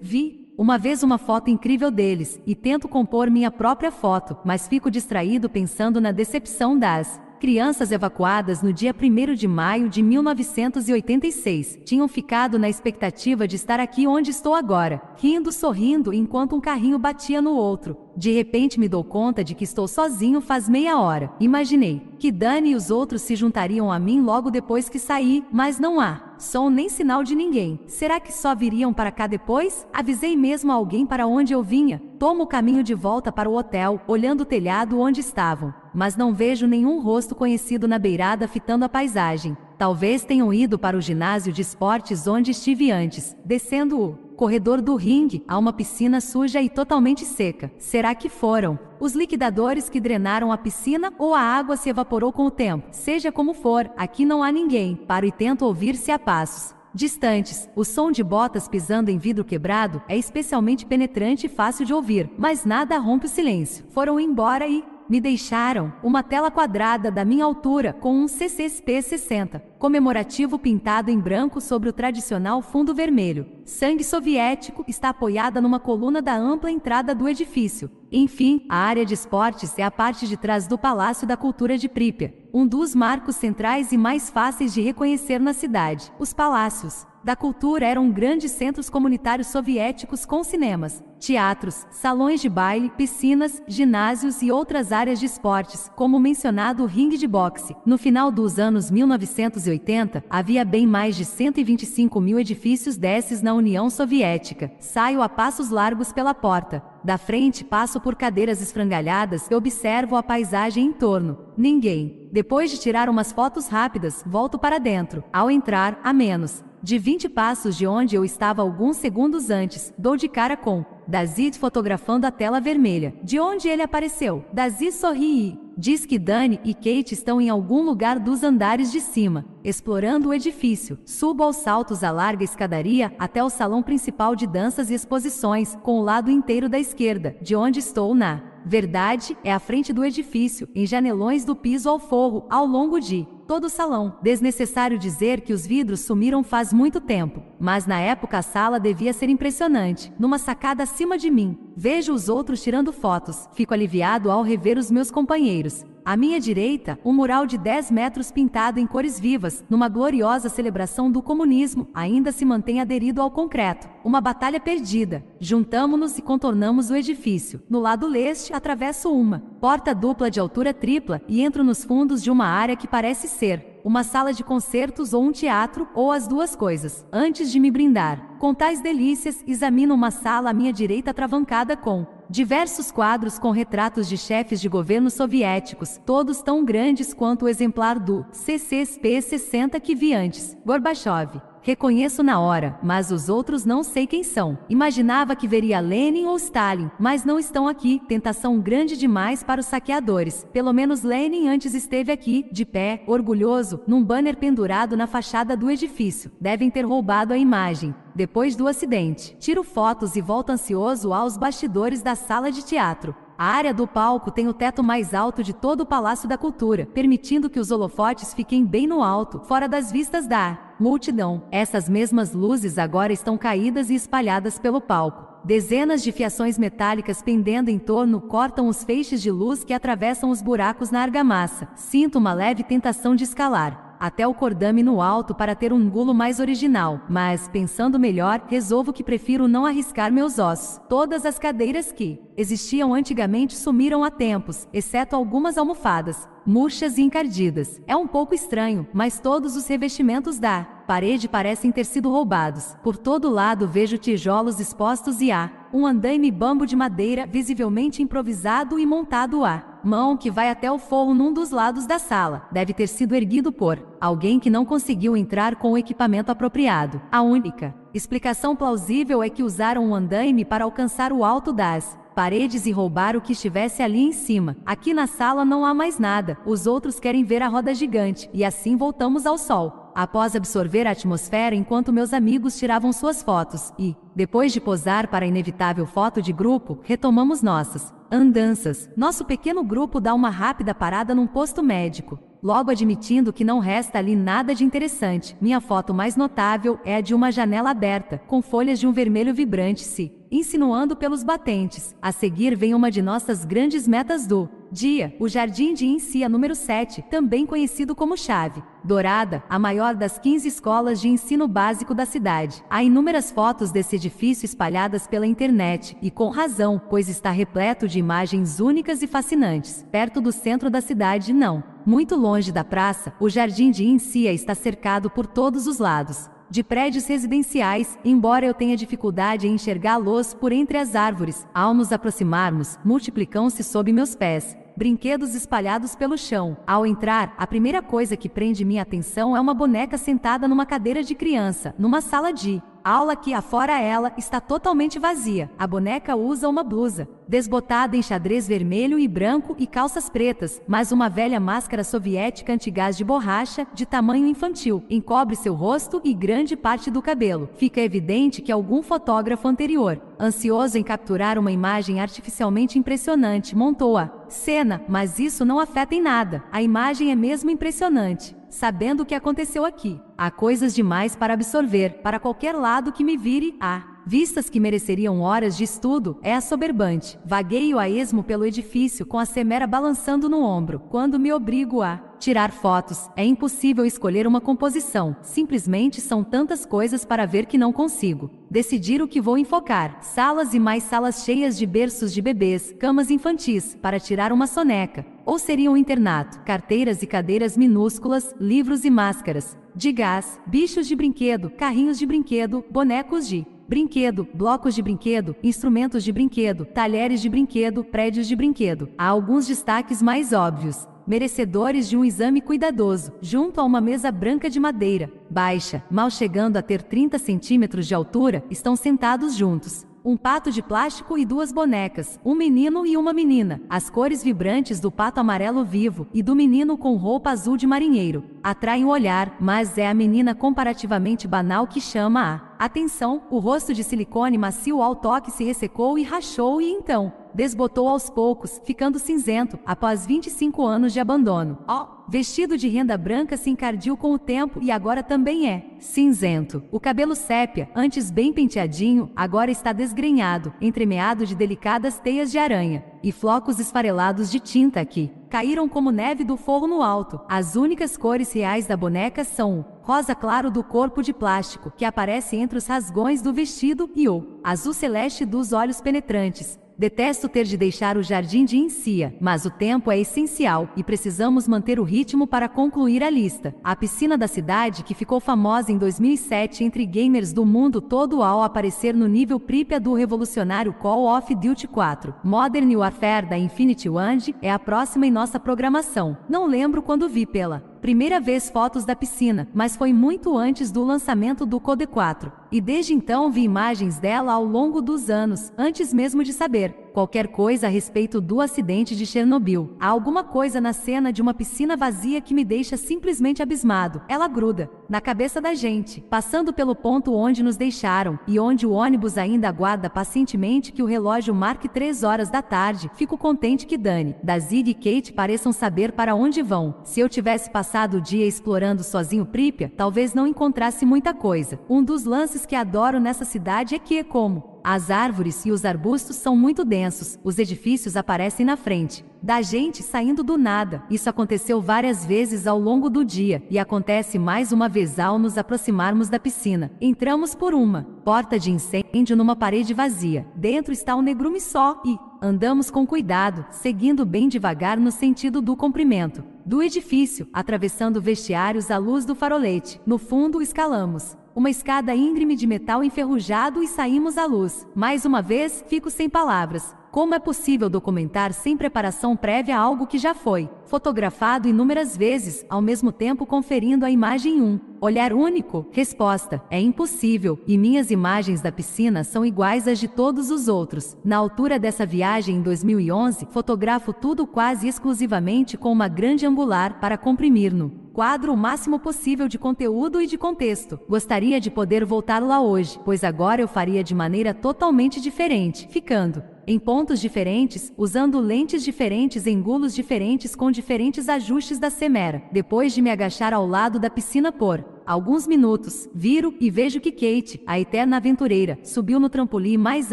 Vi uma vez uma foto incrível deles e tento compor minha própria foto, mas fico distraído pensando na decepção das Crianças evacuadas no dia 1 de maio de 1986 tinham ficado na expectativa de estar aqui onde estou agora, rindo, sorrindo enquanto um carrinho batia no outro. De repente me dou conta de que estou sozinho faz meia hora. Imaginei que Dani e os outros se juntariam a mim logo depois que saí, mas não há som nem sinal de ninguém. Será que só viriam para cá depois? Avisei mesmo alguém para onde eu vinha. Tomo o caminho de volta para o hotel, olhando o telhado onde estavam mas não vejo nenhum rosto conhecido na beirada fitando a paisagem. Talvez tenham ido para o ginásio de esportes onde estive antes, descendo o corredor do ringue há uma piscina suja e totalmente seca. Será que foram os liquidadores que drenaram a piscina ou a água se evaporou com o tempo? Seja como for, aqui não há ninguém. Paro e tento ouvir-se a passos distantes. O som de botas pisando em vidro quebrado é especialmente penetrante e fácil de ouvir, mas nada rompe o silêncio. Foram embora e me deixaram uma tela quadrada da minha altura com um CCSP-60, comemorativo pintado em branco sobre o tradicional fundo vermelho. Sangue soviético está apoiada numa coluna da ampla entrada do edifício. Enfim, a área de esportes é a parte de trás do Palácio da Cultura de Prípia, um dos marcos centrais e mais fáceis de reconhecer na cidade. Os palácios da cultura eram grandes centros comunitários soviéticos com cinemas, teatros, salões de baile, piscinas, ginásios e outras áreas de esportes, como mencionado o ringue de boxe. No final dos anos 1980, havia bem mais de 125 mil edifícios desses na União Soviética. Saio a passos largos pela porta. Da frente passo por cadeiras esfrangalhadas e observo a paisagem em torno. Ninguém. Depois de tirar umas fotos rápidas, volto para dentro. Ao entrar, a menos de 20 passos de onde eu estava alguns segundos antes, dou de cara com Dazid fotografando a tela vermelha, de onde ele apareceu. Dazid sorri e diz que Dani e Kate estão em algum lugar dos andares de cima. Explorando o edifício, subo aos saltos a larga escadaria até o salão principal de danças e exposições, com o lado inteiro da esquerda, de onde estou na verdade é a frente do edifício, em janelões do piso ao forro, ao longo de todo o salão. Desnecessário dizer que os vidros sumiram faz muito tempo, mas na época a sala devia ser impressionante. Numa sacada acima de mim, vejo os outros tirando fotos. Fico aliviado ao rever os meus companheiros. À minha direita, um mural de 10 metros pintado em cores vivas, numa gloriosa celebração do comunismo, ainda se mantém aderido ao concreto. Uma batalha perdida. Juntamos-nos e contornamos o edifício. No lado leste, atravesso uma porta dupla de altura tripla e entro nos fundos de uma área que parece ser uma sala de concertos ou um teatro, ou as duas coisas, antes de me brindar. Com tais delícias, examino uma sala à minha direita travancada com diversos quadros com retratos de chefes de governo soviéticos, todos tão grandes quanto o exemplar do CCSP 60 que vi antes, Gorbachev. Reconheço na hora, mas os outros não sei quem são. Imaginava que veria Lenin ou Stalin, mas não estão aqui. Tentação grande demais para os saqueadores. Pelo menos Lenin antes esteve aqui, de pé, orgulhoso, num banner pendurado na fachada do edifício. Devem ter roubado a imagem depois do acidente. Tiro fotos e volto ansioso aos bastidores da sala de teatro. A área do palco tem o teto mais alto de todo o Palácio da Cultura, permitindo que os holofotes fiquem bem no alto, fora das vistas da multidão. Essas mesmas luzes agora estão caídas e espalhadas pelo palco. Dezenas de fiações metálicas pendendo em torno cortam os feixes de luz que atravessam os buracos na argamassa. Sinto uma leve tentação de escalar até o cordame no alto para ter um gulo mais original, mas, pensando melhor, resolvo que prefiro não arriscar meus ossos. Todas as cadeiras que existiam antigamente sumiram há tempos, exceto algumas almofadas, murchas e encardidas. É um pouco estranho, mas todos os revestimentos da parede parecem ter sido roubados. Por todo lado vejo tijolos expostos e há um andaime bambo de madeira visivelmente improvisado e montado a mão que vai até o forro num dos lados da sala. Deve ter sido erguido por alguém que não conseguiu entrar com o equipamento apropriado. A única explicação plausível é que usaram um andaime para alcançar o alto das paredes e roubar o que estivesse ali em cima. Aqui na sala não há mais nada. Os outros querem ver a roda gigante. E assim voltamos ao sol após absorver a atmosfera enquanto meus amigos tiravam suas fotos e, depois de posar para a inevitável foto de grupo, retomamos nossas andanças. Nosso pequeno grupo dá uma rápida parada num posto médico, logo admitindo que não resta ali nada de interessante. Minha foto mais notável é a de uma janela aberta, com folhas de um vermelho vibrante se insinuando pelos batentes. A seguir vem uma de nossas grandes metas do dia, o Jardim de Ensia número 7, também conhecido como Chave Dourada, a maior das 15 escolas de ensino básico da cidade. Há inúmeras fotos desse edifício espalhadas pela internet, e com razão, pois está repleto de imagens únicas e fascinantes. Perto do centro da cidade, não. Muito longe da praça, o Jardim de Incia está cercado por todos os lados de prédios residenciais, embora eu tenha dificuldade em enxergá-los por entre as árvores, ao nos aproximarmos, multiplicam-se sob meus pés. Brinquedos espalhados pelo chão. Ao entrar, a primeira coisa que prende minha atenção é uma boneca sentada numa cadeira de criança, numa sala de aula que afora ela está totalmente vazia. A boneca usa uma blusa, desbotada em xadrez vermelho e branco e calças pretas, mas uma velha máscara soviética antigás de borracha, de tamanho infantil, encobre seu rosto e grande parte do cabelo. Fica evidente que algum fotógrafo anterior, ansioso em capturar uma imagem artificialmente impressionante, montou a cena, mas isso não afeta em nada. A imagem é mesmo impressionante, sabendo o que aconteceu aqui. Há coisas demais para absorver, para qualquer lado que me vire, há. Ah vistas que mereceriam horas de estudo, é assoberbante. Vagueio a esmo pelo edifício com a semera balançando no ombro, quando me obrigo a tirar fotos. É impossível escolher uma composição, simplesmente são tantas coisas para ver que não consigo. Decidir o que vou enfocar. Salas e mais salas cheias de berços de bebês, camas infantis, para tirar uma soneca. Ou seria um internato, carteiras e cadeiras minúsculas, livros e máscaras, de gás, bichos de brinquedo, carrinhos de brinquedo, bonecos de brinquedo, blocos de brinquedo, instrumentos de brinquedo, talheres de brinquedo, prédios de brinquedo. Há alguns destaques mais óbvios. Merecedores de um exame cuidadoso, junto a uma mesa branca de madeira, baixa, mal chegando a ter 30 centímetros de altura, estão sentados juntos, um pato de plástico e duas bonecas, um menino e uma menina. As cores vibrantes do pato amarelo vivo e do menino com roupa azul de marinheiro atraem o olhar, mas é a menina comparativamente banal que chama a Atenção, o rosto de silicone macio ao toque se ressecou e rachou e então, desbotou aos poucos, ficando cinzento, após 25 anos de abandono. Ó, oh, vestido de renda branca se encardiu com o tempo e agora também é cinzento. O cabelo sépia, antes bem penteadinho, agora está desgrenhado, entremeado de delicadas teias de aranha e flocos esfarelados de tinta aqui caíram como neve do forro no alto. As únicas cores reais da boneca são o rosa claro do corpo de plástico, que aparece entre os rasgões do vestido, e o azul celeste dos olhos penetrantes, Detesto ter de deixar o jardim de Incia, mas o tempo é essencial e precisamos manter o ritmo para concluir a lista. A piscina da cidade, que ficou famosa em 2007 entre gamers do mundo todo ao aparecer no nível Pripia do revolucionário Call of Duty 4. Modern Warfare da Infinity Wand é a próxima em nossa programação. Não lembro quando vi pela primeira vez fotos da piscina, mas foi muito antes do lançamento do Code 4. E desde então vi imagens dela ao longo dos anos, antes mesmo de saber qualquer coisa a respeito do acidente de Chernobyl. Há alguma coisa na cena de uma piscina vazia que me deixa simplesmente abismado. Ela gruda na cabeça da gente, passando pelo ponto onde nos deixaram e onde o ônibus ainda aguarda pacientemente que o relógio marque 3 horas da tarde. Fico contente que Dani, Dazig e Kate pareçam saber para onde vão. Se eu tivesse passado o dia explorando sozinho Prípia, talvez não encontrasse muita coisa. Um dos lances que adoro nessa cidade é que, é como as árvores e os arbustos são muito densos, os edifícios aparecem na frente, da gente saindo do nada. Isso aconteceu várias vezes ao longo do dia e acontece mais uma vez ao nos aproximarmos da piscina. Entramos por uma porta de incêndio numa parede vazia. Dentro está o um negrume só e andamos com cuidado, seguindo bem devagar no sentido do comprimento do edifício, atravessando vestiários à luz do farolete. No fundo escalamos uma escada íngreme de metal enferrujado e saímos à luz. Mais uma vez, fico sem palavras. Como é possível documentar sem preparação prévia algo que já foi fotografado inúmeras vezes, ao mesmo tempo conferindo a imagem Um. Olhar único? Resposta: é impossível, e minhas imagens da piscina são iguais às de todos os outros. Na altura dessa viagem em 2011, fotografo tudo quase exclusivamente com uma grande angular para comprimir no quadro o máximo possível de conteúdo e de contexto. Gostaria de poder voltar lá hoje, pois agora eu faria de maneira totalmente diferente, ficando em pontos diferentes, usando lentes diferentes, engulos diferentes com diferentes ajustes da Semera. Depois de me agachar ao lado da piscina por alguns minutos, viro e vejo que Kate, a eterna aventureira, subiu no trampolim mais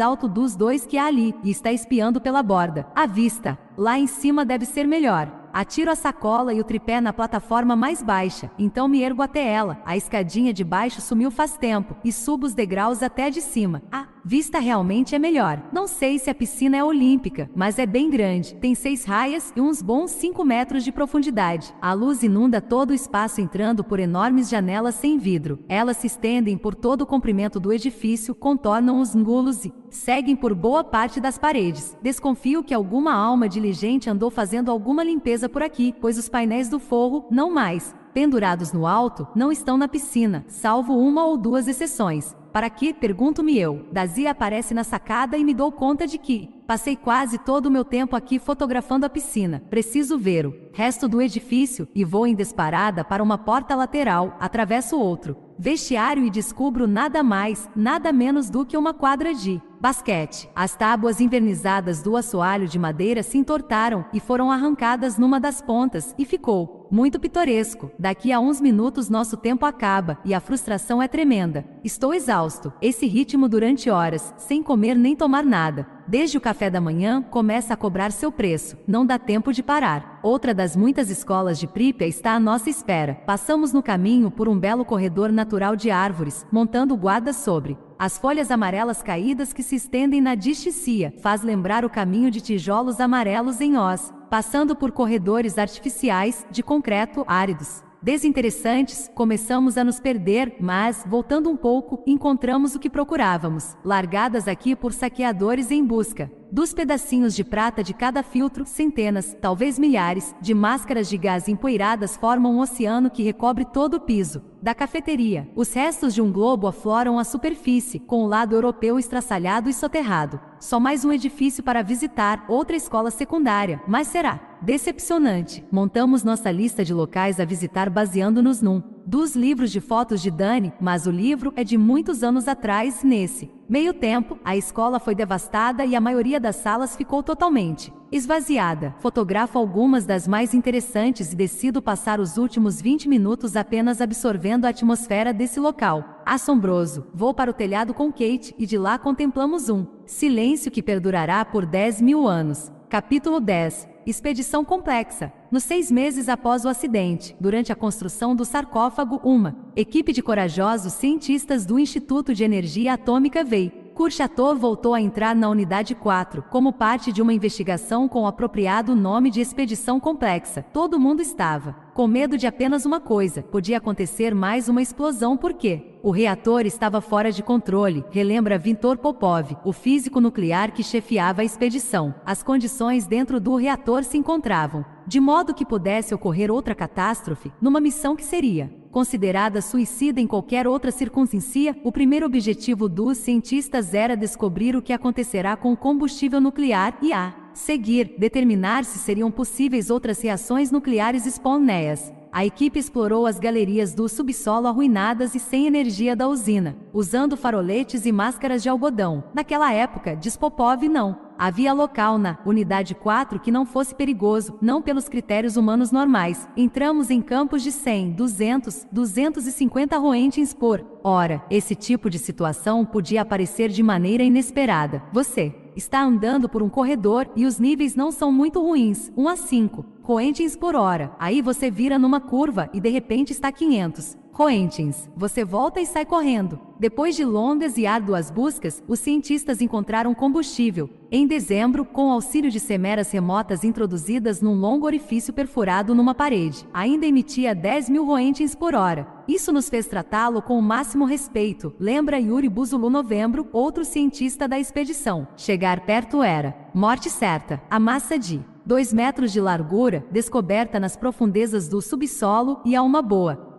alto dos dois que há ali e está espiando pela borda. A vista lá em cima deve ser melhor. Atiro a sacola e o tripé na plataforma mais baixa, então me ergo até ela. A escadinha de baixo sumiu faz tempo e subo os degraus até de cima. A vista realmente é melhor. Não sei se a piscina é olímpica, mas é bem grande. Tem seis raias e uns bons 5 metros de profundidade. A luz inunda todo o espaço entrando por enormes janelas sem vidro. Elas se estendem por todo o comprimento do edifício, contornam os ngulos e, seguem por boa parte das paredes. Desconfio que alguma alma diligente andou fazendo alguma limpeza por aqui, pois os painéis do forro, não mais, pendurados no alto, não estão na piscina, salvo uma ou duas exceções. Para que, pergunto-me eu, Dazia aparece na sacada e me dou conta de que passei quase todo o meu tempo aqui fotografando a piscina. Preciso ver o resto do edifício e vou em desparada para uma porta lateral, atravesso outro vestiário e descubro nada mais, nada menos do que uma quadra de basquete. As tábuas invernizadas do assoalho de madeira se entortaram e foram arrancadas numa das pontas, e ficou muito pitoresco. Daqui a uns minutos nosso tempo acaba e a frustração é tremenda. Estou exausto. Esse ritmo durante horas, sem comer nem tomar nada. Desde o café da manhã, começa a cobrar seu preço. Não dá tempo de parar. Outra das muitas escolas de Pripyat está à nossa espera. Passamos no caminho por um belo corredor natural de árvores, montando guarda sobre. As folhas amarelas caídas que se estendem na disticia faz lembrar o caminho de tijolos amarelos em Oz passando por corredores artificiais, de concreto, áridos, desinteressantes, começamos a nos perder, mas, voltando um pouco, encontramos o que procurávamos, largadas aqui por saqueadores em busca dos pedacinhos de prata de cada filtro, centenas, talvez milhares, de máscaras de gás empoeiradas formam um oceano que recobre todo o piso da cafeteria. Os restos de um globo afloram a superfície, com o lado europeu estraçalhado e soterrado. Só mais um edifício para visitar, outra escola secundária, mas será decepcionante. Montamos nossa lista de locais a visitar baseando-nos num dos livros de fotos de Dani, mas o livro é de muitos anos atrás. Nesse meio tempo, a escola foi devastada e a maioria das salas ficou totalmente esvaziada. Fotografo algumas das mais interessantes e decido passar os últimos 20 minutos apenas absorvendo a atmosfera desse local. Assombroso, vou para o telhado com Kate e de lá contemplamos um silêncio que perdurará por 10 mil anos. Capítulo 10 Expedição Complexa nos seis meses após o acidente, durante a construção do sarcófago, uma equipe de corajosos cientistas do Instituto de Energia Atômica veio Kurchatov voltou a entrar na Unidade 4, como parte de uma investigação com o apropriado nome de Expedição Complexa. Todo mundo estava com medo de apenas uma coisa: podia acontecer mais uma explosão porque o reator estava fora de controle, relembra Vintor Popov, o físico nuclear que chefiava a expedição. As condições dentro do reator se encontravam de modo que pudesse ocorrer outra catástrofe, numa missão que seria considerada suicida em qualquer outra circunstância, o primeiro objetivo dos cientistas era descobrir o que acontecerá com o combustível nuclear e a seguir, determinar se seriam possíveis outras reações nucleares espontâneas. A equipe explorou as galerias do subsolo arruinadas e sem energia da usina, usando faroletes e máscaras de algodão. Naquela época, diz Popov, não havia local na unidade 4 que não fosse perigoso, não pelos critérios humanos normais. Entramos em campos de 100, 200, 250 roentgens por hora. Esse tipo de situação podia aparecer de maneira inesperada. Você está andando por um corredor e os níveis não são muito ruins, 1 a 5 coentins por hora. Aí você vira numa curva e de repente está 500. Coentins, você volta e sai correndo. Depois de longas e árduas buscas, os cientistas encontraram combustível, em dezembro, com auxílio de semeras remotas introduzidas num longo orifício perfurado numa parede. Ainda emitia 10 mil roentins por hora. Isso nos fez tratá-lo com o máximo respeito, lembra Yuri Buzulu Novembro, outro cientista da expedição. Chegar perto era morte certa, a massa de 2 metros de largura, descoberta nas profundezas do subsolo, e a uma boa.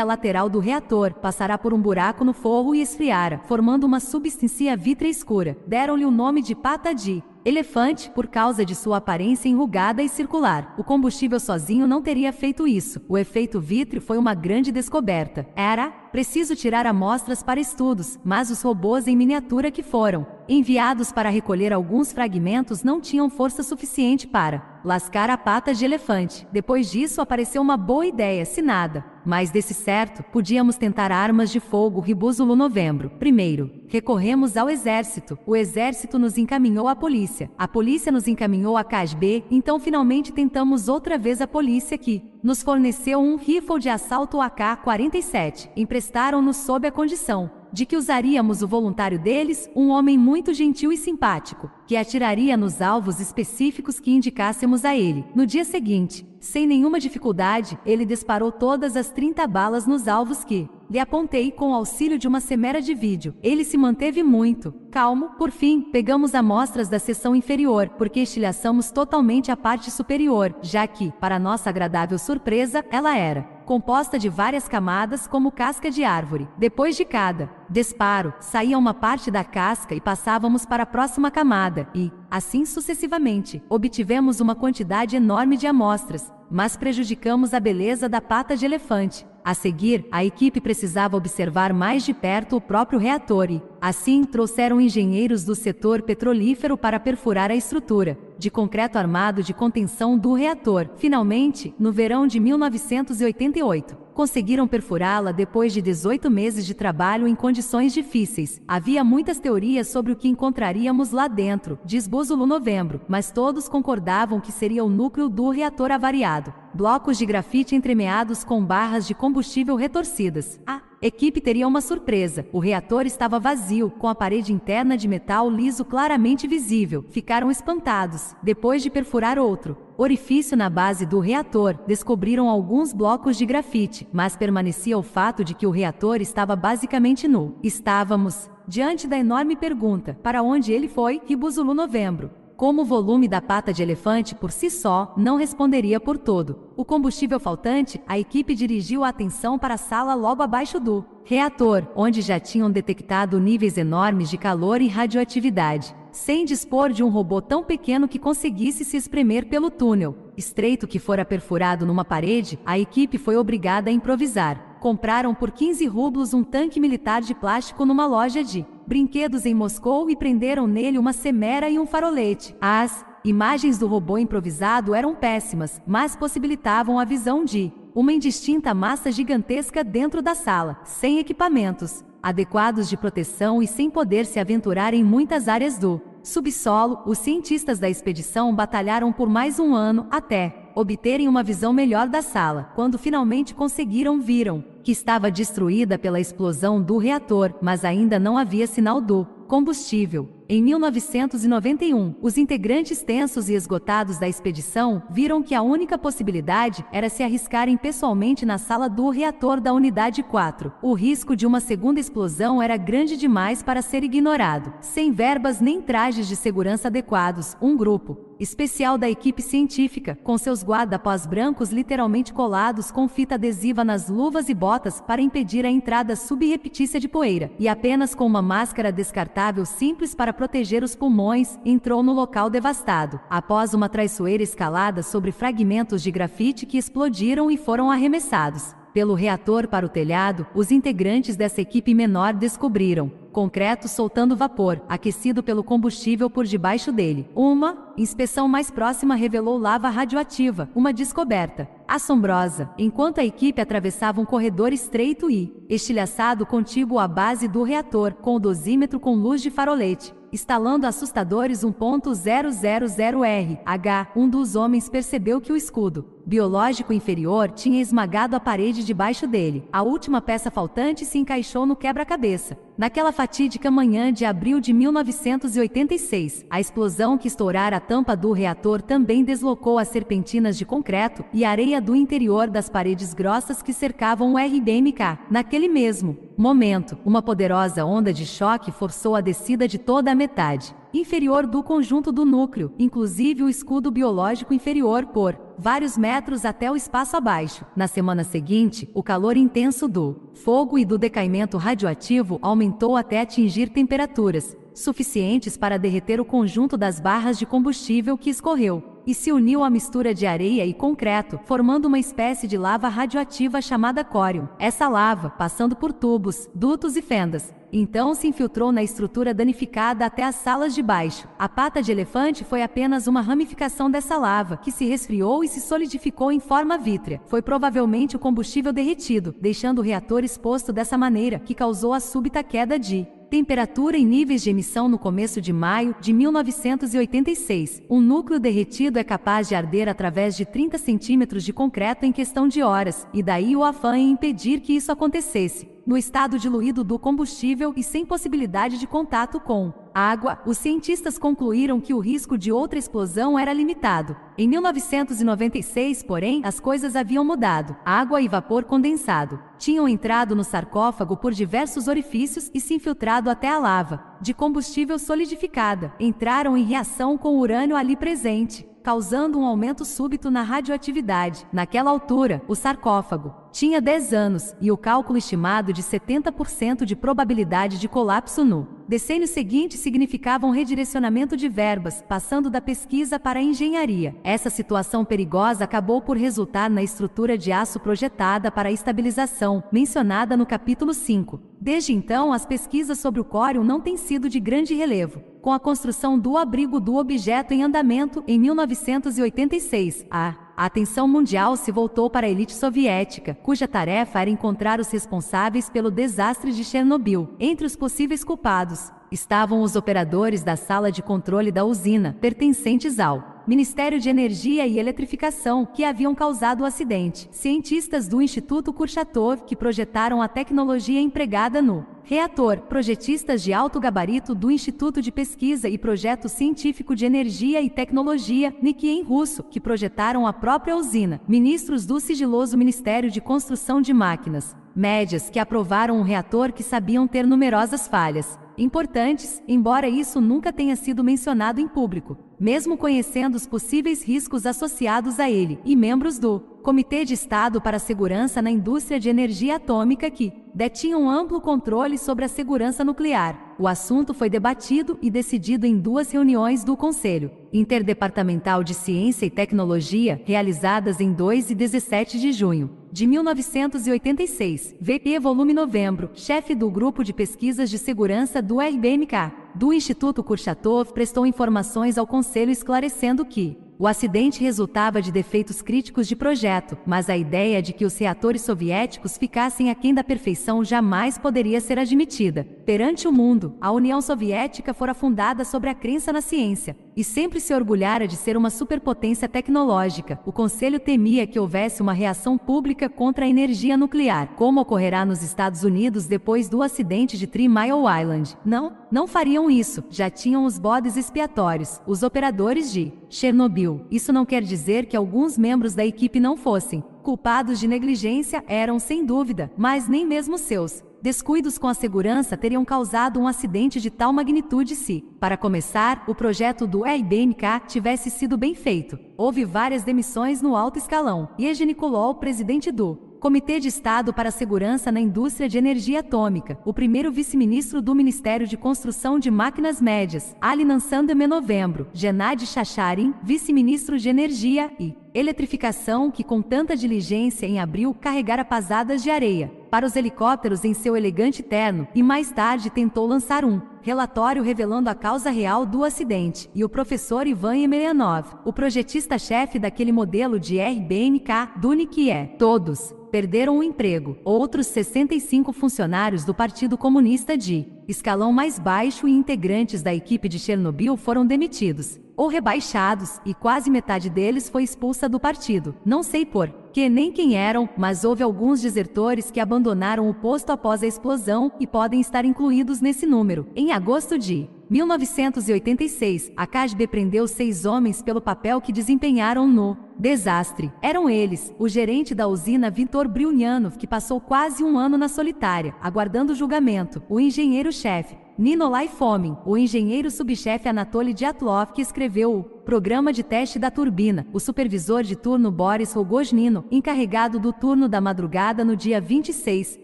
a lateral do reator, passará por um buraco no forro e esfriara, formando uma substância vítrea escura. Deram-lhe o nome de pata de. Elefante, por causa de sua aparência enrugada e circular. O combustível sozinho não teria feito isso. O efeito vitre foi uma grande descoberta. Era preciso tirar amostras para estudos, mas os robôs em miniatura que foram enviados para recolher alguns fragmentos não tinham força suficiente para lascar a pata de elefante. Depois disso apareceu uma boa ideia, se nada. Mas desse certo, podíamos tentar armas de fogo Ribúzulo Novembro. Primeiro, recorremos ao exército. O exército nos encaminhou à polícia. A polícia nos encaminhou à CASB, então finalmente tentamos outra vez a polícia que nos forneceu um rifle de assalto AK-47. Emprestaram-nos sob a condição de que usaríamos o voluntário deles, um homem muito gentil e simpático, que atiraria nos alvos específicos que indicássemos a ele. No dia seguinte, sem nenhuma dificuldade, ele disparou todas as 30 balas nos alvos que lhe apontei com o auxílio de uma semera de vídeo. Ele se manteve muito calmo. Por fim, pegamos amostras da seção inferior, porque estilhaçamos totalmente a parte superior, já que, para nossa agradável surpresa, ela era composta de várias camadas como casca de árvore. Depois de cada disparo, saía uma parte da casca e passávamos para a próxima camada e, assim sucessivamente, obtivemos uma quantidade enorme de amostras, mas prejudicamos a beleza da pata de elefante. A seguir, a equipe precisava observar mais de perto o próprio reator e, assim, trouxeram engenheiros do setor petrolífero para perfurar a estrutura de concreto armado de contenção do reator. Finalmente, no verão de 1988, conseguiram perfurá-la depois de 18 meses de trabalho em condições difíceis. Havia muitas teorias sobre o que encontraríamos lá dentro, diz Búzulo Novembro, mas todos concordavam que seria o núcleo do reator avariado. Blocos de grafite entremeados com barras de combustível retorcidas. Ah equipe teria uma surpresa. O reator estava vazio, com a parede interna de metal liso claramente visível. Ficaram espantados. Depois de perfurar outro orifício na base do reator, descobriram alguns blocos de grafite, mas permanecia o fato de que o reator estava basicamente nu. Estávamos diante da enorme pergunta: para onde ele foi? Ribuzulu Novembro. Como o volume da pata de elefante por si só não responderia por todo o combustível faltante, a equipe dirigiu a atenção para a sala logo abaixo do reator, onde já tinham detectado níveis enormes de calor e radioatividade, sem dispor de um robô tão pequeno que conseguisse se espremer pelo túnel estreito que fora perfurado numa parede, a equipe foi obrigada a improvisar compraram por 15 rublos um tanque militar de plástico numa loja de brinquedos em Moscou e prenderam nele uma semera e um farolete. As imagens do robô improvisado eram péssimas, mas possibilitavam a visão de uma indistinta massa gigantesca dentro da sala, sem equipamentos adequados de proteção e sem poder se aventurar em muitas áreas do subsolo. Os cientistas da expedição batalharam por mais um ano até obterem uma visão melhor da sala. Quando finalmente conseguiram, viram que estava destruída pela explosão do reator, mas ainda não havia sinal do combustível. Em 1991, os integrantes tensos e esgotados da expedição viram que a única possibilidade era se arriscarem pessoalmente na sala do reator da unidade 4. O risco de uma segunda explosão era grande demais para ser ignorado. Sem verbas nem trajes de segurança adequados, um grupo especial da equipe científica, com seus guarda-pós brancos literalmente colados com fita adesiva nas luvas e botas para impedir a entrada subreptícia de poeira, e apenas com uma máscara descartável simples para proteger os pulmões, entrou no local devastado, após uma traiçoeira escalada sobre fragmentos de grafite que explodiram e foram arremessados. Pelo reator para o telhado, os integrantes dessa equipe menor descobriram, concreto soltando vapor, aquecido pelo combustível por debaixo dele. Uma inspeção mais próxima revelou lava radioativa, uma descoberta assombrosa, enquanto a equipe atravessava um corredor estreito e estilhaçado contíguo à base do reator, com o dosímetro com luz de farolete instalando assustadores 1.000R. H. Um dos homens percebeu que o escudo biológico inferior tinha esmagado a parede debaixo dele. A última peça faltante se encaixou no quebra-cabeça. Naquela fatídica manhã de abril de 1986, a explosão que estourara a tampa do reator também deslocou as serpentinas de concreto e areia do interior das paredes grossas que cercavam o RBMK. Naquele mesmo momento, uma poderosa onda de choque forçou a descida de toda a metade inferior do conjunto do núcleo, inclusive o escudo biológico inferior por vários metros até o espaço abaixo. Na semana seguinte, o calor intenso do fogo e do decaimento radioativo aumentou até atingir temperaturas suficientes para derreter o conjunto das barras de combustível que escorreu e se uniu à mistura de areia e concreto, formando uma espécie de lava radioativa chamada córion. Essa lava, passando por tubos, dutos e fendas, então se infiltrou na estrutura danificada até as salas de baixo. A pata de elefante foi apenas uma ramificação dessa lava, que se resfriou e se solidificou em forma vítrea. Foi provavelmente o combustível derretido, deixando o reator exposto dessa maneira, que causou a súbita queda de temperatura e níveis de emissão no começo de maio de 1986. Um núcleo derretido é capaz de arder através de 30 centímetros de concreto em questão de horas, e daí o afã em impedir que isso acontecesse no estado diluído do combustível e sem possibilidade de contato com água, os cientistas concluíram que o risco de outra explosão era limitado. Em 1996, porém, as coisas haviam mudado. Água e vapor condensado tinham entrado no sarcófago por diversos orifícios e se infiltrado até a lava, de combustível solidificada. Entraram em reação com o urânio ali presente, causando um aumento súbito na radioatividade. Naquela altura, o sarcófago tinha 10 anos e o cálculo estimado de 70% de probabilidade de colapso no decênio seguinte significava um redirecionamento de verbas, passando da pesquisa para a engenharia. Essa situação perigosa acabou por resultar na estrutura de aço projetada para a estabilização, mencionada no capítulo 5. Desde então, as pesquisas sobre o córion não têm sido de grande relevo. Com a construção do abrigo do objeto em andamento em 1986, a a atenção mundial se voltou para a elite soviética, cuja tarefa era encontrar os responsáveis pelo desastre de Chernobyl. Entre os possíveis culpados, estavam os operadores da sala de controle da usina, pertencentes ao Ministério de Energia e Eletrificação, que haviam causado o acidente. Cientistas do Instituto Kurchatov, que projetaram a tecnologia empregada no Reator, projetistas de alto gabarito do Instituto de Pesquisa e Projeto Científico de Energia e Tecnologia, NIC em russo, que projetaram a própria usina, ministros do sigiloso Ministério de Construção de Máquinas, médias que aprovaram um reator que sabiam ter numerosas falhas, importantes, embora isso nunca tenha sido mencionado em público, mesmo conhecendo os possíveis riscos associados a ele, e membros do Comitê de Estado para a Segurança na Indústria de Energia Atômica que detinham amplo controle sobre a segurança nuclear. O assunto foi debatido e decidido em duas reuniões do Conselho Interdepartamental de Ciência e Tecnologia, realizadas em 2 e 17 de junho de 1986, VP Volume Novembro, chefe do Grupo de Pesquisas de Segurança do RBMK do Instituto Kurchatov prestou informações ao Conselho esclarecendo que o acidente resultava de defeitos críticos de projeto, mas a ideia de que os reatores soviéticos ficassem aquém da perfeição jamais poderia ser admitida. Perante o mundo, a União Soviética fora fundada sobre a crença na ciência, e sempre se orgulhara de ser uma superpotência tecnológica, o Conselho temia que houvesse uma reação pública contra a energia nuclear, como ocorrerá nos Estados Unidos depois do acidente de Three Mile Island. Não, não fariam isso, já tinham os bodes expiatórios, os operadores de Chernobyl. Isso não quer dizer que alguns membros da equipe não fossem culpados de negligência, eram sem dúvida, mas nem mesmo seus descuidos com a segurança teriam causado um acidente de tal magnitude se, para começar, o projeto do EIBMK tivesse sido bem feito. Houve várias demissões no alto escalão, e Egenicolol, presidente do Comitê de Estado para a Segurança na Indústria de Energia Atômica, o primeiro vice-ministro do Ministério de Construção de Máquinas Médias, Ali Sandem, em novembro, Genadi Chacharin, vice-ministro de Energia e Eletrificação, que com tanta diligência em abril carregara pasadas de areia, para os helicópteros em seu elegante terno, e mais tarde tentou lançar um relatório revelando a causa real do acidente, e o professor Ivan Emelianov, o projetista-chefe daquele modelo de RBMK, Duni que é, todos, perderam o emprego. Outros 65 funcionários do Partido Comunista de escalão mais baixo e integrantes da equipe de Chernobyl foram demitidos ou rebaixados e quase metade deles foi expulsa do partido. Não sei por que nem quem eram, mas houve alguns desertores que abandonaram o posto após a explosão e podem estar incluídos nesse número. Em agosto de 1986, a CASB prendeu seis homens pelo papel que desempenharam no desastre. Eram eles, o gerente da usina Vitor Briunianov, que passou quase um ano na solitária, aguardando julgamento, o engenheiro-chefe, Ninolai Fomin, o engenheiro subchefe Anatoly Diatlov que escreveu o programa de teste da turbina, o supervisor de turno Boris Rogoznino, encarregado do turno da madrugada no dia 26,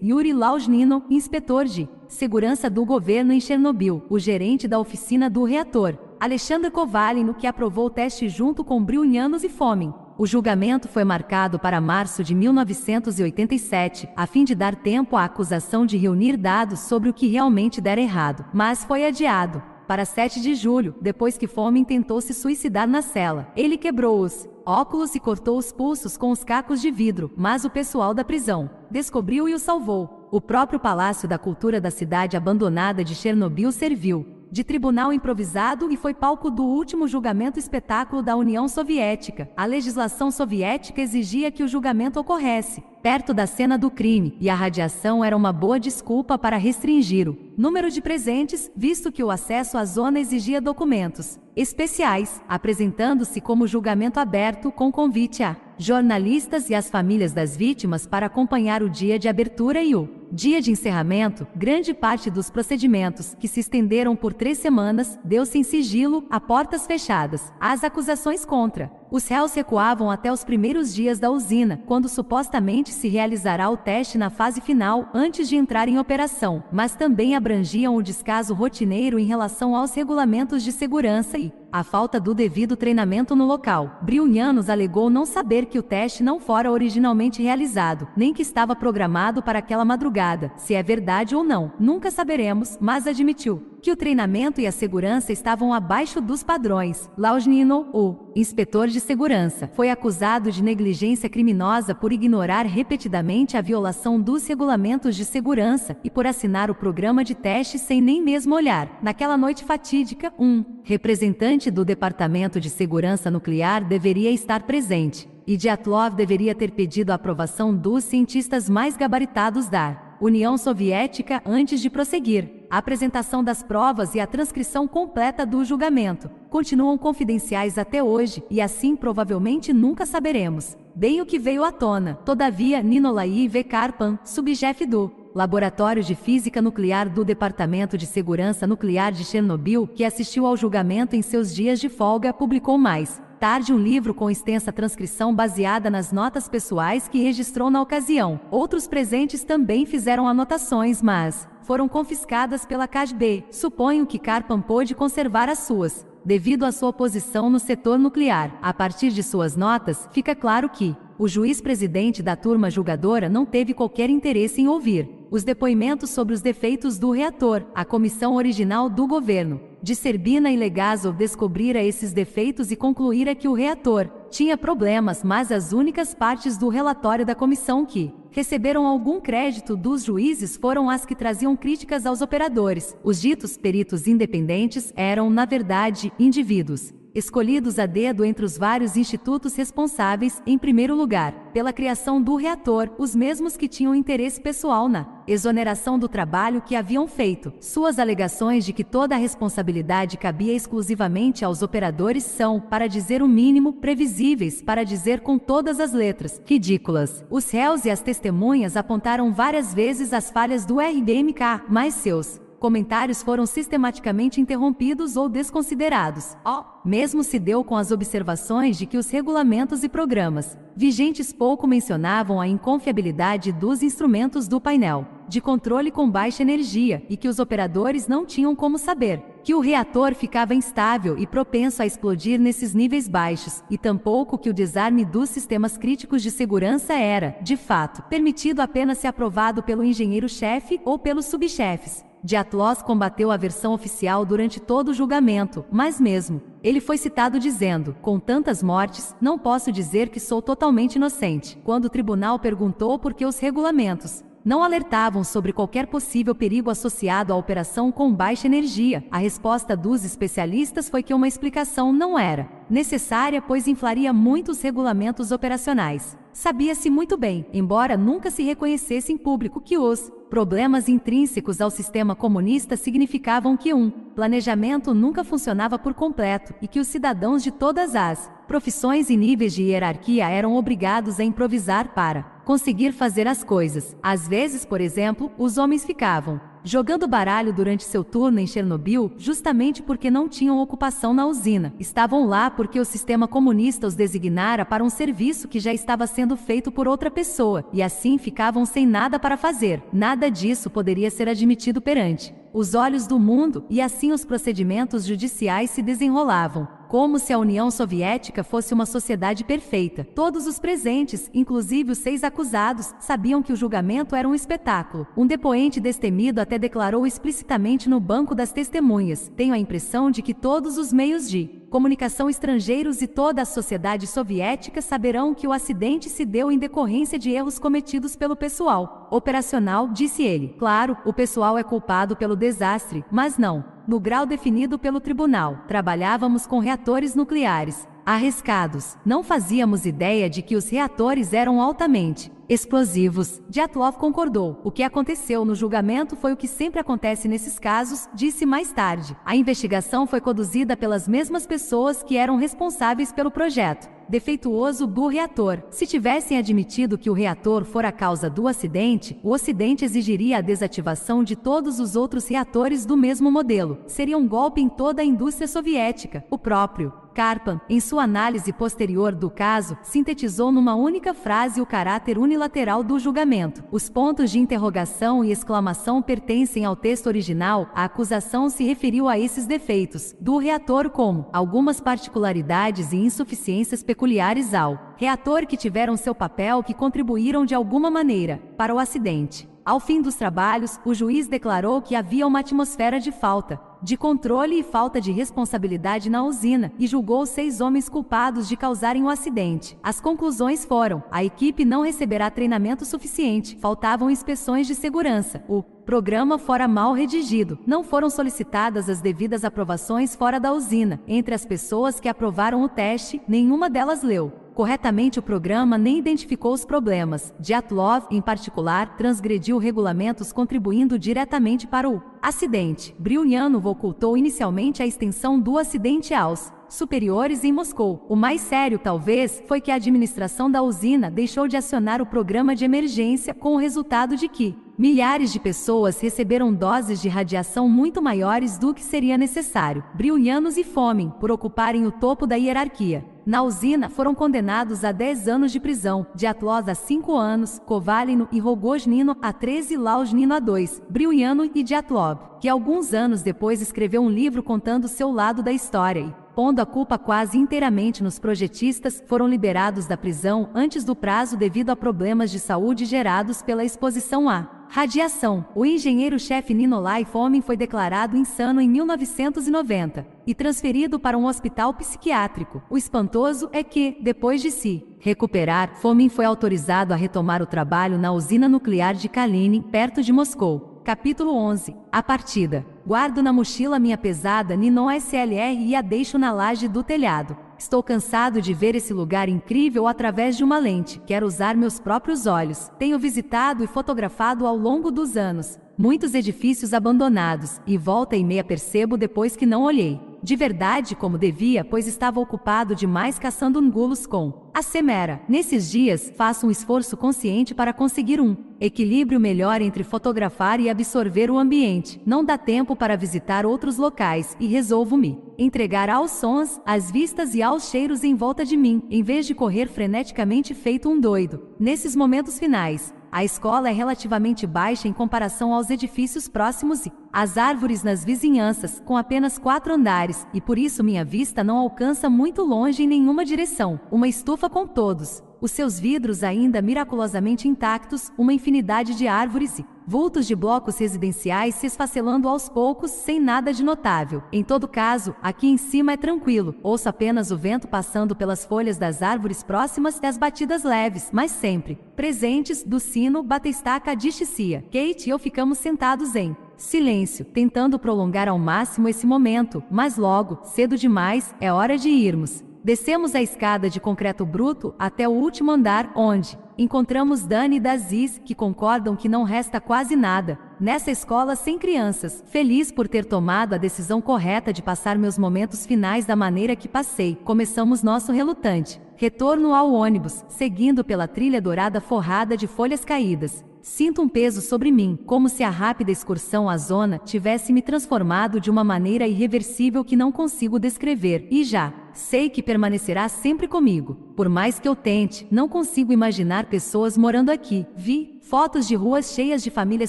Yuri Lausnino, inspetor de segurança do governo em Chernobyl, o gerente da oficina do reator, Alexandre Kovalin, que aprovou o teste junto com Brilhanos e Fomin, o julgamento foi marcado para março de 1987, a fim de dar tempo à acusação de reunir dados sobre o que realmente dera errado, mas foi adiado. Para 7 de julho, depois que Fomin tentou se suicidar na cela, ele quebrou-os óculos e cortou os pulsos com os cacos de vidro, mas o pessoal da prisão descobriu e o salvou. O próprio Palácio da Cultura da cidade abandonada de Chernobyl serviu de tribunal improvisado e foi palco do último julgamento espetáculo da União Soviética. A legislação soviética exigia que o julgamento ocorresse perto da cena do crime, e a radiação era uma boa desculpa para restringir o número de presentes, visto que o acesso à zona exigia documentos especiais, apresentando-se como julgamento aberto com convite a jornalistas e as famílias das vítimas para acompanhar o dia de abertura e o dia de encerramento, grande parte dos procedimentos, que se estenderam por três semanas, deu-se em sigilo, a portas fechadas, As acusações contra. Os réus recuavam até os primeiros dias da usina, quando supostamente se realizará o teste na fase final, antes de entrar em operação, mas também abrangiam o descaso rotineiro em relação aos regulamentos de segurança e, a falta do devido treinamento no local. Briunianos alegou não saber que o teste não fora originalmente realizado, nem que estava programado para aquela madrugada se é verdade ou não, nunca saberemos, mas admitiu que o treinamento e a segurança estavam abaixo dos padrões. Lausnino, o inspetor de segurança, foi acusado de negligência criminosa por ignorar repetidamente a violação dos regulamentos de segurança e por assinar o programa de teste sem nem mesmo olhar. Naquela noite fatídica, um representante do Departamento de Segurança Nuclear deveria estar presente e Dyatlov deveria ter pedido a aprovação dos cientistas mais gabaritados da União Soviética antes de prosseguir. A apresentação das provas e a transcrição completa do julgamento continuam confidenciais até hoje e assim provavelmente nunca saberemos bem o que veio à tona. Todavia, Ninolai V. Karpan, subchefe do Laboratório de Física Nuclear do Departamento de Segurança Nuclear de Chernobyl, que assistiu ao julgamento em seus dias de folga, publicou mais tarde um livro com extensa transcrição baseada nas notas pessoais que registrou na ocasião. Outros presentes também fizeram anotações, mas foram confiscadas pela CASB. Suponho que Carpan pôde conservar as suas devido à sua posição no setor nuclear. A partir de suas notas, fica claro que o juiz-presidente da turma julgadora não teve qualquer interesse em ouvir os depoimentos sobre os defeitos do reator. A comissão original do governo de Serbina e Legazov descobrira esses defeitos e concluíra que o reator tinha problemas, mas as únicas partes do relatório da comissão que receberam algum crédito dos juízes foram as que traziam críticas aos operadores. Os ditos peritos independentes eram, na verdade, indivíduos escolhidos a dedo entre os vários institutos responsáveis, em primeiro lugar, pela criação do reator, os mesmos que tinham interesse pessoal na exoneração do trabalho que haviam feito. Suas alegações de que toda a responsabilidade cabia exclusivamente aos operadores são, para dizer o mínimo, previsíveis, para dizer com todas as letras, ridículas. Os réus e as testemunhas apontaram várias vezes as falhas do RBMK, mas seus Comentários foram sistematicamente interrompidos ou desconsiderados, ó, oh, mesmo se deu com as observações de que os regulamentos e programas vigentes pouco mencionavam a inconfiabilidade dos instrumentos do painel de controle com baixa energia e que os operadores não tinham como saber que o reator ficava instável e propenso a explodir nesses níveis baixos, e tampouco que o desarme dos sistemas críticos de segurança era, de fato, permitido apenas se aprovado pelo engenheiro-chefe ou pelos subchefes Diatloz combateu a versão oficial durante todo o julgamento, mas mesmo, ele foi citado dizendo: Com tantas mortes, não posso dizer que sou totalmente inocente. Quando o tribunal perguntou por que os regulamentos não alertavam sobre qualquer possível perigo associado à operação com baixa energia, a resposta dos especialistas foi que uma explicação não era necessária, pois inflaria muitos regulamentos operacionais. Sabia-se muito bem, embora nunca se reconhecesse em público, que os problemas intrínsecos ao sistema comunista significavam que um planejamento nunca funcionava por completo e que os cidadãos de todas as profissões e níveis de hierarquia eram obrigados a improvisar para conseguir fazer as coisas. Às vezes, por exemplo, os homens ficavam jogando baralho durante seu turno em Chernobyl, justamente porque não tinham ocupação na usina. Estavam lá porque o sistema comunista os designara para um serviço que já estava sendo feito por outra pessoa, e assim ficavam sem nada para fazer. Nada disso poderia ser admitido perante os olhos do mundo, e assim os procedimentos judiciais se desenrolavam, como se a União Soviética fosse uma sociedade perfeita. Todos os presentes, inclusive os seis acusados, sabiam que o julgamento era um espetáculo. Um depoente destemido até declarou explicitamente no banco das testemunhas: Tenho a impressão de que todos os meios de comunicação estrangeiros e toda a sociedade soviética saberão que o acidente se deu em decorrência de erros cometidos pelo pessoal operacional, disse ele. Claro, o pessoal é culpado pelo desastre, mas não, no grau definido pelo tribunal. Trabalhávamos com reatores nucleares, arriscados. Não fazíamos ideia de que os reatores eram altamente explosivos. Diatlov concordou. O que aconteceu no julgamento foi o que sempre acontece nesses casos, disse mais tarde. A investigação foi conduzida pelas mesmas pessoas que eram responsáveis pelo projeto defeituoso do reator. Se tivessem admitido que o reator for a causa do acidente, o acidente exigiria a desativação de todos os outros reatores do mesmo modelo. Seria um golpe em toda a indústria soviética. O próprio Karpan, em sua análise posterior do caso, sintetizou numa única frase o caráter unilateral do julgamento. Os pontos de interrogação e exclamação pertencem ao texto original, a acusação se referiu a esses defeitos do reator como algumas particularidades e insuficiências peculiares ao reator que tiveram seu papel que contribuíram de alguma maneira para o acidente. Ao fim dos trabalhos, o juiz declarou que havia uma atmosfera de falta de controle e falta de responsabilidade na usina e julgou seis homens culpados de causarem o acidente. As conclusões foram: a equipe não receberá treinamento suficiente, faltavam inspeções de segurança, o programa fora mal redigido. Não foram solicitadas as devidas aprovações fora da usina. Entre as pessoas que aprovaram o teste, nenhuma delas leu corretamente o programa nem identificou os problemas. Diatlov, em particular, transgrediu regulamentos contribuindo diretamente para o acidente. Brilhanov ocultou inicialmente a extensão do acidente aos superiores em Moscou. O mais sério, talvez, foi que a administração da usina deixou de acionar o programa de emergência, com o resultado de que milhares de pessoas receberam doses de radiação muito maiores do que seria necessário. Brilhanos e fome, por ocuparem o topo da hierarquia. Na usina foram condenados a 10 anos de prisão, Diatlov a 5 anos, Kovalino e Rogoznino a 13 e Lausnino a 2, Brilhano e Diatlov, que alguns anos depois escreveu um livro contando seu lado da história e pondo a culpa quase inteiramente nos projetistas, foram liberados da prisão antes do prazo devido a problemas de saúde gerados pela exposição à radiação. O engenheiro-chefe Ninolai Fomin foi declarado insano em 1990 e transferido para um hospital psiquiátrico. O espantoso é que, depois de se recuperar, Fomin foi autorizado a retomar o trabalho na usina nuclear de Kalinin, perto de Moscou. Capítulo 11 A partida Guardo na mochila minha pesada Ninon SLR e a deixo na laje do telhado. Estou cansado de ver esse lugar incrível através de uma lente. Quero usar meus próprios olhos. Tenho visitado e fotografado ao longo dos anos, Muitos edifícios abandonados, e volta e meia percebo depois que não olhei. De verdade como devia, pois estava ocupado demais caçando angulos com a semera. Nesses dias, faço um esforço consciente para conseguir um equilíbrio melhor entre fotografar e absorver o ambiente. Não dá tempo para visitar outros locais e resolvo-me entregar aos sons, às vistas e aos cheiros em volta de mim, em vez de correr freneticamente feito um doido. Nesses momentos finais, a escola é relativamente baixa em comparação aos edifícios próximos e às árvores nas vizinhanças, com apenas quatro andares, e por isso minha vista não alcança muito longe em nenhuma direção. Uma estufa com todos os seus vidros ainda miraculosamente intactos, uma infinidade de árvores e vultos de blocos residenciais se esfacelando aos poucos, sem nada de notável. Em todo caso, aqui em cima é tranquilo, ouço apenas o vento passando pelas folhas das árvores próximas e as batidas leves, mas sempre presentes do sino, bateistaca, distícia. Kate e eu ficamos sentados em silêncio, tentando prolongar ao máximo esse momento, mas logo, cedo demais, é hora de irmos. Descemos a escada de concreto bruto até o último andar, onde encontramos Dani e Daziz, que concordam que não resta quase nada. Nessa escola sem crianças, feliz por ter tomado a decisão correta de passar meus momentos finais da maneira que passei, começamos nosso relutante retorno ao ônibus, seguindo pela trilha dourada forrada de folhas caídas. Sinto um peso sobre mim, como se a rápida excursão à zona tivesse me transformado de uma maneira irreversível que não consigo descrever, e já sei que permanecerá sempre comigo. Por mais que eu tente, não consigo imaginar pessoas morando aqui. Vi fotos de ruas cheias de famílias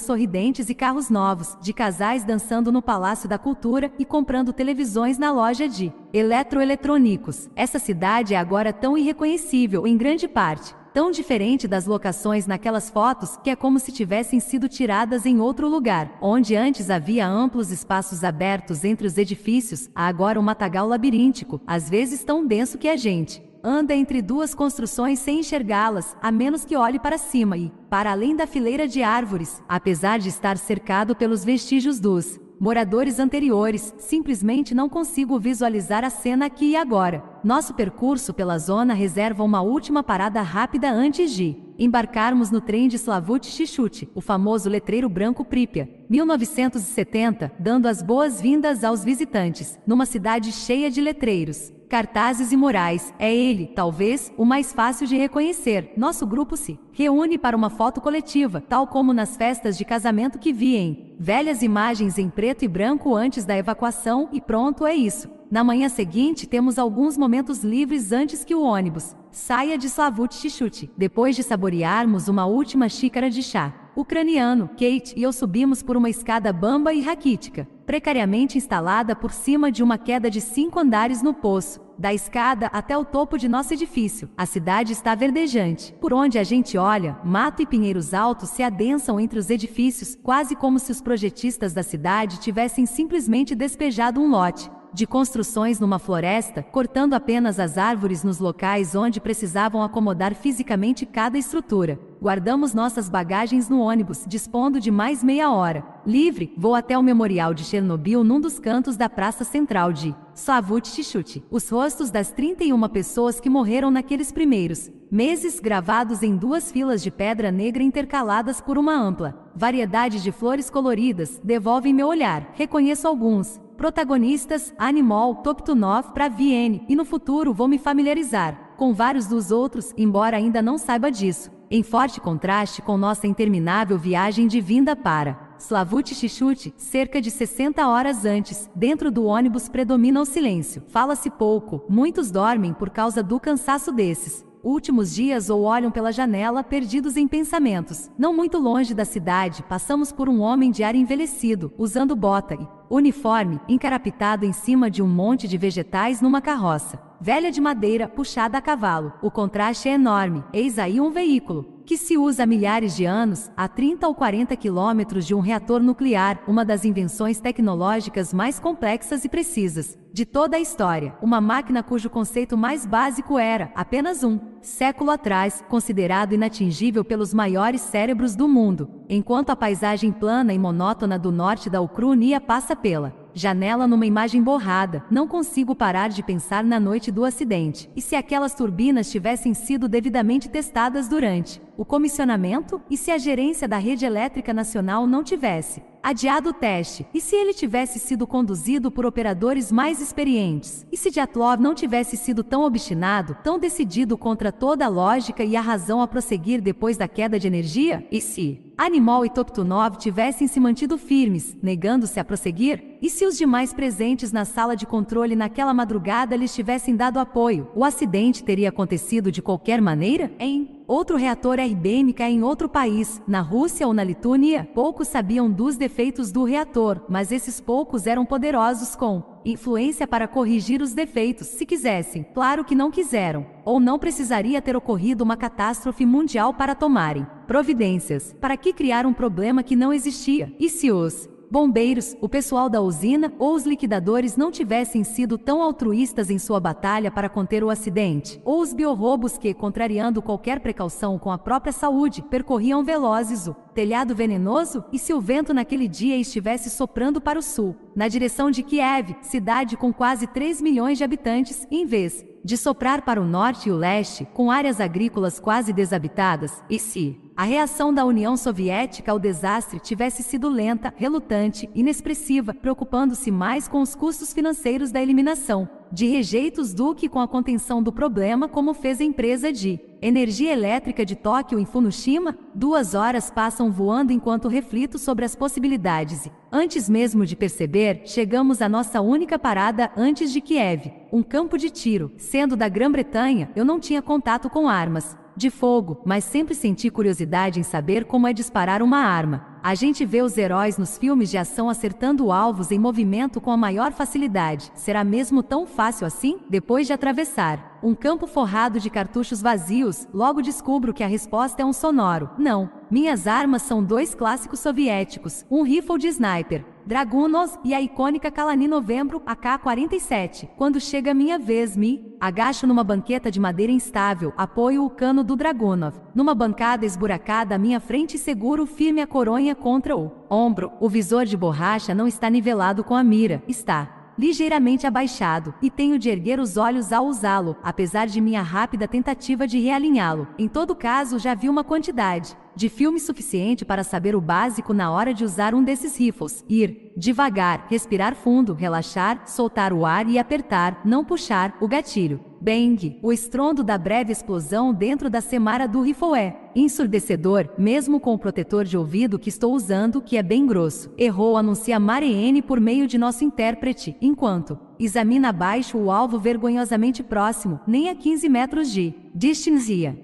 sorridentes e carros novos, de casais dançando no Palácio da Cultura e comprando televisões na loja de eletroeletrônicos. Essa cidade é agora tão irreconhecível em grande parte tão diferente das locações naquelas fotos que é como se tivessem sido tiradas em outro lugar, onde antes havia amplos espaços abertos entre os edifícios, há agora um matagal labiríntico, às vezes tão denso que a gente anda entre duas construções sem enxergá-las, a menos que olhe para cima e, para além da fileira de árvores, apesar de estar cercado pelos vestígios dos moradores anteriores, simplesmente não consigo visualizar a cena aqui e agora. Nosso percurso pela zona reserva uma última parada rápida antes de embarcarmos no trem de Slavut-Chichut, o famoso letreiro branco Prípia, 1970, dando as boas-vindas aos visitantes, numa cidade cheia de letreiros cartazes e morais, é ele, talvez, o mais fácil de reconhecer. Nosso grupo se reúne para uma foto coletiva, tal como nas festas de casamento que vi em velhas imagens em preto e branco antes da evacuação, e pronto, é isso. Na manhã seguinte, temos alguns momentos livres antes que o ônibus saia de Slavut Chichute, depois de saborearmos uma última xícara de chá ucraniano, Kate e eu subimos por uma escada bamba e raquítica, precariamente instalada por cima de uma queda de cinco andares no poço, da escada até o topo de nosso edifício. A cidade está verdejante. Por onde a gente olha, mato e pinheiros altos se adensam entre os edifícios, quase como se os projetistas da cidade tivessem simplesmente despejado um lote de construções numa floresta, cortando apenas as árvores nos locais onde precisavam acomodar fisicamente cada estrutura. Guardamos nossas bagagens no ônibus, dispondo de mais meia hora. Livre, vou até o memorial de Chernobyl num dos cantos da Praça Central de Slavut Chichut. Os rostos das 31 pessoas que morreram naqueles primeiros meses gravados em duas filas de pedra negra intercaladas por uma ampla variedade de flores coloridas, devolvem meu olhar. Reconheço alguns, protagonistas, Animal, top Toptunov para Vienne, e no futuro vou me familiarizar com vários dos outros, embora ainda não saiba disso, em forte contraste com nossa interminável viagem de vinda para Slavuti Chichute, cerca de 60 horas antes, dentro do ônibus predomina o silêncio. Fala-se pouco, muitos dormem por causa do cansaço desses últimos dias ou olham pela janela perdidos em pensamentos. Não muito longe da cidade, passamos por um homem de ar envelhecido, usando bota e Uniforme, encarapitado em cima de um monte de vegetais numa carroça. Velha de madeira, puxada a cavalo. O contraste é enorme. Eis aí um veículo, que se usa há milhares de anos, a 30 ou 40 quilômetros de um reator nuclear, uma das invenções tecnológicas mais complexas e precisas de toda a história, uma máquina cujo conceito mais básico era, apenas um, século atrás, considerado inatingível pelos maiores cérebros do mundo, enquanto a paisagem plana e monótona do norte da Ucrânia passa pela janela numa imagem borrada, não consigo parar de pensar na noite do acidente, e se aquelas turbinas tivessem sido devidamente testadas durante o comissionamento e se a gerência da rede elétrica nacional não tivesse adiado o teste, e se ele tivesse sido conduzido por operadores mais experientes, e se Diatlov não tivesse sido tão obstinado, tão decidido contra toda a lógica e a razão a prosseguir depois da queda de energia, e se Animal e Toptunov tivessem se mantido firmes, negando-se a prosseguir, e se os demais presentes na sala de controle naquela madrugada lhes tivessem dado apoio, o acidente teria acontecido de qualquer maneira? Em outro reator é guerra em outro país, na Rússia ou na Lituânia, poucos sabiam dos defeitos do reator, mas esses poucos eram poderosos com influência para corrigir os defeitos, se quisessem. Claro que não quiseram, ou não precisaria ter ocorrido uma catástrofe mundial para tomarem providências. Para que criar um problema que não existia? E se os bombeiros, o pessoal da usina ou os liquidadores não tivessem sido tão altruístas em sua batalha para conter o acidente, ou os biorrobos que, contrariando qualquer precaução com a própria saúde, percorriam velozes o telhado venenoso, e se o vento naquele dia estivesse soprando para o sul, na direção de Kiev, cidade com quase 3 milhões de habitantes, em vez de soprar para o norte e o leste, com áreas agrícolas quase desabitadas, e se a reação da União Soviética ao desastre tivesse sido lenta, relutante, inexpressiva, preocupando-se mais com os custos financeiros da eliminação, de rejeitos do que com a contenção do problema, como fez a empresa de energia elétrica de Tóquio em Fukushima, duas horas passam voando enquanto reflito sobre as possibilidades e, antes mesmo de perceber, chegamos à nossa única parada antes de Kiev, um campo de tiro. Sendo da Grã-Bretanha, eu não tinha contato com armas, de fogo, mas sempre senti curiosidade em saber como é disparar uma arma. A gente vê os heróis nos filmes de ação acertando alvos em movimento com a maior facilidade. Será mesmo tão fácil assim? Depois de atravessar um campo forrado de cartuchos vazios, logo descubro que a resposta é um sonoro. Não. Minhas armas são dois clássicos soviéticos, um rifle de sniper, Dragunos e a icônica Kalani Novembro AK-47. Quando chega minha vez, me agacho numa banqueta de madeira instável, apoio o cano do Dragunov. Numa bancada esburacada à minha frente seguro firme a coronha contra o ombro. O visor de borracha não está nivelado com a mira, está ligeiramente abaixado, e tenho de erguer os olhos ao usá-lo, apesar de minha rápida tentativa de realinhá-lo. Em todo caso, já vi uma quantidade de filme suficiente para saber o básico na hora de usar um desses rifles, ir, devagar, respirar fundo, relaxar, soltar o ar e apertar, não puxar, o gatilho. Bang! O estrondo da breve explosão dentro da semara do rifle é ensurdecedor, mesmo com o protetor de ouvido que estou usando, que é bem grosso. Errou, anuncia Mariene por meio de nosso intérprete, enquanto examina abaixo o alvo vergonhosamente próximo, nem a 15 metros de distância.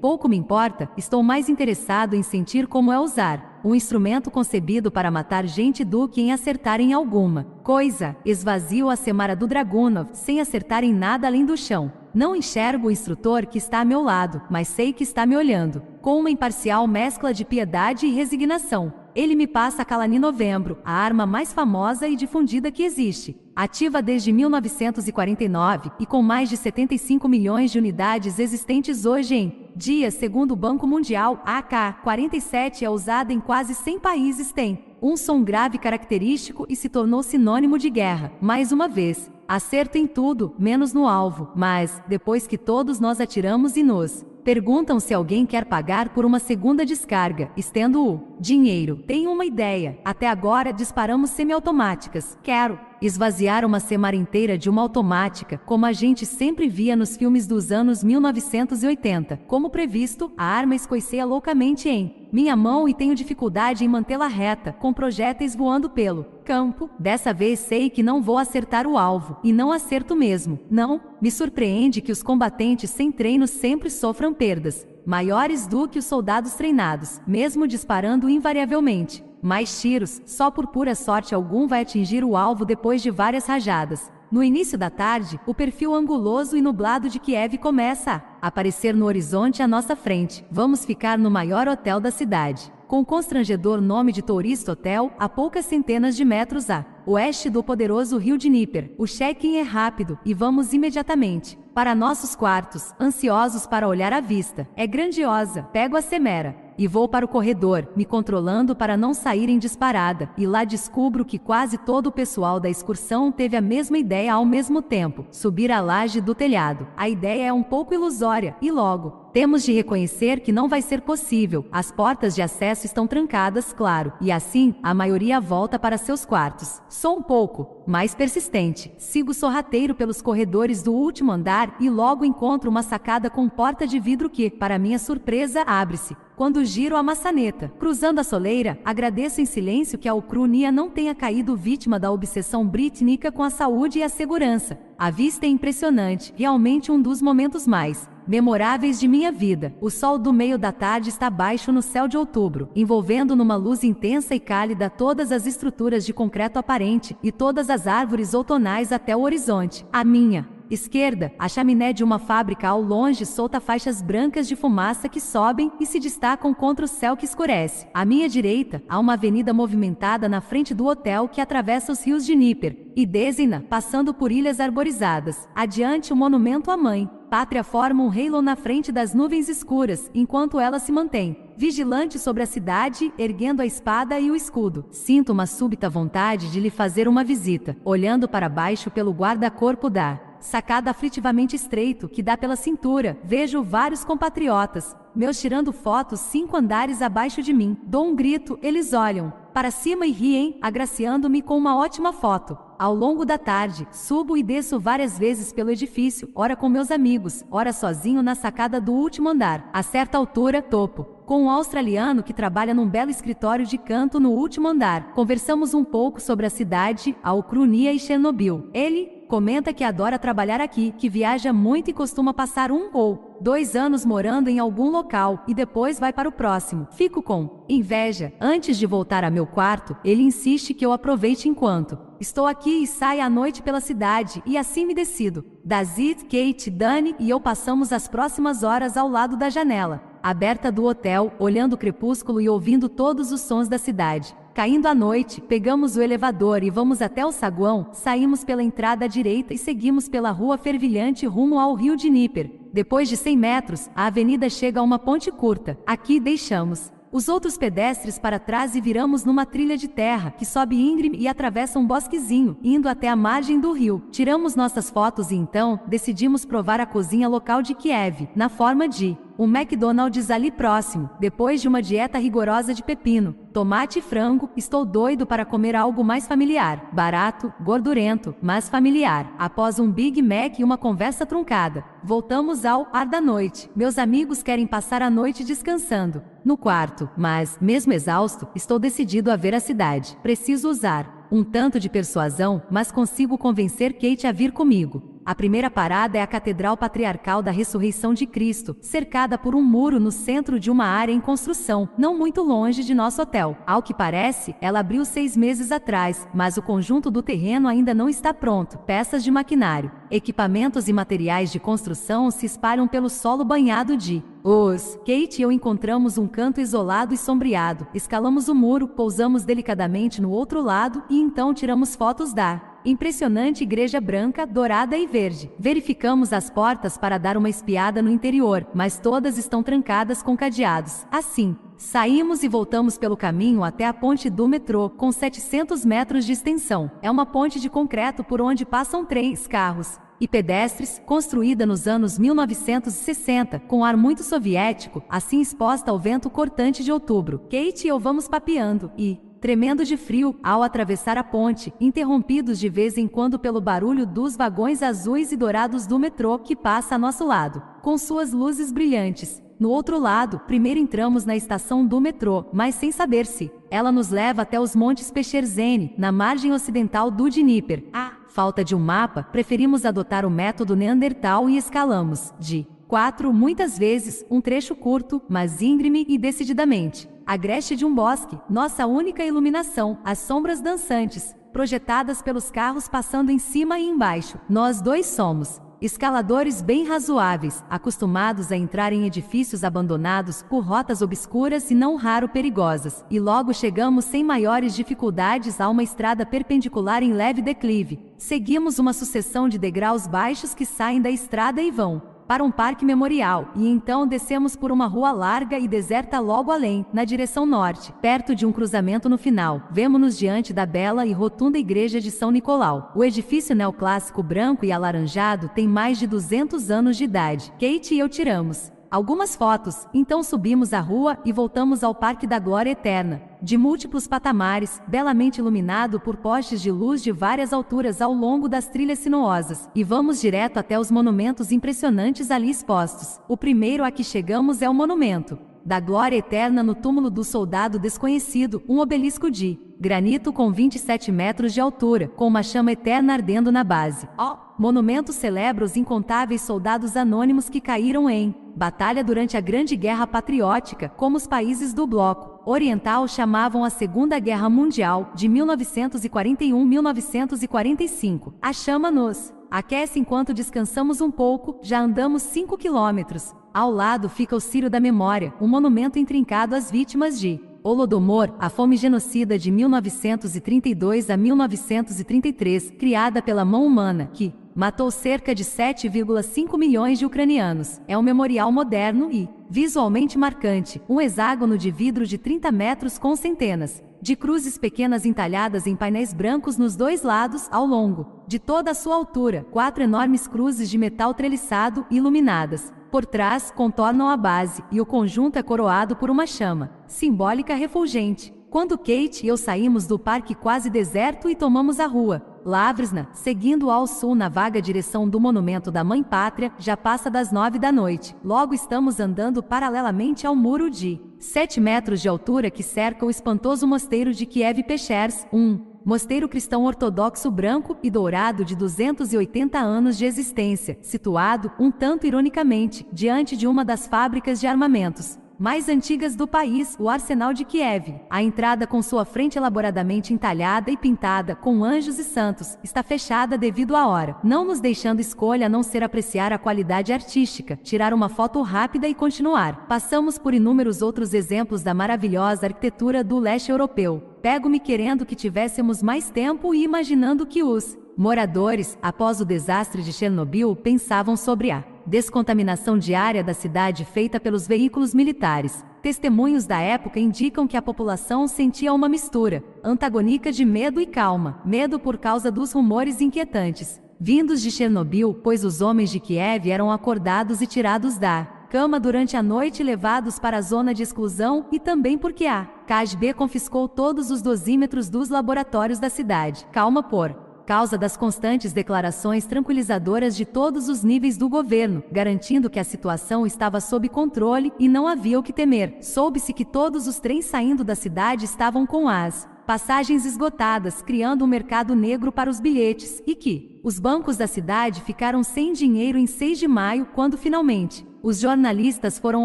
Pouco me importa, estou mais interessado em sentir como é usar um instrumento concebido para matar gente do que em acertar em alguma coisa, esvazio a Semara do Dragunov, sem acertar em nada além do chão. Não enxergo o instrutor que está a meu lado, mas sei que está me olhando, com uma imparcial mescla de piedade e resignação. Ele me passa a Kalani Novembro, a arma mais famosa e difundida que existe, ativa desde 1949 e com mais de 75 milhões de unidades existentes hoje em dia, segundo o Banco Mundial, a AK-47 é usada em quase 100 países, tem um som grave característico e se tornou sinônimo de guerra. Mais uma vez, acerto em tudo, menos no alvo, mas depois que todos nós atiramos e nos perguntam se alguém quer pagar por uma segunda descarga, estendo o dinheiro. Tenho uma ideia. Até agora disparamos semiautomáticas. Quero esvaziar uma semana inteira de uma automática, como a gente sempre via nos filmes dos anos 1980. Como previsto, a arma escoiceia loucamente em minha mão e tenho dificuldade em mantê-la reta, com projéteis voando pelo campo. Dessa vez sei que não vou acertar o alvo, e não acerto mesmo. Não, me surpreende que os combatentes sem treino sempre sofram perdas, maiores do que os soldados treinados, mesmo disparando invariavelmente mais tiros, só por pura sorte algum vai atingir o alvo depois de várias rajadas. No início da tarde, o perfil anguloso e nublado de Kiev começa a aparecer no horizonte à nossa frente. Vamos ficar no maior hotel da cidade. Com o constrangedor nome de Tourist Hotel, a poucas centenas de metros a oeste do poderoso rio de Níper. O check-in é rápido e vamos imediatamente para nossos quartos, ansiosos para olhar a vista. É grandiosa. Pego a Semera e vou para o corredor, me controlando para não sair em disparada, e lá descubro que quase todo o pessoal da excursão teve a mesma ideia ao mesmo tempo: subir a laje do telhado. A ideia é um pouco ilusória, e logo, temos de reconhecer que não vai ser possível. As portas de acesso estão trancadas, claro, e assim a maioria volta para seus quartos. Sou um pouco mais persistente. Sigo sorrateiro pelos corredores do último andar e logo encontro uma sacada com porta de vidro que, para minha surpresa, abre-se quando giro a maçaneta. Cruzando a soleira, agradeço em silêncio que a Ucrunia não tenha caído vítima da obsessão britânica com a saúde e a segurança. A vista é impressionante, realmente um dos momentos mais memoráveis de minha vida. O sol do meio da tarde está baixo no céu de outubro, envolvendo numa luz intensa e cálida todas as estruturas de concreto aparente e todas as árvores outonais até o horizonte. A minha Esquerda, a chaminé de uma fábrica ao longe solta faixas brancas de fumaça que sobem e se destacam contra o céu que escurece. À minha direita, há uma avenida movimentada na frente do hotel que atravessa os rios de Níper e Désina, passando por ilhas arborizadas. Adiante o monumento à mãe. Pátria forma um halo na frente das nuvens escuras, enquanto ela se mantém vigilante sobre a cidade, erguendo a espada e o escudo. Sinto uma súbita vontade de lhe fazer uma visita. Olhando para baixo pelo guarda-corpo da sacada aflitivamente estreito que dá pela cintura. Vejo vários compatriotas, meus tirando fotos cinco andares abaixo de mim. Dou um grito, eles olham para cima e riem, agraciando-me com uma ótima foto. Ao longo da tarde, subo e desço várias vezes pelo edifício, ora com meus amigos, ora sozinho na sacada do último andar. A certa altura, topo com um australiano que trabalha num belo escritório de canto no último andar. Conversamos um pouco sobre a cidade, a Ucrania e Chernobyl. Ele, Comenta que adora trabalhar aqui, que viaja muito e costuma passar um ou dois anos morando em algum local e depois vai para o próximo. Fico com inveja. Antes de voltar a meu quarto, ele insiste que eu aproveite enquanto estou aqui e saio à noite pela cidade e assim me decido. Dazit, Kate, Dani e eu passamos as próximas horas ao lado da janela aberta do hotel, olhando o crepúsculo e ouvindo todos os sons da cidade. Caindo a noite, pegamos o elevador e vamos até o saguão, saímos pela entrada à direita e seguimos pela rua fervilhante rumo ao rio de Níper. Depois de 100 metros, a avenida chega a uma ponte curta. Aqui deixamos os outros pedestres para trás e viramos numa trilha de terra que sobe íngreme e atravessa um bosquezinho, indo até a margem do rio. Tiramos nossas fotos e então decidimos provar a cozinha local de Kiev, na forma de um McDonald's ali próximo, depois de uma dieta rigorosa de pepino tomate e frango, estou doido para comer algo mais familiar, barato, gordurento, mas familiar. Após um Big Mac e uma conversa truncada, voltamos ao ar da noite. Meus amigos querem passar a noite descansando no quarto, mas, mesmo exausto, estou decidido a ver a cidade. Preciso usar um tanto de persuasão, mas consigo convencer Kate a vir comigo. A primeira parada é a Catedral Patriarcal da Ressurreição de Cristo, cercada por um muro no centro de uma área em construção, não muito longe de nosso hotel. Ao que parece, ela abriu seis meses atrás, mas o conjunto do terreno ainda não está pronto. Peças de maquinário, equipamentos e materiais de construção se espalham pelo solo banhado de os Kate e eu encontramos um canto isolado e sombreado. Escalamos o muro, pousamos delicadamente no outro lado e então tiramos fotos da impressionante igreja branca, dourada e verde. Verificamos as portas para dar uma espiada no interior, mas todas estão trancadas com cadeados. Assim, Saímos e voltamos pelo caminho até a ponte do metrô, com 700 metros de extensão. É uma ponte de concreto por onde passam três carros e pedestres, construída nos anos 1960, com ar muito soviético, assim exposta ao vento cortante de outubro. Kate e eu vamos papeando e, tremendo de frio, ao atravessar a ponte, interrompidos de vez em quando pelo barulho dos vagões azuis e dourados do metrô que passa a nosso lado, com suas luzes brilhantes. No outro lado, primeiro entramos na estação do metrô, mas sem saber se ela nos leva até os Montes Pecherzene, na margem ocidental do Dnieper. A falta de um mapa, preferimos adotar o método Neandertal e escalamos, de quatro muitas vezes, um trecho curto, mas íngreme e decididamente a greche de um bosque, nossa única iluminação, as sombras dançantes, projetadas pelos carros passando em cima e embaixo. Nós dois somos escaladores bem razoáveis, acostumados a entrar em edifícios abandonados por rotas obscuras e não raro perigosas, e logo chegamos sem maiores dificuldades a uma estrada perpendicular em leve declive. Seguimos uma sucessão de degraus baixos que saem da estrada e vão para um parque memorial, e então descemos por uma rua larga e deserta logo além, na direção norte, perto de um cruzamento no final. Vemo-nos diante da bela e rotunda igreja de São Nicolau. O edifício neoclássico branco e alaranjado tem mais de 200 anos de idade. Kate e eu tiramos algumas fotos, então subimos a rua e voltamos ao Parque da Glória Eterna, de múltiplos patamares, belamente iluminado por postes de luz de várias alturas ao longo das trilhas sinuosas, e vamos direto até os monumentos impressionantes ali expostos. O primeiro a que chegamos é o monumento da glória eterna no túmulo do soldado desconhecido, um obelisco de granito com 27 metros de altura, com uma chama eterna ardendo na base. Oh monumento celebra os incontáveis soldados anônimos que caíram em batalha durante a Grande Guerra Patriótica, como os países do Bloco Oriental chamavam a Segunda Guerra Mundial, de 1941-1945. A chama nos aquece enquanto descansamos um pouco, já andamos 5 quilômetros. Ao lado fica o Círio da Memória, um monumento intrincado às vítimas de Holodomor, a fome genocida de 1932 a 1933, criada pela mão humana, que, matou cerca de 7,5 milhões de ucranianos. É um memorial moderno e, visualmente marcante, um hexágono de vidro de 30 metros com centenas de cruzes pequenas entalhadas em painéis brancos nos dois lados, ao longo de toda a sua altura. Quatro enormes cruzes de metal treliçado, iluminadas. Por trás, contornam a base, e o conjunto é coroado por uma chama, simbólica refulgente. Quando Kate e eu saímos do parque quase deserto e tomamos a rua, Lavrisna, seguindo ao sul na vaga direção do Monumento da Mãe Pátria, já passa das nove da noite. Logo estamos andando paralelamente ao muro de sete metros de altura que cerca o espantoso mosteiro de Kiev Pechers, um mosteiro cristão ortodoxo branco e dourado de 280 anos de existência, situado, um tanto ironicamente, diante de uma das fábricas de armamentos mais antigas do país, o Arsenal de Kiev. A entrada com sua frente elaboradamente entalhada e pintada com anjos e santos está fechada devido à hora, não nos deixando escolha a não ser apreciar a qualidade artística, tirar uma foto rápida e continuar. Passamos por inúmeros outros exemplos da maravilhosa arquitetura do leste europeu. Pego-me querendo que tivéssemos mais tempo e imaginando que os moradores, após o desastre de Chernobyl, pensavam sobre a descontaminação diária da cidade feita pelos veículos militares. Testemunhos da época indicam que a população sentia uma mistura antagônica de medo e calma, medo por causa dos rumores inquietantes vindos de Chernobyl, pois os homens de Kiev eram acordados e tirados da cama durante a noite e levados para a zona de exclusão, e também porque a KGB confiscou todos os dosímetros dos laboratórios da cidade. Calma por causa das constantes declarações tranquilizadoras de todos os níveis do governo, garantindo que a situação estava sob controle e não havia o que temer. Soube-se que todos os trens saindo da cidade estavam com as passagens esgotadas, criando um mercado negro para os bilhetes, e que os bancos da cidade ficaram sem dinheiro em 6 de maio, quando finalmente os jornalistas foram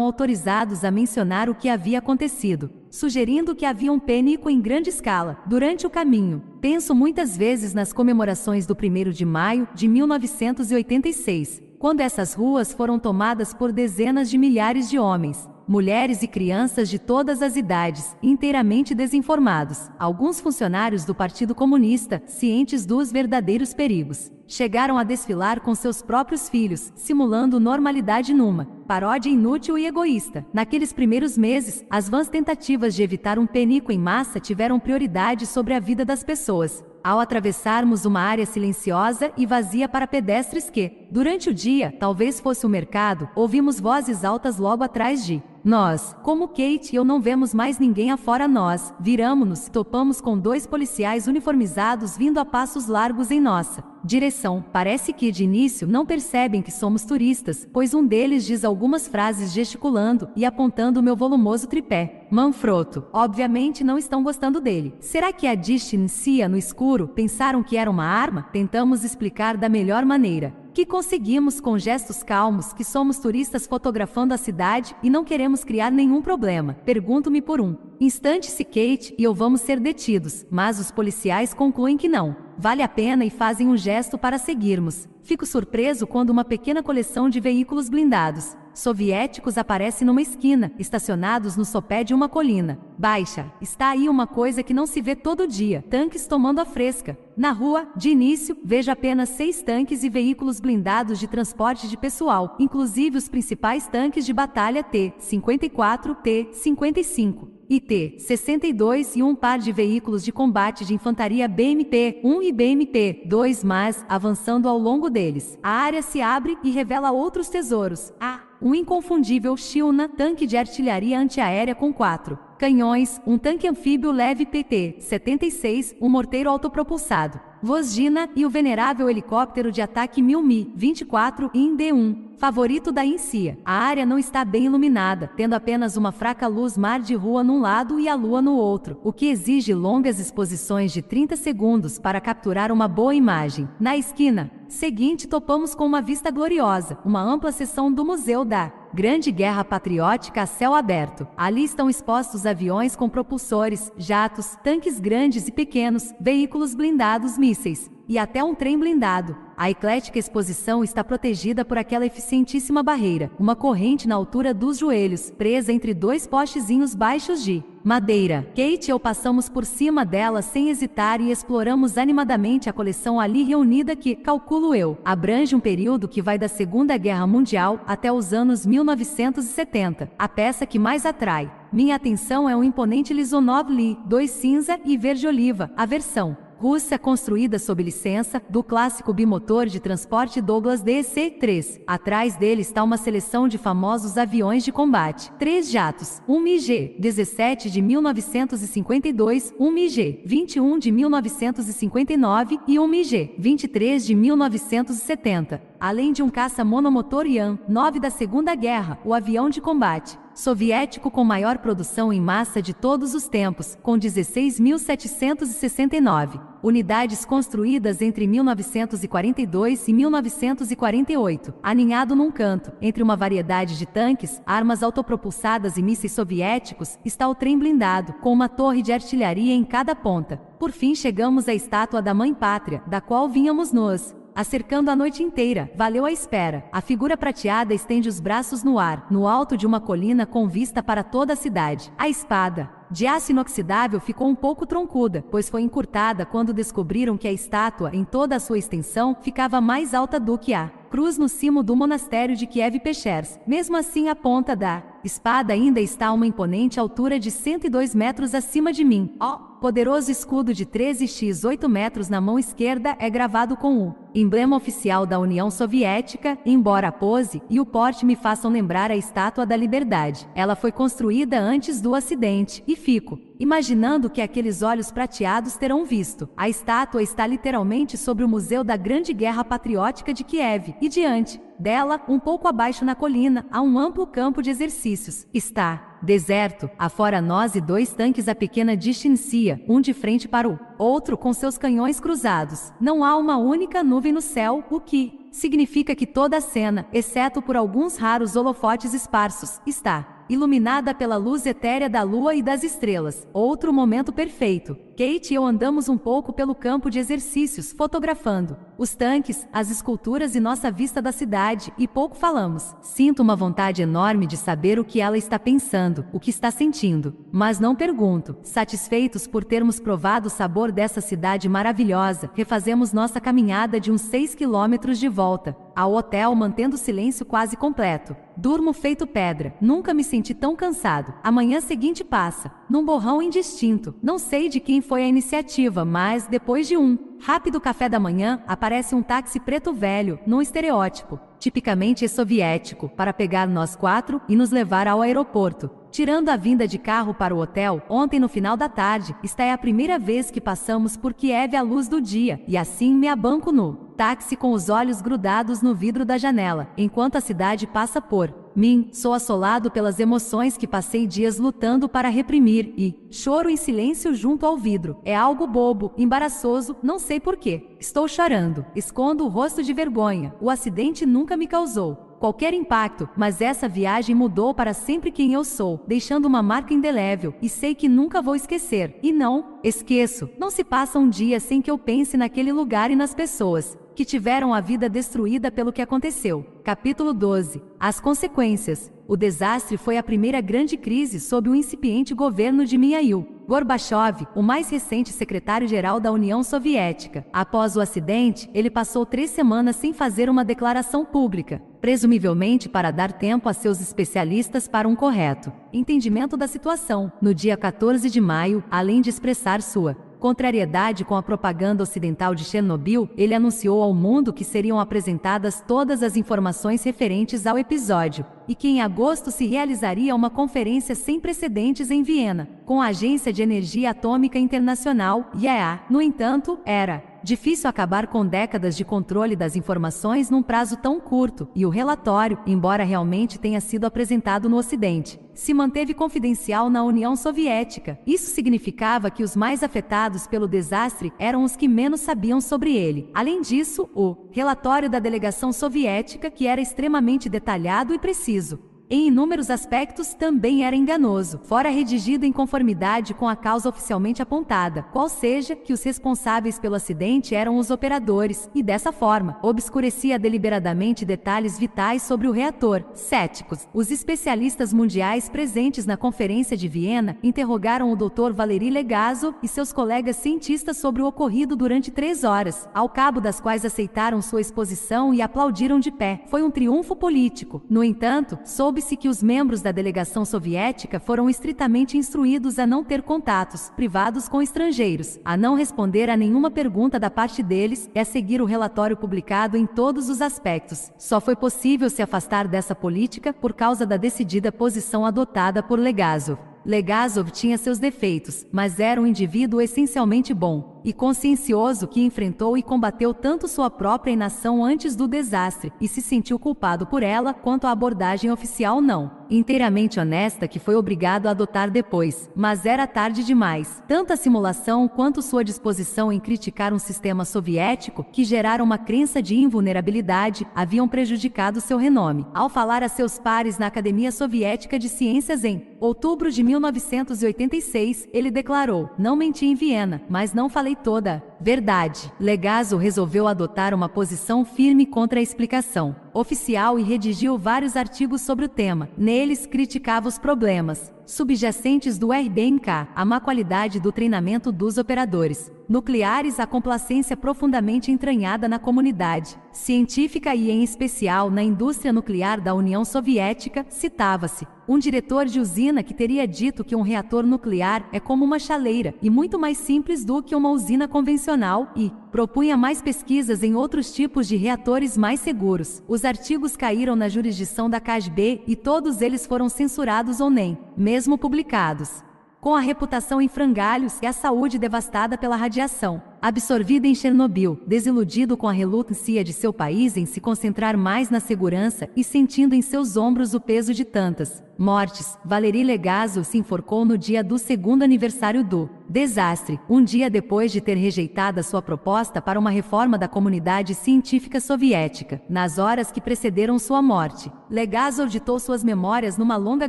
autorizados a mencionar o que havia acontecido, sugerindo que havia um pânico em grande escala durante o caminho. Penso muitas vezes nas comemorações do 1 de maio de 1986, quando essas ruas foram tomadas por dezenas de milhares de homens, mulheres e crianças de todas as idades, inteiramente desinformados. Alguns funcionários do Partido Comunista, cientes dos verdadeiros perigos, chegaram a desfilar com seus próprios filhos, simulando normalidade numa paródia inútil e egoísta. Naqueles primeiros meses, as vãs tentativas de evitar um penico em massa tiveram prioridade sobre a vida das pessoas, ao atravessarmos uma área silenciosa e vazia para pedestres que, durante o dia, talvez fosse o mercado, ouvimos vozes altas logo atrás de nós, como Kate e eu não vemos mais ninguém afora nós, viramos-nos e topamos com dois policiais uniformizados vindo a passos largos em nossa direção. Parece que de início não percebem que somos turistas, pois um deles diz algumas frases gesticulando e apontando o meu volumoso tripé. Manfrotto. obviamente não estão gostando dele. Será que a distincia no escuro pensaram que era uma arma? Tentamos explicar da melhor maneira que conseguimos com gestos calmos que somos turistas fotografando a cidade e não queremos criar nenhum problema? Pergunto-me por um. Instante-se Kate e eu vamos ser detidos, mas os policiais concluem que não. Vale a pena e fazem um gesto para seguirmos. Fico surpreso quando uma pequena coleção de veículos blindados, soviéticos aparece numa esquina, estacionados no sopé de uma colina. Baixa, está aí uma coisa que não se vê todo dia: tanques tomando a fresca. Na rua, de início, vejo apenas seis tanques e veículos blindados de transporte de pessoal, inclusive os principais tanques de batalha T-54, T-55. IT 62 e um par de veículos de combate de infantaria BMP 1 e BMP 2, mas, avançando ao longo deles, a área se abre e revela outros tesouros. A um inconfundível Shilna, tanque de artilharia antiaérea com 4 canhões, um tanque anfíbio leve PT-76, um morteiro autopropulsado, Vosgina, e o venerável helicóptero de ataque Milmi-24 e d 1 favorito da INSIA. A área não está bem iluminada, tendo apenas uma fraca luz mar de rua num lado e a lua no outro, o que exige longas exposições de 30 segundos para capturar uma boa imagem. Na esquina seguinte, topamos com uma vista gloriosa, uma ampla seção do Museu da Grande Guerra Patriótica a céu aberto. Ali estão expostos aviões com propulsores, jatos, tanques grandes e pequenos, veículos blindados, mísseis, e até um trem blindado. A eclética exposição está protegida por aquela eficientíssima barreira, uma corrente na altura dos joelhos, presa entre dois postezinhos baixos de madeira. Kate e eu passamos por cima dela sem hesitar e exploramos animadamente a coleção ali reunida que, calculo eu, abrange um período que vai da Segunda Guerra Mundial até os anos 1970. A peça que mais atrai minha atenção é o imponente Lisonov Lee, dois cinza e verde oliva, a versão Rússia construída sob licença, do clássico bimotor de transporte Douglas DC-3. Atrás dele está uma seleção de famosos aviões de combate. Três jatos, um MiG-17 de 1952, um MiG-21 de 1959 e um MiG-23 de 1970. Além de um caça monomotor Ian, 9 da Segunda Guerra, o avião de combate soviético com maior produção em massa de todos os tempos, com 16.769 unidades construídas entre 1942 e 1948, aninhado num canto, entre uma variedade de tanques, armas autopropulsadas e mísseis soviéticos, está o trem blindado, com uma torre de artilharia em cada ponta. Por fim chegamos à estátua da Mãe Pátria, da qual vínhamos nos Acercando a noite inteira. Valeu a espera. A figura prateada estende os braços no ar, no alto de uma colina com vista para toda a cidade. A espada, de aço inoxidável ficou um pouco troncuda, pois foi encurtada quando descobriram que a estátua, em toda a sua extensão, ficava mais alta do que a cruz no cimo do monastério de Kiev Pechers. Mesmo assim, a ponta da espada ainda está a uma imponente altura de 102 metros acima de mim. Oh! poderoso escudo de 13x 8 metros na mão esquerda é gravado com o emblema oficial da União Soviética, embora a pose e o porte me façam lembrar a Estátua da Liberdade. Ela foi construída antes do acidente, e fico imaginando que aqueles olhos prateados terão visto. A estátua está literalmente sobre o Museu da Grande Guerra Patriótica de Kiev, e diante dela, um pouco abaixo na colina, há um amplo campo de exercícios. Está Deserto, afora nós e dois tanques a pequena distancia, um de frente para o outro com seus canhões cruzados. Não há uma única nuvem no céu, o que significa que toda a cena, exceto por alguns raros holofotes esparsos, está iluminada pela luz etérea da lua e das estrelas. Outro momento perfeito. Kate e eu andamos um pouco pelo campo de exercícios, fotografando os tanques, as esculturas e nossa vista da cidade, e pouco falamos. Sinto uma vontade enorme de saber o que ela está pensando, o que está sentindo, mas não pergunto. Satisfeitos por termos provado o sabor calor dessa cidade maravilhosa, refazemos nossa caminhada de uns 6 quilômetros de volta, ao hotel mantendo o silêncio quase completo. Durmo feito pedra, nunca me senti tão cansado. Amanhã seguinte passa, num borrão indistinto. Não sei de quem foi a iniciativa, mas depois de um rápido café da manhã, aparece um táxi preto velho, num estereótipo, tipicamente soviético, para pegar nós quatro e nos levar ao aeroporto. Tirando a vinda de carro para o hotel, ontem no final da tarde, esta é a primeira vez que passamos por Kiev à luz do dia, e assim me abanco no táxi com os olhos grudados no vidro da janela, enquanto a cidade passa por mim, sou assolado pelas emoções que passei dias lutando para reprimir e choro em silêncio junto ao vidro. É algo bobo, embaraçoso, não sei porquê. Estou chorando, escondo o rosto de vergonha. O acidente nunca me causou qualquer impacto, mas essa viagem mudou para sempre quem eu sou, deixando uma marca indelével e sei que nunca vou esquecer. E não, esqueço. Não se passa um dia sem que eu pense naquele lugar e nas pessoas que tiveram a vida destruída pelo que aconteceu. Capítulo 12 As consequências. O desastre foi a primeira grande crise sob o incipiente governo de Miail, Gorbachev, o mais recente secretário-geral da União Soviética. Após o acidente, ele passou três semanas sem fazer uma declaração pública, presumivelmente para dar tempo a seus especialistas para um correto entendimento da situação. No dia 14 de maio, além de expressar sua contrariedade com a propaganda ocidental de Chernobyl, ele anunciou ao mundo que seriam apresentadas todas as informações referentes ao episódio, e que em agosto se realizaria uma conferência sem precedentes em Viena, com a Agência de Energia Atômica Internacional, IAEA. No entanto, era Difícil acabar com décadas de controle das informações num prazo tão curto, e o relatório, embora realmente tenha sido apresentado no Ocidente, se manteve confidencial na União Soviética. Isso significava que os mais afetados pelo desastre eram os que menos sabiam sobre ele. Além disso, o relatório da delegação soviética, que era extremamente detalhado e preciso, em inúmeros aspectos também era enganoso, fora redigido em conformidade com a causa oficialmente apontada, qual seja que os responsáveis pelo acidente eram os operadores, e dessa forma, obscurecia deliberadamente detalhes vitais sobre o reator. Céticos, os especialistas mundiais presentes na Conferência de Viena interrogaram o Dr. Valery Legazo e seus colegas cientistas sobre o ocorrido durante três horas, ao cabo das quais aceitaram sua exposição e aplaudiram de pé. Foi um triunfo político. No entanto, soube soube-se que os membros da delegação soviética foram estritamente instruídos a não ter contatos privados com estrangeiros, a não responder a nenhuma pergunta da parte deles e a seguir o relatório publicado em todos os aspectos. Só foi possível se afastar dessa política por causa da decidida posição adotada por Legazov. Legazov tinha seus defeitos, mas era um indivíduo essencialmente bom e consciencioso que enfrentou e combateu tanto sua própria inação antes do desastre e se sentiu culpado por ela quanto a abordagem oficial não inteiramente honesta que foi obrigado a adotar depois, mas era tarde demais. tanto a simulação quanto sua disposição em criticar um sistema soviético que gerara uma crença de invulnerabilidade haviam prejudicado seu renome. Ao falar a seus pares na Academia Soviética de Ciências em outubro de 1986, ele declarou: "Não menti em Viena, mas não falei toda verdade. Legazo resolveu adotar uma posição firme contra a explicação oficial e redigiu vários artigos sobre o tema. Neles criticava os problemas subjacentes do RBMK, a má qualidade do treinamento dos operadores nucleares, a complacência profundamente entranhada na comunidade científica e em especial na indústria nuclear da União Soviética, citava-se um diretor de usina que teria dito que um reator nuclear é como uma chaleira e muito mais simples do que uma usina convencional e propunha mais pesquisas em outros tipos de reatores mais seguros. Os artigos caíram na jurisdição da CASB e todos eles foram censurados ou nem, mesmo publicados. Com a reputação em frangalhos e a saúde devastada pela radiação, Absorvido em Chernobyl, desiludido com a relutância de seu país em se concentrar mais na segurança e sentindo em seus ombros o peso de tantas mortes, Valery Legazo se enforcou no dia do segundo aniversário do desastre, um dia depois de ter rejeitado a sua proposta para uma reforma da comunidade científica soviética. Nas horas que precederam sua morte, Legazo auditou suas memórias numa longa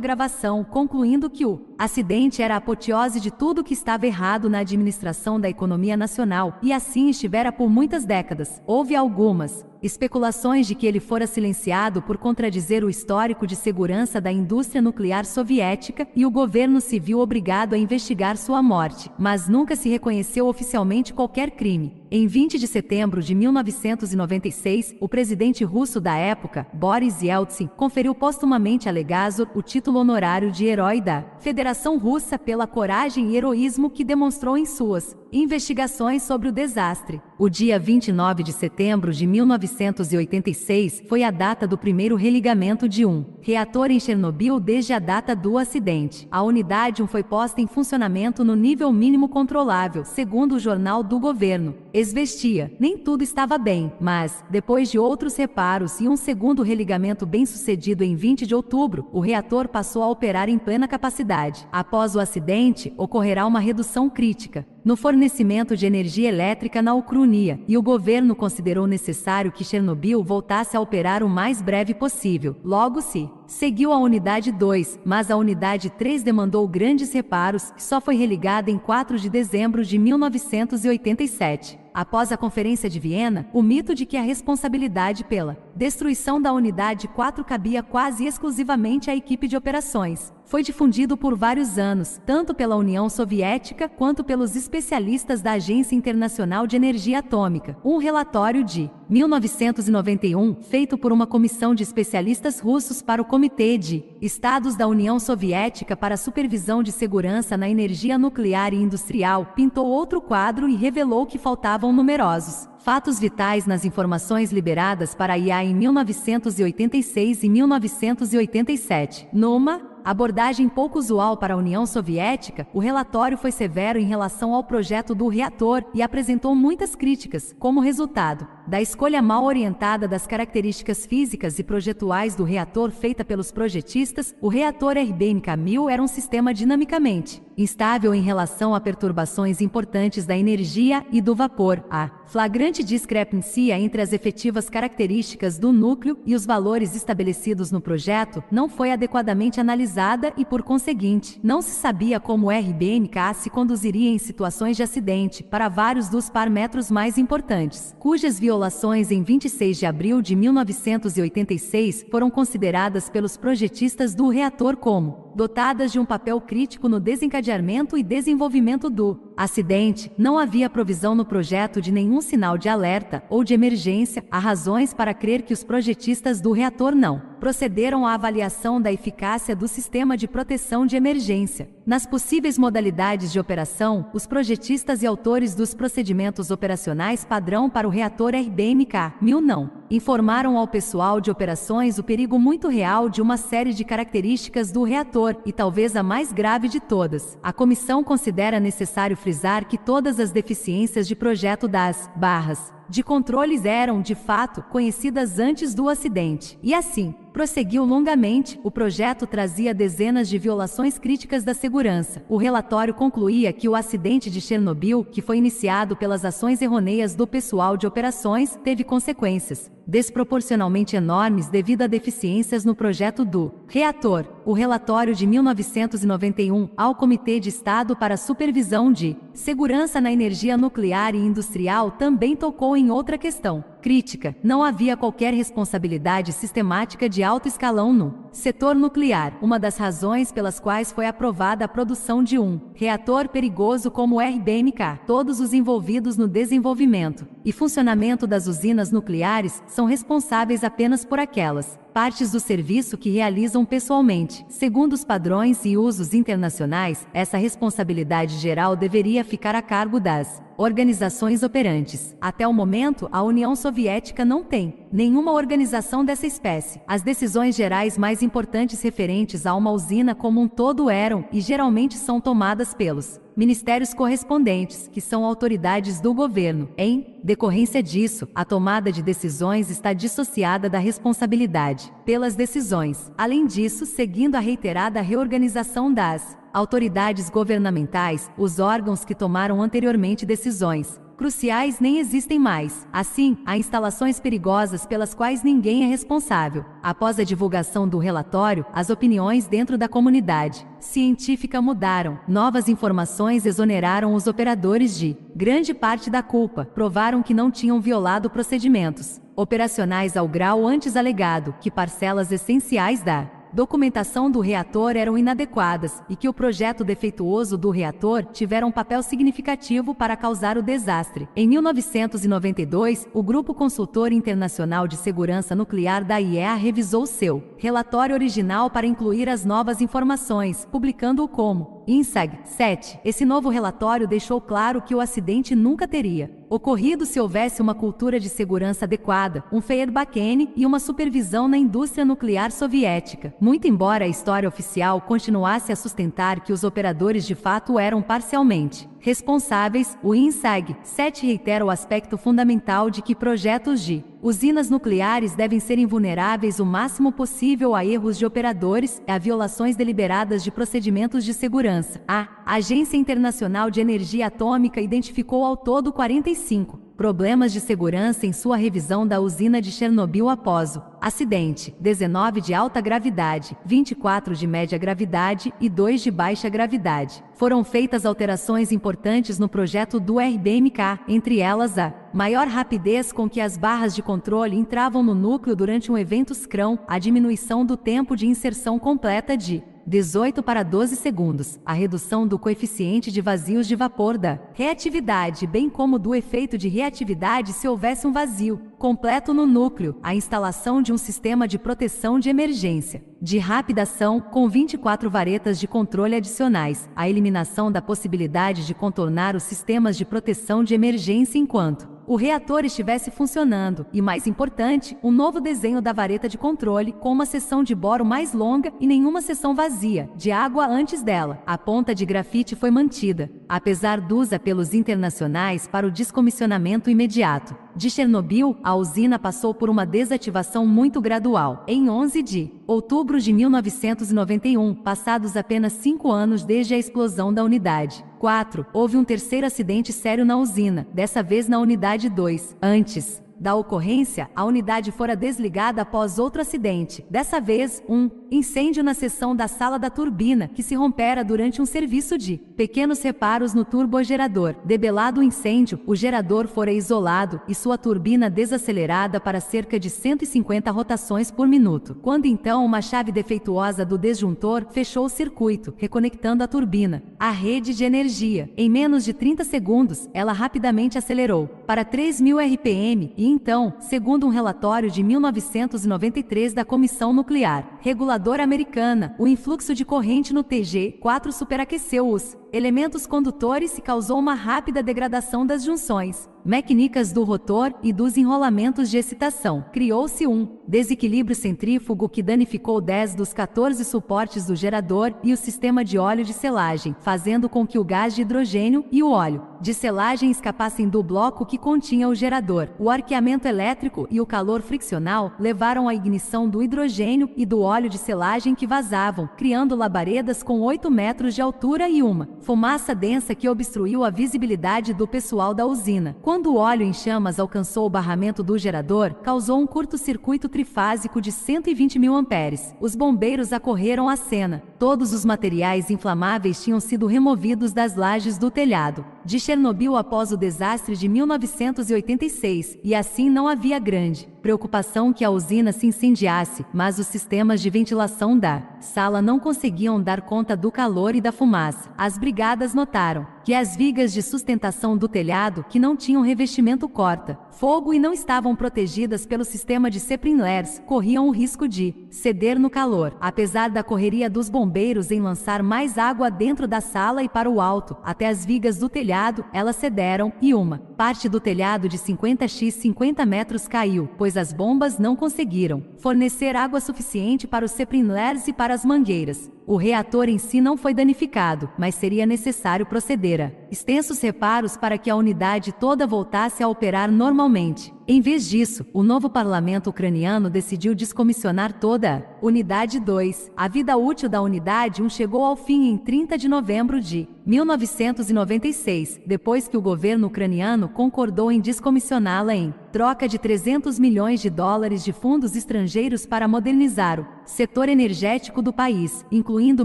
gravação, concluindo que o acidente era a apoteose de tudo que estava errado na administração da economia nacional e assim estivera por muitas décadas. Houve algumas, especulações de que ele fora silenciado por contradizer o histórico de segurança da indústria nuclear soviética e o governo civil obrigado a investigar sua morte, mas nunca se reconheceu oficialmente qualquer crime. Em 20 de setembro de 1996, o presidente russo da época, Boris Yeltsin, conferiu postumamente a Legazor o título honorário de Herói da Federação Russa pela coragem e heroísmo que demonstrou em suas investigações sobre o desastre o dia 29 de setembro de 1986 foi a data do primeiro religamento de um reator em Chernobyl desde a data do acidente. A unidade 1 foi posta em funcionamento no nível mínimo controlável, segundo o jornal do governo. Esvestia, nem tudo estava bem, mas, depois de outros reparos e um segundo religamento bem sucedido em 20 de outubro, o reator passou a operar em plena capacidade. Após o acidente, ocorrerá uma redução crítica no fornecimento de energia elétrica na Ucrânia, e o governo considerou necessário que Chernobyl voltasse a operar o mais breve possível. Logo se seguiu a unidade 2, mas a unidade 3 demandou grandes reparos e só foi religada em 4 de dezembro de 1987. Após a Conferência de Viena, o mito de que a responsabilidade pela destruição da unidade 4 cabia quase exclusivamente à equipe de operações foi difundido por vários anos, tanto pela União Soviética quanto pelos especialistas da Agência Internacional de Energia Atômica. Um relatório de 1991, feito por uma comissão de especialistas russos para o Comitê de Estados da União Soviética para a Supervisão de Segurança na Energia Nuclear e Industrial, pintou outro quadro e revelou que faltavam numerosos fatos vitais nas informações liberadas para a IA em 1986 e 1987. Numa abordagem pouco usual para a União Soviética, o relatório foi severo em relação ao projeto do reator e apresentou muitas críticas como resultado da escolha mal orientada das características físicas e projetuais do reator feita pelos projetistas, o reator RBNK-1000 era um sistema dinamicamente instável em relação a perturbações importantes da energia e do vapor. A flagrante discrepância entre as efetivas características do núcleo e os valores estabelecidos no projeto não foi adequadamente analisada e, por conseguinte, não se sabia como o RBNK se conduziria em situações de acidente para vários dos parâmetros mais importantes, cujas violações consolações em 26 de abril de 1986 foram consideradas pelos projetistas do reator como dotadas de um papel crítico no desencadeamento e desenvolvimento do acidente, não havia provisão no projeto de nenhum sinal de alerta ou de emergência. Há razões para crer que os projetistas do reator não procederam à avaliação da eficácia do sistema de proteção de emergência. Nas possíveis modalidades de operação, os projetistas e autores dos procedimentos operacionais padrão para o reator RBMK 1000 não informaram ao pessoal de operações o perigo muito real de uma série de características do reator setor, e talvez a mais grave de todas, a comissão considera necessário frisar que todas as deficiências de projeto das barras de controles eram, de fato, conhecidas antes do acidente. E assim, prosseguiu longamente, o projeto trazia dezenas de violações críticas da segurança. O relatório concluía que o acidente de Chernobyl, que foi iniciado pelas ações errôneas do pessoal de operações, teve consequências desproporcionalmente enormes devido a deficiências no projeto do reator. O relatório de 1991 ao Comitê de Estado para Supervisão de Segurança na Energia Nuclear e Industrial também tocou em em outra questão, crítica, não havia qualquer responsabilidade sistemática de alto escalão no setor nuclear, uma das razões pelas quais foi aprovada a produção de um reator perigoso como o RBMK. Todos os envolvidos no desenvolvimento e funcionamento das usinas nucleares são responsáveis apenas por aquelas partes do serviço que realizam pessoalmente. Segundo os padrões e usos internacionais, essa responsabilidade geral deveria ficar a cargo das organizações operantes. Até o momento, a União Soviética não tem nenhuma organização dessa espécie. As decisões gerais mais importantes referentes a uma usina como um todo eram e geralmente são tomadas pelos ministérios correspondentes, que são autoridades do governo. Em decorrência disso, a tomada de decisões está dissociada da responsabilidade pelas decisões. Além disso, seguindo a reiterada reorganização das autoridades governamentais, os órgãos que tomaram anteriormente decisões cruciais nem existem mais. Assim, há instalações perigosas pelas quais ninguém é responsável. Após a divulgação do relatório, as opiniões dentro da comunidade científica mudaram. Novas informações exoneraram os operadores de grande parte da culpa, provaram que não tinham violado procedimentos operacionais ao grau antes alegado que parcelas essenciais da documentação do reator eram inadequadas e que o projeto defeituoso do reator tivera um papel significativo para causar o desastre. Em 1992, o Grupo Consultor Internacional de Segurança Nuclear da IEA revisou seu relatório original para incluir as novas informações, publicando-o como INSAG 7. Esse novo relatório deixou claro que o acidente nunca teria ocorrido se houvesse uma cultura de segurança adequada, um Feyerbackene e uma supervisão na indústria nuclear soviética. Muito embora a história oficial continuasse a sustentar que os operadores de fato eram parcialmente responsáveis, o INSAG 7 reitera o aspecto fundamental de que projetos de usinas nucleares devem ser invulneráveis o máximo possível a erros de operadores e a violações deliberadas de procedimentos de segurança. A Agência Internacional de Energia Atômica identificou ao todo 45 problemas de segurança em sua revisão da usina de Chernobyl após o acidente, 19 de alta gravidade, 24 de média gravidade e 2 de baixa gravidade. Foram feitas alterações importantes no projeto do RBMK, entre elas a maior rapidez com que as barras de controle entravam no núcleo durante um evento SCRAM, a diminuição do tempo de inserção completa de 18 para 12 segundos, a redução do coeficiente de vazios de vapor da reatividade, bem como do efeito de reatividade se houvesse um vazio completo no núcleo, a instalação de um sistema de proteção de emergência, de rápida ação, com 24 varetas de controle adicionais, a eliminação da possibilidade de contornar os sistemas de proteção de emergência enquanto o reator estivesse funcionando, e mais importante, um novo desenho da vareta de controle, com uma seção de boro mais longa e nenhuma seção vazia, de água antes dela. A ponta de grafite foi mantida, apesar dos apelos internacionais para o descomissionamento imediato de Chernobyl, a usina passou por uma desativação muito gradual. Em 11 de outubro de 1991, passados apenas cinco anos desde a explosão da unidade. 4. Houve um terceiro acidente sério na usina, dessa vez na unidade 2. Antes, da ocorrência, a unidade fora desligada após outro acidente. Dessa vez, um incêndio na seção da sala da turbina, que se rompera durante um serviço de pequenos reparos no turbogerador. Debelado o incêndio, o gerador fora isolado e sua turbina desacelerada para cerca de 150 rotações por minuto. Quando então uma chave defeituosa do desjuntor fechou o circuito, reconectando a turbina à rede de energia. Em menos de 30 segundos, ela rapidamente acelerou para 3.000 RPM e então, segundo um relatório de 1993 da Comissão Nuclear Reguladora Americana, o influxo de corrente no TG4 superaqueceu os elementos condutores e causou uma rápida degradação das junções mecânicas do rotor e dos enrolamentos de excitação. Criou-se um desequilíbrio centrífugo que danificou 10 dos 14 suportes do gerador e o sistema de óleo de selagem, fazendo com que o gás de hidrogênio e o óleo de selagem escapassem do bloco que continha o gerador. O arqueamento elétrico e o calor friccional levaram à ignição do hidrogênio e do óleo de selagem que vazavam, criando labaredas com 8 metros de altura e uma fumaça densa que obstruiu a visibilidade do pessoal da usina. Quando o óleo em chamas alcançou o barramento do gerador, causou um curto-circuito trifásico de 120 mil amperes. Os bombeiros acorreram à cena. Todos os materiais inflamáveis tinham sido removidos das lajes do telhado de Chernobyl após o desastre de 1986, e assim não havia grande preocupação que a usina se incendiasse, mas os sistemas de ventilação da sala não conseguiam dar conta do calor e da fumaça. As brigadas notaram que as vigas de sustentação do telhado, que não tinham revestimento corta, fogo e não estavam protegidas pelo sistema de Seprinlers, corriam o risco de ceder no calor. Apesar da correria dos bombeiros em lançar mais água dentro da sala e para o alto, até as vigas do telhado, elas cederam, e uma parte do telhado de 50 x 50 metros caiu, pois as bombas não conseguiram fornecer água suficiente para os Seprinlers e para as mangueiras. O reator em si não foi danificado, mas seria necessário proceder a extensos reparos para que a unidade toda voltasse a operar normalmente Finalmente, em vez disso, o novo parlamento ucraniano decidiu descomissionar toda a Unidade 2. A vida útil da Unidade 1 chegou ao fim em 30 de novembro de 1996, depois que o governo ucraniano concordou em descomissioná-la em troca de 300 milhões de dólares de fundos estrangeiros para modernizar o setor energético do país, incluindo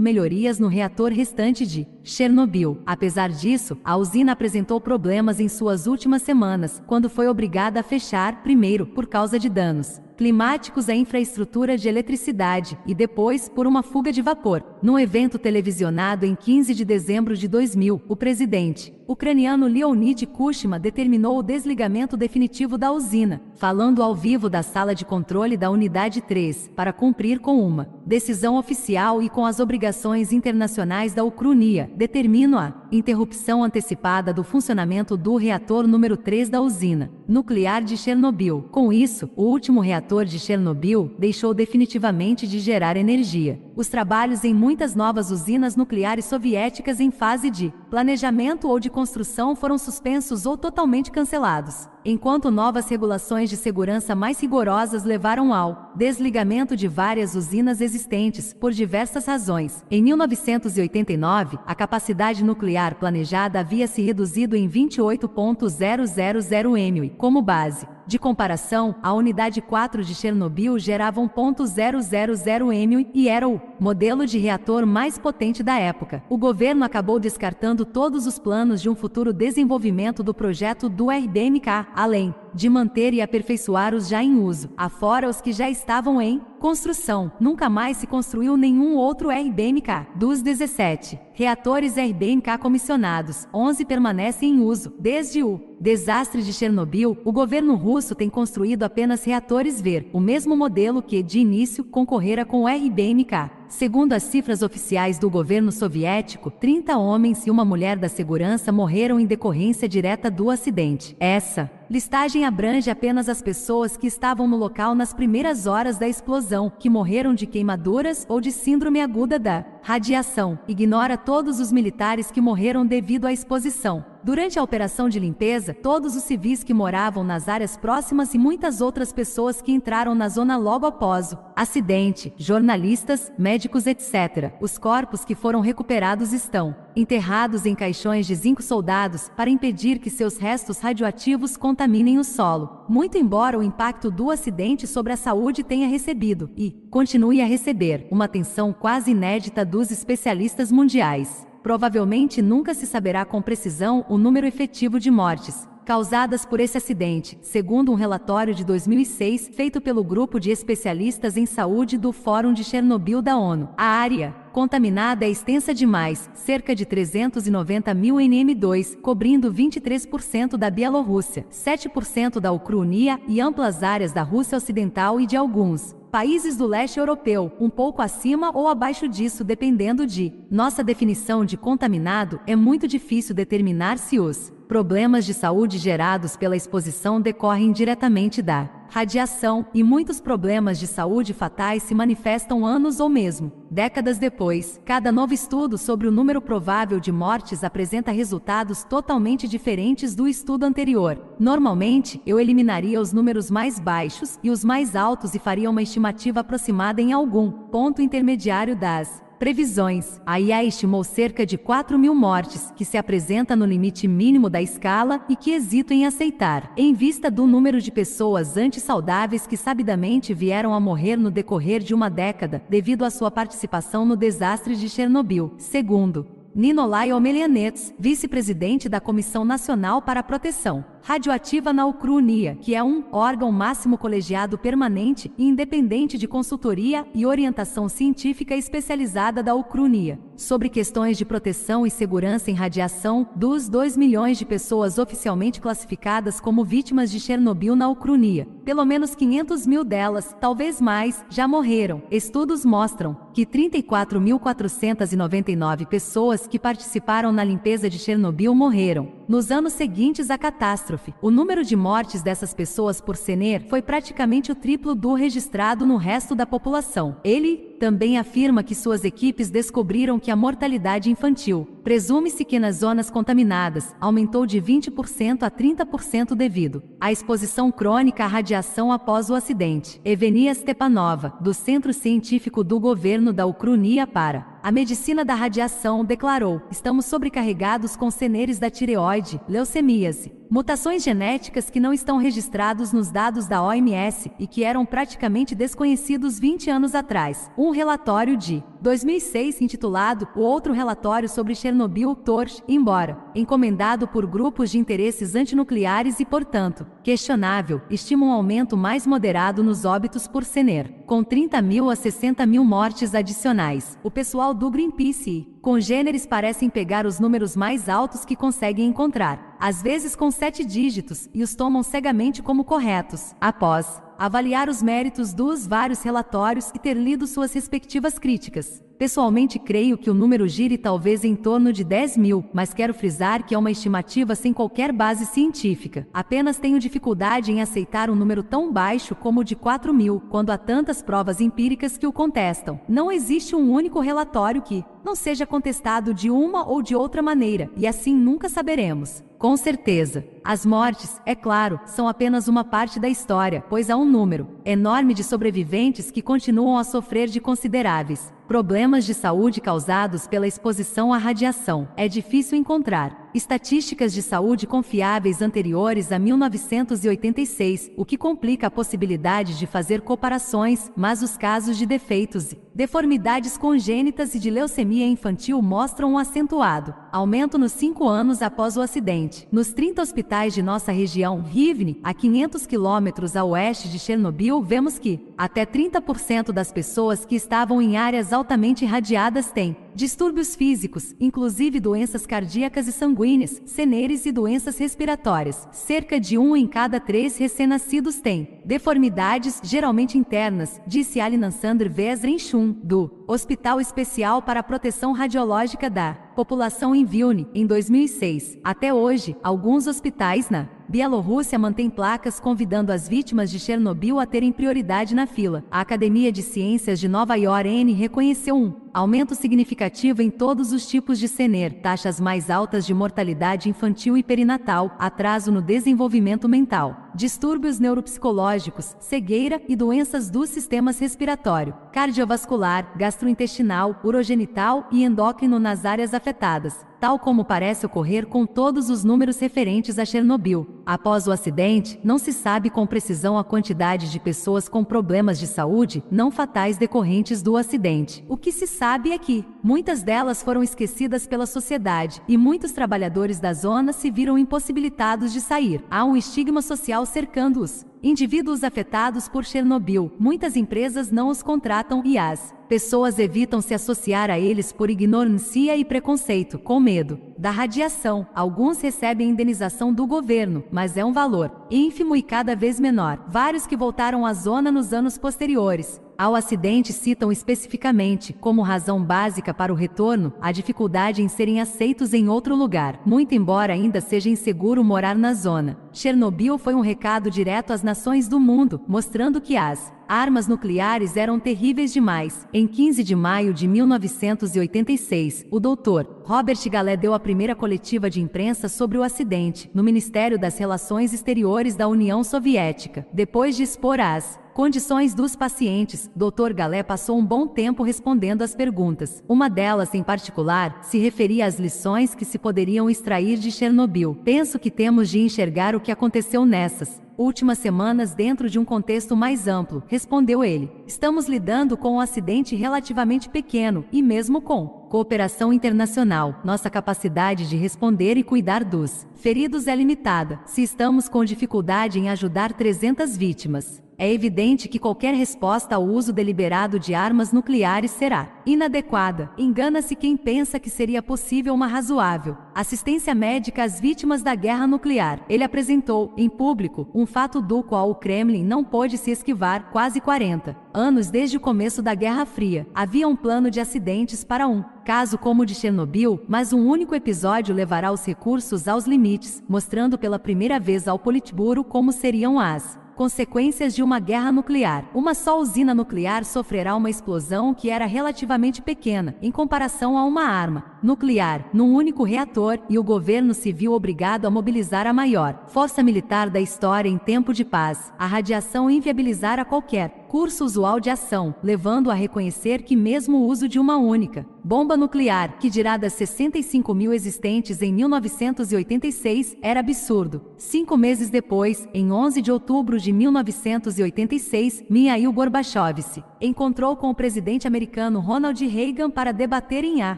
melhorias no reator restante de Chernobyl. Apesar disso, a usina apresentou problemas em suas últimas semanas, quando foi obrigada a fechar, primeiro, por causa de danos climáticos à infraestrutura de eletricidade, e depois por uma fuga de vapor. No evento televisionado em 15 de dezembro de 2000, o presidente ucraniano Leonid Kushima determinou o desligamento definitivo da usina, falando ao vivo da sala de controle da Unidade 3, para cumprir com uma decisão oficial e com as obrigações internacionais da Ucrania, determino a interrupção antecipada do funcionamento do reator número 3 da usina nuclear de Chernobyl. Com isso, o último reator de Chernobyl deixou definitivamente de gerar energia. Os trabalhos em muitas novas usinas nucleares soviéticas em fase de planejamento ou de construção foram suspensos ou totalmente cancelados enquanto novas regulações de segurança mais rigorosas levaram ao desligamento de várias usinas existentes por diversas razões. Em 1989, a capacidade nuclear planejada havia se reduzido em 28.000 MW como base. De comparação, a unidade 4 de Chernobyl gerava 1.000 M e era o modelo de reator mais potente da época. O governo acabou descartando todos os planos de um futuro desenvolvimento do projeto do RBMK, além de manter e aperfeiçoar os já em uso, afora os que já estavam em construção. Nunca mais se construiu nenhum outro RBMK. Dos 17 reatores RBMK comissionados, 11 permanecem em uso. Desde o desastre de Chernobyl, o governo russo tem construído apenas reatores VER, o mesmo modelo que, de início, concorrera com o RBMK. Segundo as cifras oficiais do governo soviético, 30 homens e uma mulher da segurança morreram em decorrência direta do acidente. Essa listagem abrange apenas as pessoas que estavam no local nas primeiras horas da explosão, que morreram de queimaduras ou de síndrome aguda da Radiação ignora todos os militares que morreram devido à exposição. Durante a operação de limpeza, todos os civis que moravam nas áreas próximas e muitas outras pessoas que entraram na zona logo após o acidente, jornalistas, médicos, etc. Os corpos que foram recuperados estão enterrados em caixões de zinco soldados para impedir que seus restos radioativos contaminem o solo muito embora o impacto do acidente sobre a saúde tenha recebido, e continue a receber, uma atenção quase inédita dos especialistas mundiais. Provavelmente nunca se saberá com precisão o número efetivo de mortes, causadas por esse acidente, segundo um relatório de 2006 feito pelo Grupo de Especialistas em Saúde do Fórum de Chernobyl da ONU. A área contaminada é extensa demais, cerca de 390 mil NM2, cobrindo 23% da Bielorrússia, 7% da Ucrânia e amplas áreas da Rússia Ocidental e de alguns países do leste europeu, um pouco acima ou abaixo disso, dependendo de. Nossa definição de contaminado é muito difícil determinar se os Problemas de saúde gerados pela exposição decorrem diretamente da radiação, e muitos problemas de saúde fatais se manifestam anos ou mesmo décadas depois. Cada novo estudo sobre o número provável de mortes apresenta resultados totalmente diferentes do estudo anterior. Normalmente, eu eliminaria os números mais baixos e os mais altos e faria uma estimativa aproximada em algum ponto intermediário das Previsões: a IA estimou cerca de 4 mil mortes, que se apresenta no limite mínimo da escala e que hesito em aceitar, em vista do número de pessoas antissaudáveis que sabidamente vieram a morrer no decorrer de uma década, devido à sua participação no desastre de Chernobyl. Segundo, Ninolai Omelianets, vice-presidente da Comissão Nacional para a Proteção radioativa na Ucrunia, que é um órgão máximo colegiado permanente e independente de consultoria e orientação científica especializada da Ucrunia, sobre questões de proteção e segurança em radiação dos 2 milhões de pessoas oficialmente classificadas como vítimas de Chernobyl na Ucrunia. Pelo menos 500 mil delas, talvez mais, já morreram. Estudos mostram que 34.499 pessoas que participaram na limpeza de Chernobyl morreram nos anos seguintes à catástrofe catástrofe, o número de mortes dessas pessoas por Sener foi praticamente o triplo do registrado no resto da população. Ele também afirma que suas equipes descobriram que a mortalidade infantil, presume-se que nas zonas contaminadas, aumentou de 20% a 30% devido à exposição crônica à radiação após o acidente. Evenia Stepanova, do Centro Científico do Governo da Ucrânia para a medicina da radiação declarou: "Estamos sobrecarregados com seneres da tireoide, leucemias Mutações genéticas que não estão registrados nos dados da OMS e que eram praticamente desconhecidos 20 anos atrás. Um relatório de 2006 intitulado O Outro Relatório sobre Chernobyl Torch, embora encomendado por grupos de interesses antinucleares e, portanto, questionável, estima um aumento mais moderado nos óbitos por CNER, com 30 mil a 60 mil mortes adicionais. O pessoal do Greenpeace e congêneres parecem pegar os números mais altos que conseguem encontrar às vezes com sete dígitos, e os tomam cegamente como corretos, após avaliar os méritos dos vários relatórios e ter lido suas respectivas críticas. Pessoalmente creio que o número gire talvez em torno de 10 mil, mas quero frisar que é uma estimativa sem qualquer base científica. Apenas tenho dificuldade em aceitar um número tão baixo como o de 4 mil, quando há tantas provas empíricas que o contestam. Não existe um único relatório que, não seja contestado de uma ou de outra maneira, e assim nunca saberemos. Com certeza. As mortes, é claro, são apenas uma parte da história, pois há um número enorme de sobreviventes que continuam a sofrer de consideráveis problemas de saúde causados pela exposição à radiação. É difícil encontrar estatísticas de saúde confiáveis anteriores a 1986, o que complica a possibilidade de fazer comparações, mas os casos de defeitos e deformidades congênitas e de leucemia infantil mostram um acentuado aumento nos 5 anos após o acidente. Nos 30 hospitais de nossa região, Rivne, a 500 quilômetros a oeste de Chernobyl, vemos que até 30% das pessoas que estavam em áreas altamente irradiadas têm distúrbios físicos, inclusive doenças cardíacas e sanguíneas, seneres e doenças respiratórias. Cerca de um em cada três recém-nascidos tem deformidades, geralmente internas, disse Alinan Sandr Vesrenchum, do Hospital Especial para a Proteção Radiológica da População em Vilni, em 2006. Até hoje, alguns hospitais na Bielorrússia mantém placas convidando as vítimas de Chernobyl a terem prioridade na fila. A Academia de Ciências de Nova York N reconheceu um aumento significativo em todos os tipos de CNER, taxas mais altas de mortalidade infantil e perinatal, atraso no desenvolvimento mental distúrbios neuropsicológicos, cegueira e doenças dos sistemas respiratório, cardiovascular, gastrointestinal, urogenital e endócrino nas áreas afetadas, tal como parece ocorrer com todos os números referentes a Chernobyl. Após o acidente, não se sabe com precisão a quantidade de pessoas com problemas de saúde não fatais decorrentes do acidente. O que se sabe é que muitas delas foram esquecidas pela sociedade e muitos trabalhadores da zona se viram impossibilitados de sair. Há um estigma social cercando-os. Indivíduos afetados por Chernobyl, muitas empresas não os contratam e as pessoas evitam se associar a eles por ignorância e preconceito, com medo da radiação. Alguns recebem indenização do governo, mas é um valor ínfimo e cada vez menor. Vários que voltaram à zona nos anos posteriores ao acidente citam especificamente, como razão básica para o retorno, a dificuldade em serem aceitos em outro lugar, muito embora ainda seja inseguro morar na zona. Chernobyl foi um recado direto às nações do mundo, mostrando que as armas nucleares eram terríveis demais. Em 15 de maio de 1986, o doutor Robert Galé deu a primeira coletiva de imprensa sobre o acidente no Ministério das Relações Exteriores da União Soviética. Depois de expor as condições dos pacientes, Dr. Galé passou um bom tempo respondendo às perguntas. Uma delas, em particular, se referia às lições que se poderiam extrair de Chernobyl. Penso que temos de enxergar o que aconteceu nessas últimas semanas dentro de um contexto mais amplo, respondeu ele. Estamos lidando com um acidente relativamente pequeno, e mesmo com cooperação internacional, nossa capacidade de responder e cuidar dos feridos é limitada, se estamos com dificuldade em ajudar 300 vítimas. É evidente que qualquer resposta ao uso deliberado de armas nucleares será inadequada. Engana-se quem pensa que seria possível uma razoável assistência médica às vítimas da guerra nuclear. Ele apresentou, em público, um fato do qual o Kremlin não pôde se esquivar quase 40 anos desde o começo da Guerra Fria. Havia um plano de acidentes para um caso como o de Chernobyl, mas um único episódio levará os recursos aos limites, mostrando pela primeira vez ao Politburo como seriam as consequências de uma guerra nuclear. Uma só usina nuclear sofrerá uma explosão que era relativamente pequena, em comparação a uma arma nuclear num único reator e o governo se viu obrigado a mobilizar a maior força militar da história em tempo de paz. A radiação inviabilizara qualquer curso usual de ação, levando a reconhecer que mesmo o uso de uma única bomba nuclear, que dirá das 65 mil existentes em 1986, era absurdo. Cinco meses depois, em 11 de outubro de 1986, Mikhail Gorbachev se encontrou com o presidente americano Ronald Reagan para debater em a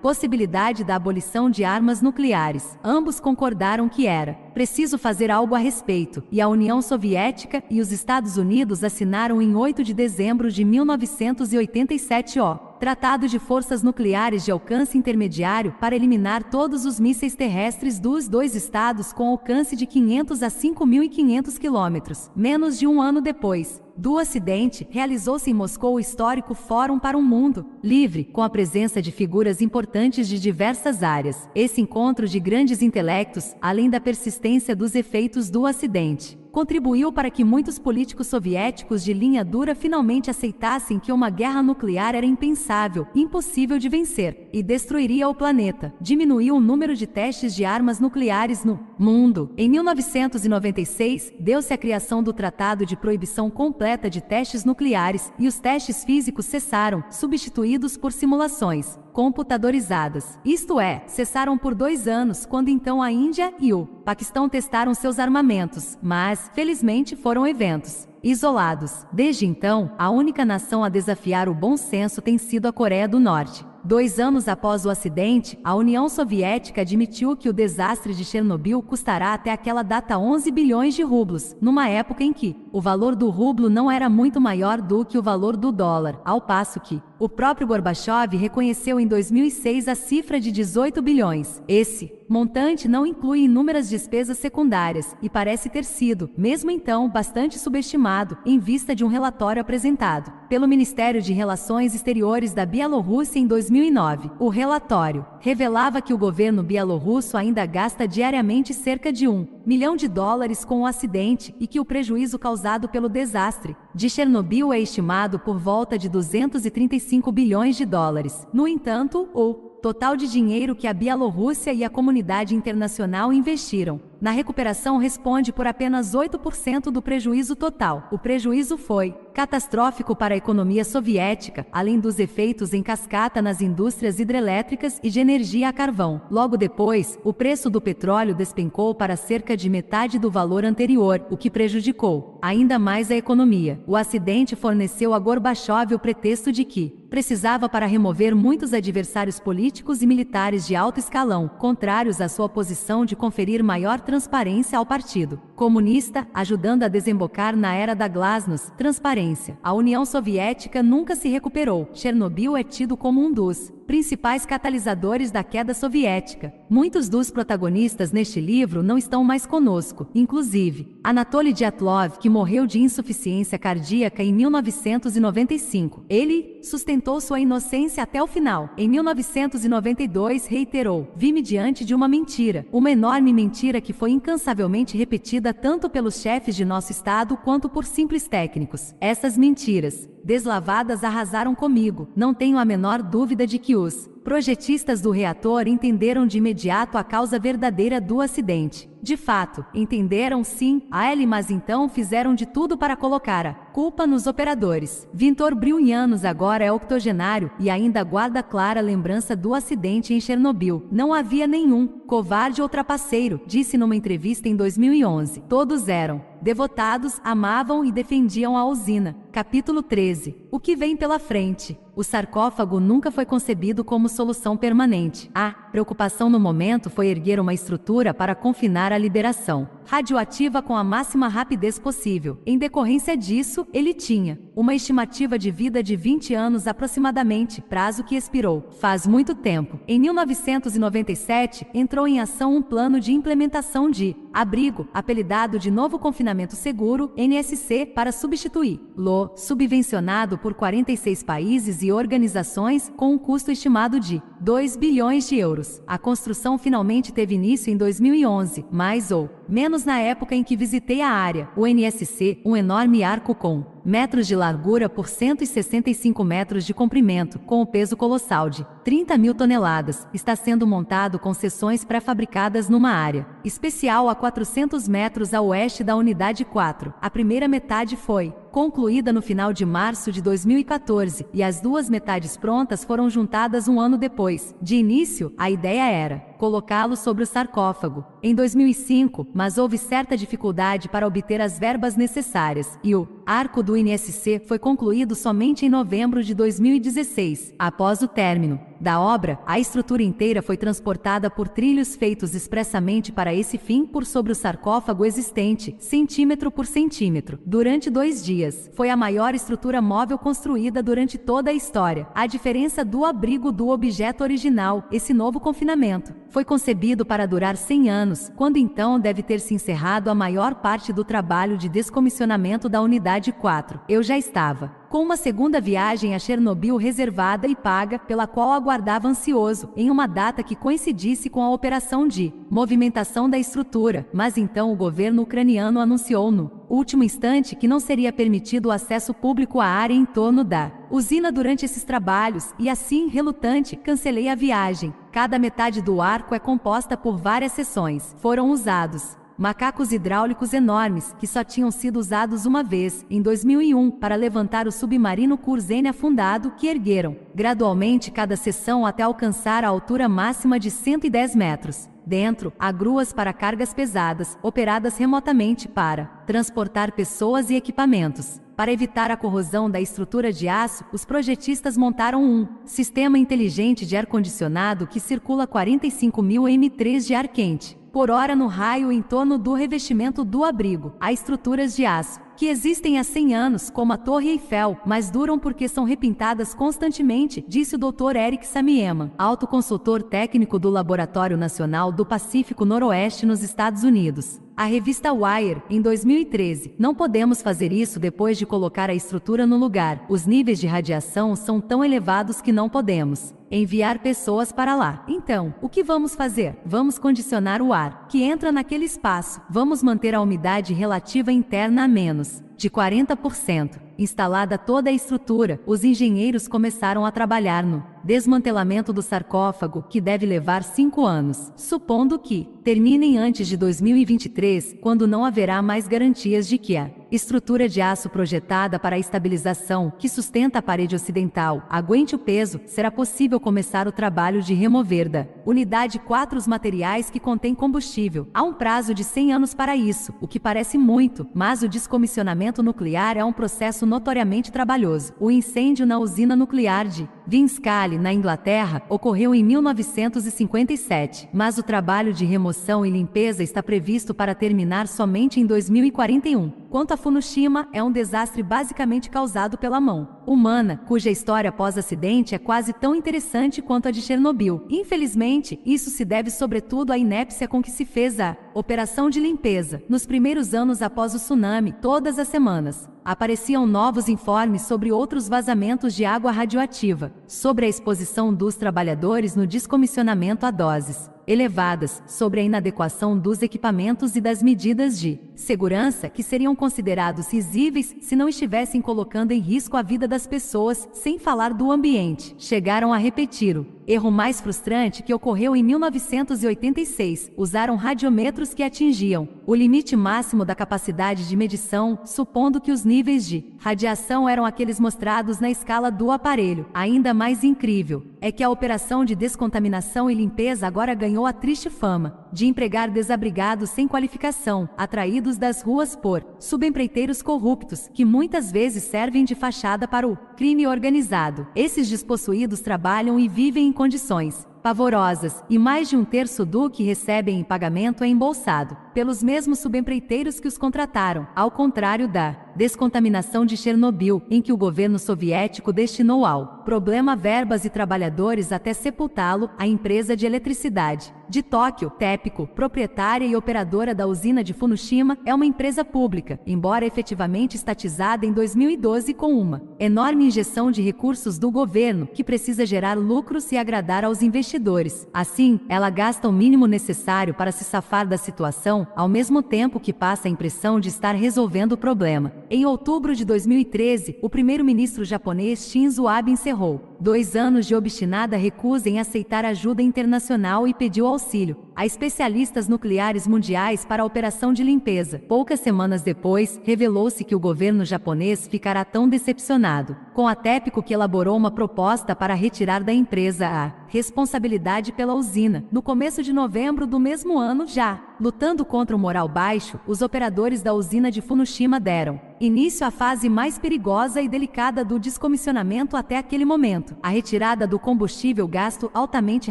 possibilidade necessidade da abolição de armas nucleares. Ambos concordaram que era preciso fazer algo a respeito, e a União Soviética e os Estados Unidos assinaram em 8 de dezembro de 1987 o Tratado de Forças Nucleares de Alcance Intermediário para eliminar todos os mísseis terrestres dos dois estados com alcance de 500 a 5.500 quilômetros. Menos de um ano depois, do acidente, realizou-se em Moscou o histórico Fórum para um Mundo Livre, com a presença de figuras importantes de diversas áreas. Esse encontro de grandes intelectos, além da persistência dos efeitos do acidente contribuiu para que muitos políticos soviéticos de linha dura finalmente aceitassem que uma guerra nuclear era impensável, impossível de vencer, e destruiria o planeta. Diminuiu o número de testes de armas nucleares no mundo. Em 1996, deu-se a criação do Tratado de Proibição Completa de Testes Nucleares, e os testes físicos cessaram, substituídos por simulações computadorizadas, isto é, cessaram por dois anos quando então a Índia e o Paquistão testaram seus armamentos, mas, felizmente, foram eventos isolados. Desde então, a única nação a desafiar o bom senso tem sido a Coreia do Norte dois anos após o acidente, a União Soviética admitiu que o desastre de Chernobyl custará até aquela data 11 bilhões de rublos, numa época em que o valor do rublo não era muito maior do que o valor do dólar, ao passo que o próprio Gorbachev reconheceu em 2006 a cifra de 18 bilhões. Esse montante não inclui inúmeras despesas secundárias e parece ter sido, mesmo então, bastante subestimado em vista de um relatório apresentado pelo Ministério de Relações Exteriores da Bielorrússia em 2000 2009, o relatório revelava que o governo bielorrusso ainda gasta diariamente cerca de 1 milhão de dólares com o acidente e que o prejuízo causado pelo desastre de Chernobyl é estimado por volta de 235 bilhões de dólares. No entanto, o total de dinheiro que a Bielorrússia e a comunidade internacional investiram na recuperação responde por apenas 8% do prejuízo total. O prejuízo foi catastrófico para a economia soviética, além dos efeitos em cascata nas indústrias hidrelétricas e de energia a carvão. Logo depois, o preço do petróleo despencou para cerca de metade do valor anterior, o que prejudicou ainda mais a economia. O acidente forneceu a Gorbachev o pretexto de que precisava para remover muitos adversários políticos e militares de alto escalão, contrários à sua posição de conferir maior transparência ao Partido Comunista, ajudando a desembocar na era da glasnost, transparência. A União Soviética nunca se recuperou. Chernobyl é tido como um dos principais catalisadores da queda soviética. Muitos dos protagonistas neste livro não estão mais conosco, inclusive Anatoly Dyatlov, que morreu de insuficiência cardíaca em 1995. Ele sustentou sua inocência até o final. Em 1992, reiterou: "Vi-me diante de uma mentira, uma enorme mentira que foi incansavelmente repetida tanto pelos chefes de nosso estado quanto por simples técnicos. Essas mentiras, deslavadas, arrasaram comigo. Não tenho a menor dúvida de que Videos projetistas do reator entenderam de imediato a causa verdadeira do acidente. De fato, entenderam sim a L, mas então fizeram de tudo para colocar a culpa nos operadores. Vintor Briunianos agora é octogenário e ainda guarda clara lembrança do acidente em Chernobyl. Não havia nenhum covarde ou trapaceiro, disse numa entrevista em 2011. Todos eram devotados, amavam e defendiam a usina. Capítulo 13. O que vem pela frente? O sarcófago nunca foi concebido como solução permanente. A preocupação no momento foi erguer uma estrutura para confinar a liberação radioativa com a máxima rapidez possível. Em decorrência disso, ele tinha uma estimativa de vida de 20 anos aproximadamente, prazo que expirou faz muito tempo. Em 1997, entrou em ação um plano de implementação de abrigo, apelidado de Novo Confinamento Seguro, NSC, para substituir LO, subvencionado por 46 países e organizações, com um custo estimado de 2 bilhões de euros. A construção finalmente teve início em 2011, mas ou menos na época em que visitei a área. O NSC, um enorme arco com metros de largura por 165 metros de comprimento, com o peso colossal de 30 mil toneladas, está sendo montado com seções pré-fabricadas numa área especial a 400 metros a oeste da unidade 4. A primeira metade foi concluída no final de março de 2014 e as duas metades prontas foram juntadas um ano depois. De início, a ideia era colocá-lo sobre o sarcófago, em 2005, mas houve certa dificuldade para obter as verbas necessárias, e o arco do INSC foi concluído somente em novembro de 2016. Após o término da obra, a estrutura inteira foi transportada por trilhos feitos expressamente para esse fim por sobre o sarcófago existente, centímetro por centímetro, durante dois dias. Foi a maior estrutura móvel construída durante toda a história. A diferença do abrigo do objeto original, esse novo confinamento, foi concebido para durar 100 anos, quando então deve ter se encerrado a maior parte do trabalho de descomissionamento da unidade 4, eu já estava com uma segunda viagem a Chernobyl reservada e paga, pela qual aguardava ansioso, em uma data que coincidisse com a operação de movimentação da estrutura, mas então o governo ucraniano anunciou no último instante que não seria permitido o acesso público à área em torno da usina durante esses trabalhos e assim, relutante, cancelei a viagem. Cada metade do arco é composta por várias seções. Foram usados macacos hidráulicos enormes que só tinham sido usados uma vez, em 2001, para levantar o submarino Curzene afundado que ergueram, gradualmente cada seção até alcançar a altura máxima de 110 metros. Dentro, há gruas para cargas pesadas, operadas remotamente para transportar pessoas e equipamentos. Para evitar a corrosão da estrutura de aço, os projetistas montaram um sistema inteligente de ar-condicionado que circula 45 mil M3 de ar quente por hora no raio em torno do revestimento do abrigo. Há estruturas de aço, que existem há 100 anos, como a Torre Eiffel, mas duram porque são repintadas constantemente, disse o Dr. Eric Samiema, autoconsultor técnico do Laboratório Nacional do Pacífico Noroeste nos Estados Unidos. A revista Wire, em 2013, não podemos fazer isso depois de colocar a estrutura no lugar. Os níveis de radiação são tão elevados que não podemos enviar pessoas para lá. Então, o que vamos fazer? Vamos condicionar o ar que entra naquele espaço. Vamos manter a umidade relativa interna a menos de 40%. Instalada toda a estrutura, os engenheiros começaram a trabalhar no desmantelamento do sarcófago, que deve levar cinco anos, supondo que terminem antes de 2023, quando não haverá mais garantias de que a estrutura de aço projetada para a estabilização, que sustenta a parede ocidental, aguente o peso, será possível começar o trabalho de remover da unidade 4 os materiais que contém combustível. Há um prazo de 100 anos para isso, o que parece muito, mas o descomissionamento nuclear é um processo notoriamente trabalhoso. O incêndio na usina nuclear de Vinskal na Inglaterra, ocorreu em 1957, mas o trabalho de remoção e limpeza está previsto para terminar somente em 2041. Quanto a Fukushima, é um desastre basicamente causado pela mão humana, cuja história pós-acidente é quase tão interessante quanto a de Chernobyl. Infelizmente, isso se deve sobretudo à inépcia com que se fez a operação de limpeza nos primeiros anos após o tsunami, todas as semanas apareciam novos informes sobre outros vazamentos de água radioativa, sobre a exposição dos trabalhadores no descomissionamento a doses elevadas sobre a inadequação dos equipamentos e das medidas de segurança que seriam considerados risíveis se não estivessem colocando em risco a vida das pessoas, sem falar do ambiente. Chegaram a repetir o erro mais frustrante que ocorreu em 1986. Usaram radiômetros que atingiam o limite máximo da capacidade de medição, supondo que os níveis de radiação eram aqueles mostrados na escala do aparelho. Ainda mais incrível é que a operação de descontaminação e limpeza agora ganhou ganhou a triste fama de empregar desabrigados sem qualificação, atraídos das ruas por subempreiteiros corruptos, que muitas vezes servem de fachada para o crime organizado. Esses despossuídos trabalham e vivem em condições pavorosas, e mais de um terço do que recebem em pagamento é embolsado pelos mesmos subempreiteiros que os contrataram, ao contrário da descontaminação de Chernobyl, em que o governo soviético destinou ao problema verbas e trabalhadores até sepultá-lo, a empresa de eletricidade de Tóquio, TEPCO, proprietária e operadora da usina de Fukushima, é uma empresa pública, embora efetivamente estatizada em 2012 com uma enorme injeção de recursos do governo, que precisa gerar lucros e agradar aos investidores. Assim, ela gasta o mínimo necessário para se safar da situação ao mesmo tempo que passa a impressão de estar resolvendo o problema, em outubro de 2013, o primeiro-ministro japonês Shinzo Abe encerrou dois anos de obstinada recusa em aceitar ajuda internacional e pediu auxílio a especialistas nucleares mundiais para a operação de limpeza. Poucas semanas depois, revelou-se que o governo japonês ficará tão decepcionado com a TEPCO que elaborou uma proposta para retirar da empresa a responsabilidade pela usina. No começo de novembro do mesmo ano já, lutando contra o moral baixo, os operadores da usina de Fukushima deram início à fase mais perigosa e delicada do descomissionamento até aquele momento, a retirada do combustível gasto altamente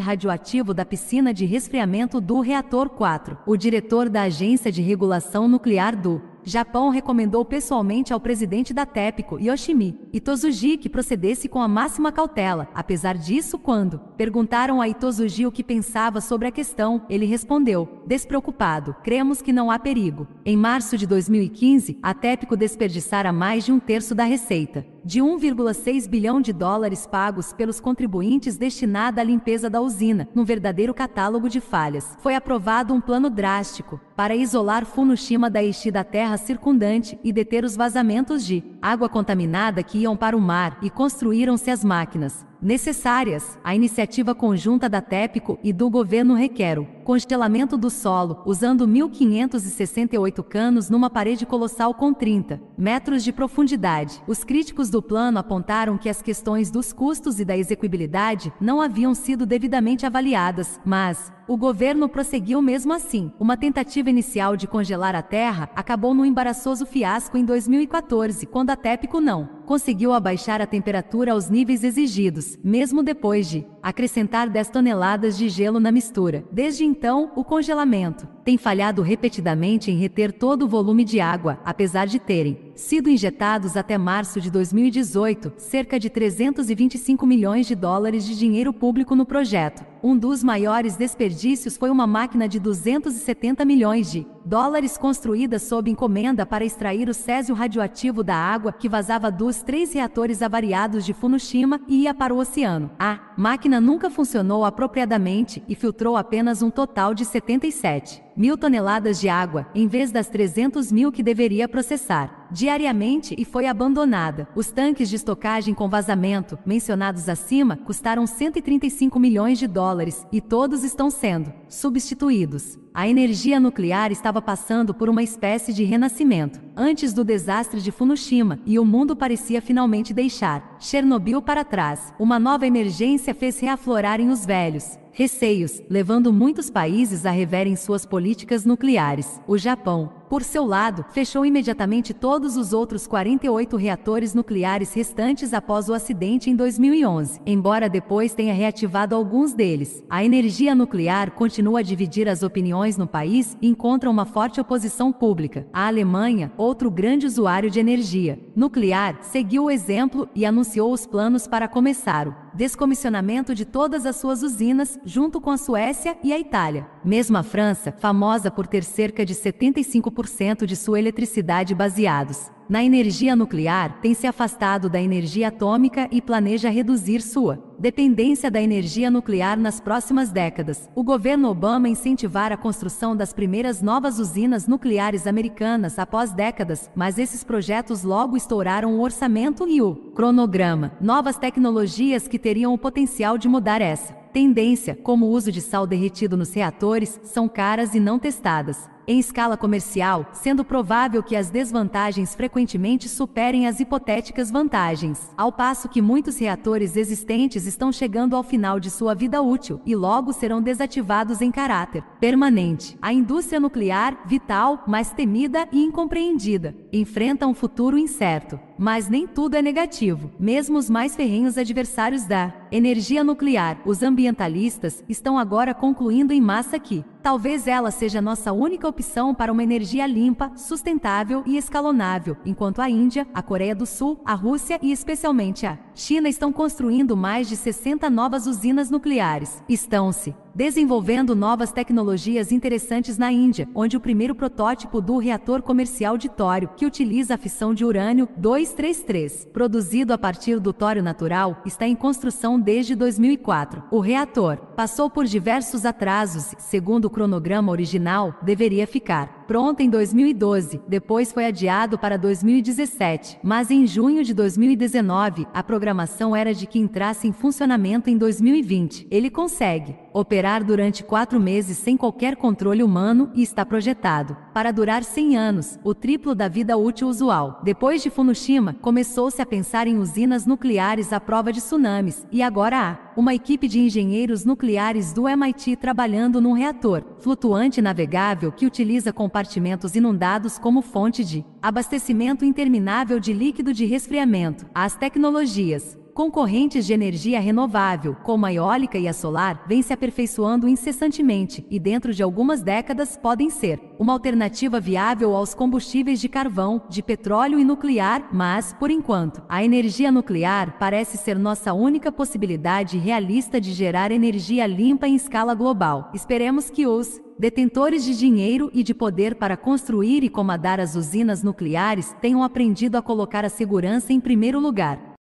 radioativo da piscina de resfriamento do reator 4. O diretor da Agência de Regulação Nuclear do Japão recomendou pessoalmente ao presidente da TEPCO, Yoshimi Itozuji, que procedesse com a máxima cautela. Apesar disso, quando perguntaram a Itozuji o que pensava sobre a questão, ele respondeu: "Despreocupado, cremos que não há perigo". Em março de 2015, a TEPCO desperdiçara mais de um terço da receita de 1,6 bilhão de dólares pagos pelos contribuintes destinada à limpeza da usina, num verdadeiro catálogo de falhas. Foi aprovado um plano drástico para isolar Funushima da Ishida terra terra circundante e deter os vazamentos de água contaminada que iam para o mar e construíram-se as máquinas necessárias, a iniciativa conjunta da TEPCO e do governo requer o congelamento do solo, usando 1.568 canos numa parede colossal com 30 metros de profundidade. Os críticos do plano apontaram que as questões dos custos e da execuibilidade não haviam sido devidamente avaliadas, mas o governo prosseguiu mesmo assim. Uma tentativa inicial de congelar a terra acabou num embaraçoso fiasco em 2014, quando a TEPCO não conseguiu abaixar a temperatura aos níveis exigidos, mesmo depois de acrescentar 10 toneladas de gelo na mistura. Desde então, o congelamento tem falhado repetidamente em reter todo o volume de água, apesar de terem sido injetados até março de 2018 cerca de 325 milhões de dólares de dinheiro público no projeto. Um dos maiores desperdícios foi uma máquina de 270 milhões de dólares construída sob encomenda para extrair o césio radioativo da água que vazava dos três reatores avariados de Fukushima e ia para o oceano. A máquina máquina nunca funcionou apropriadamente e filtrou apenas um total de 77 mil toneladas de água, em vez das 300 mil que deveria processar, diariamente e foi abandonada. Os tanques de estocagem com vazamento, mencionados acima, custaram 135 milhões de dólares e todos estão sendo substituídos. A energia nuclear estava passando por uma espécie de renascimento, antes do desastre de Fukushima, e o mundo parecia finalmente deixar Chernobyl para trás. Uma nova emergência fez reaflorarem os velhos, receios, levando muitos países a reverem suas políticas nucleares. O Japão, por seu lado, fechou imediatamente todos os outros 48 reatores nucleares restantes após o acidente em 2011, embora depois tenha reativado alguns deles. A energia nuclear continua a dividir as opiniões no país e encontra uma forte oposição pública. A Alemanha, outro grande usuário de energia nuclear, seguiu o exemplo e anunciou os planos para começar o descomissionamento de todas as suas usinas, junto com a Suécia e a Itália. Mesmo a França, famosa por ter cerca de 75% de sua eletricidade baseados na energia nuclear, tem se afastado da energia atômica e planeja reduzir sua dependência da energia nuclear nas próximas décadas. O governo Obama incentivar a construção das primeiras novas usinas nucleares americanas após décadas, mas esses projetos logo estouraram o orçamento e o cronograma. Novas tecnologias que teriam o potencial de mudar essa tendência, como o uso de sal derretido nos reatores, são caras e não testadas em escala comercial, sendo provável que as desvantagens frequentemente superem as hipotéticas vantagens, ao passo que muitos reatores existentes clientes estão chegando ao final de sua vida útil e logo serão desativados em caráter permanente. A indústria nuclear, vital, mas temida e incompreendida, enfrenta um futuro incerto. Mas nem tudo é negativo. Mesmo os mais ferrenhos adversários da energia nuclear, os ambientalistas, estão agora concluindo em massa que talvez ela seja nossa única opção para uma energia limpa, sustentável e escalonável, enquanto a Índia, a Coreia do Sul, a Rússia e especialmente a China estão construindo mais de 60 novas usinas nucleares. Estão-se desenvolvendo novas tecnologias interessantes na Índia, onde o primeiro protótipo do reator comercial de tório, que utiliza a fissão de urânio 233, produzido a partir do tório natural, está em construção desde 2004. O reator passou por diversos atrasos, segundo o cronograma original, deveria ficar pronta em 2012, depois foi adiado para 2017, mas em junho de 2019, a programação era de que entrasse em funcionamento em 2020. Ele consegue operar durante quatro meses sem qualquer controle humano e está projetado para durar 100 anos, o triplo da vida útil usual. Depois de Fukushima, começou-se a pensar em usinas nucleares à prova de tsunamis, e agora há uma equipe de engenheiros nucleares do MIT trabalhando num reator flutuante navegável que utiliza compartimentos inundados como fonte de abastecimento interminável de líquido de resfriamento, as tecnologias, concorrentes de energia renovável, como a eólica e a solar, vêm se aperfeiçoando incessantemente e, dentro de algumas décadas, podem ser uma alternativa viável aos combustíveis de carvão, de petróleo e nuclear, mas, por enquanto, a energia nuclear parece ser nossa única possibilidade realista de gerar energia limpa em escala global. Esperemos que os detentores de dinheiro e de poder para construir e comandar as usinas nucleares, tenham aprendido a colocar a segurança em primeiro lugar.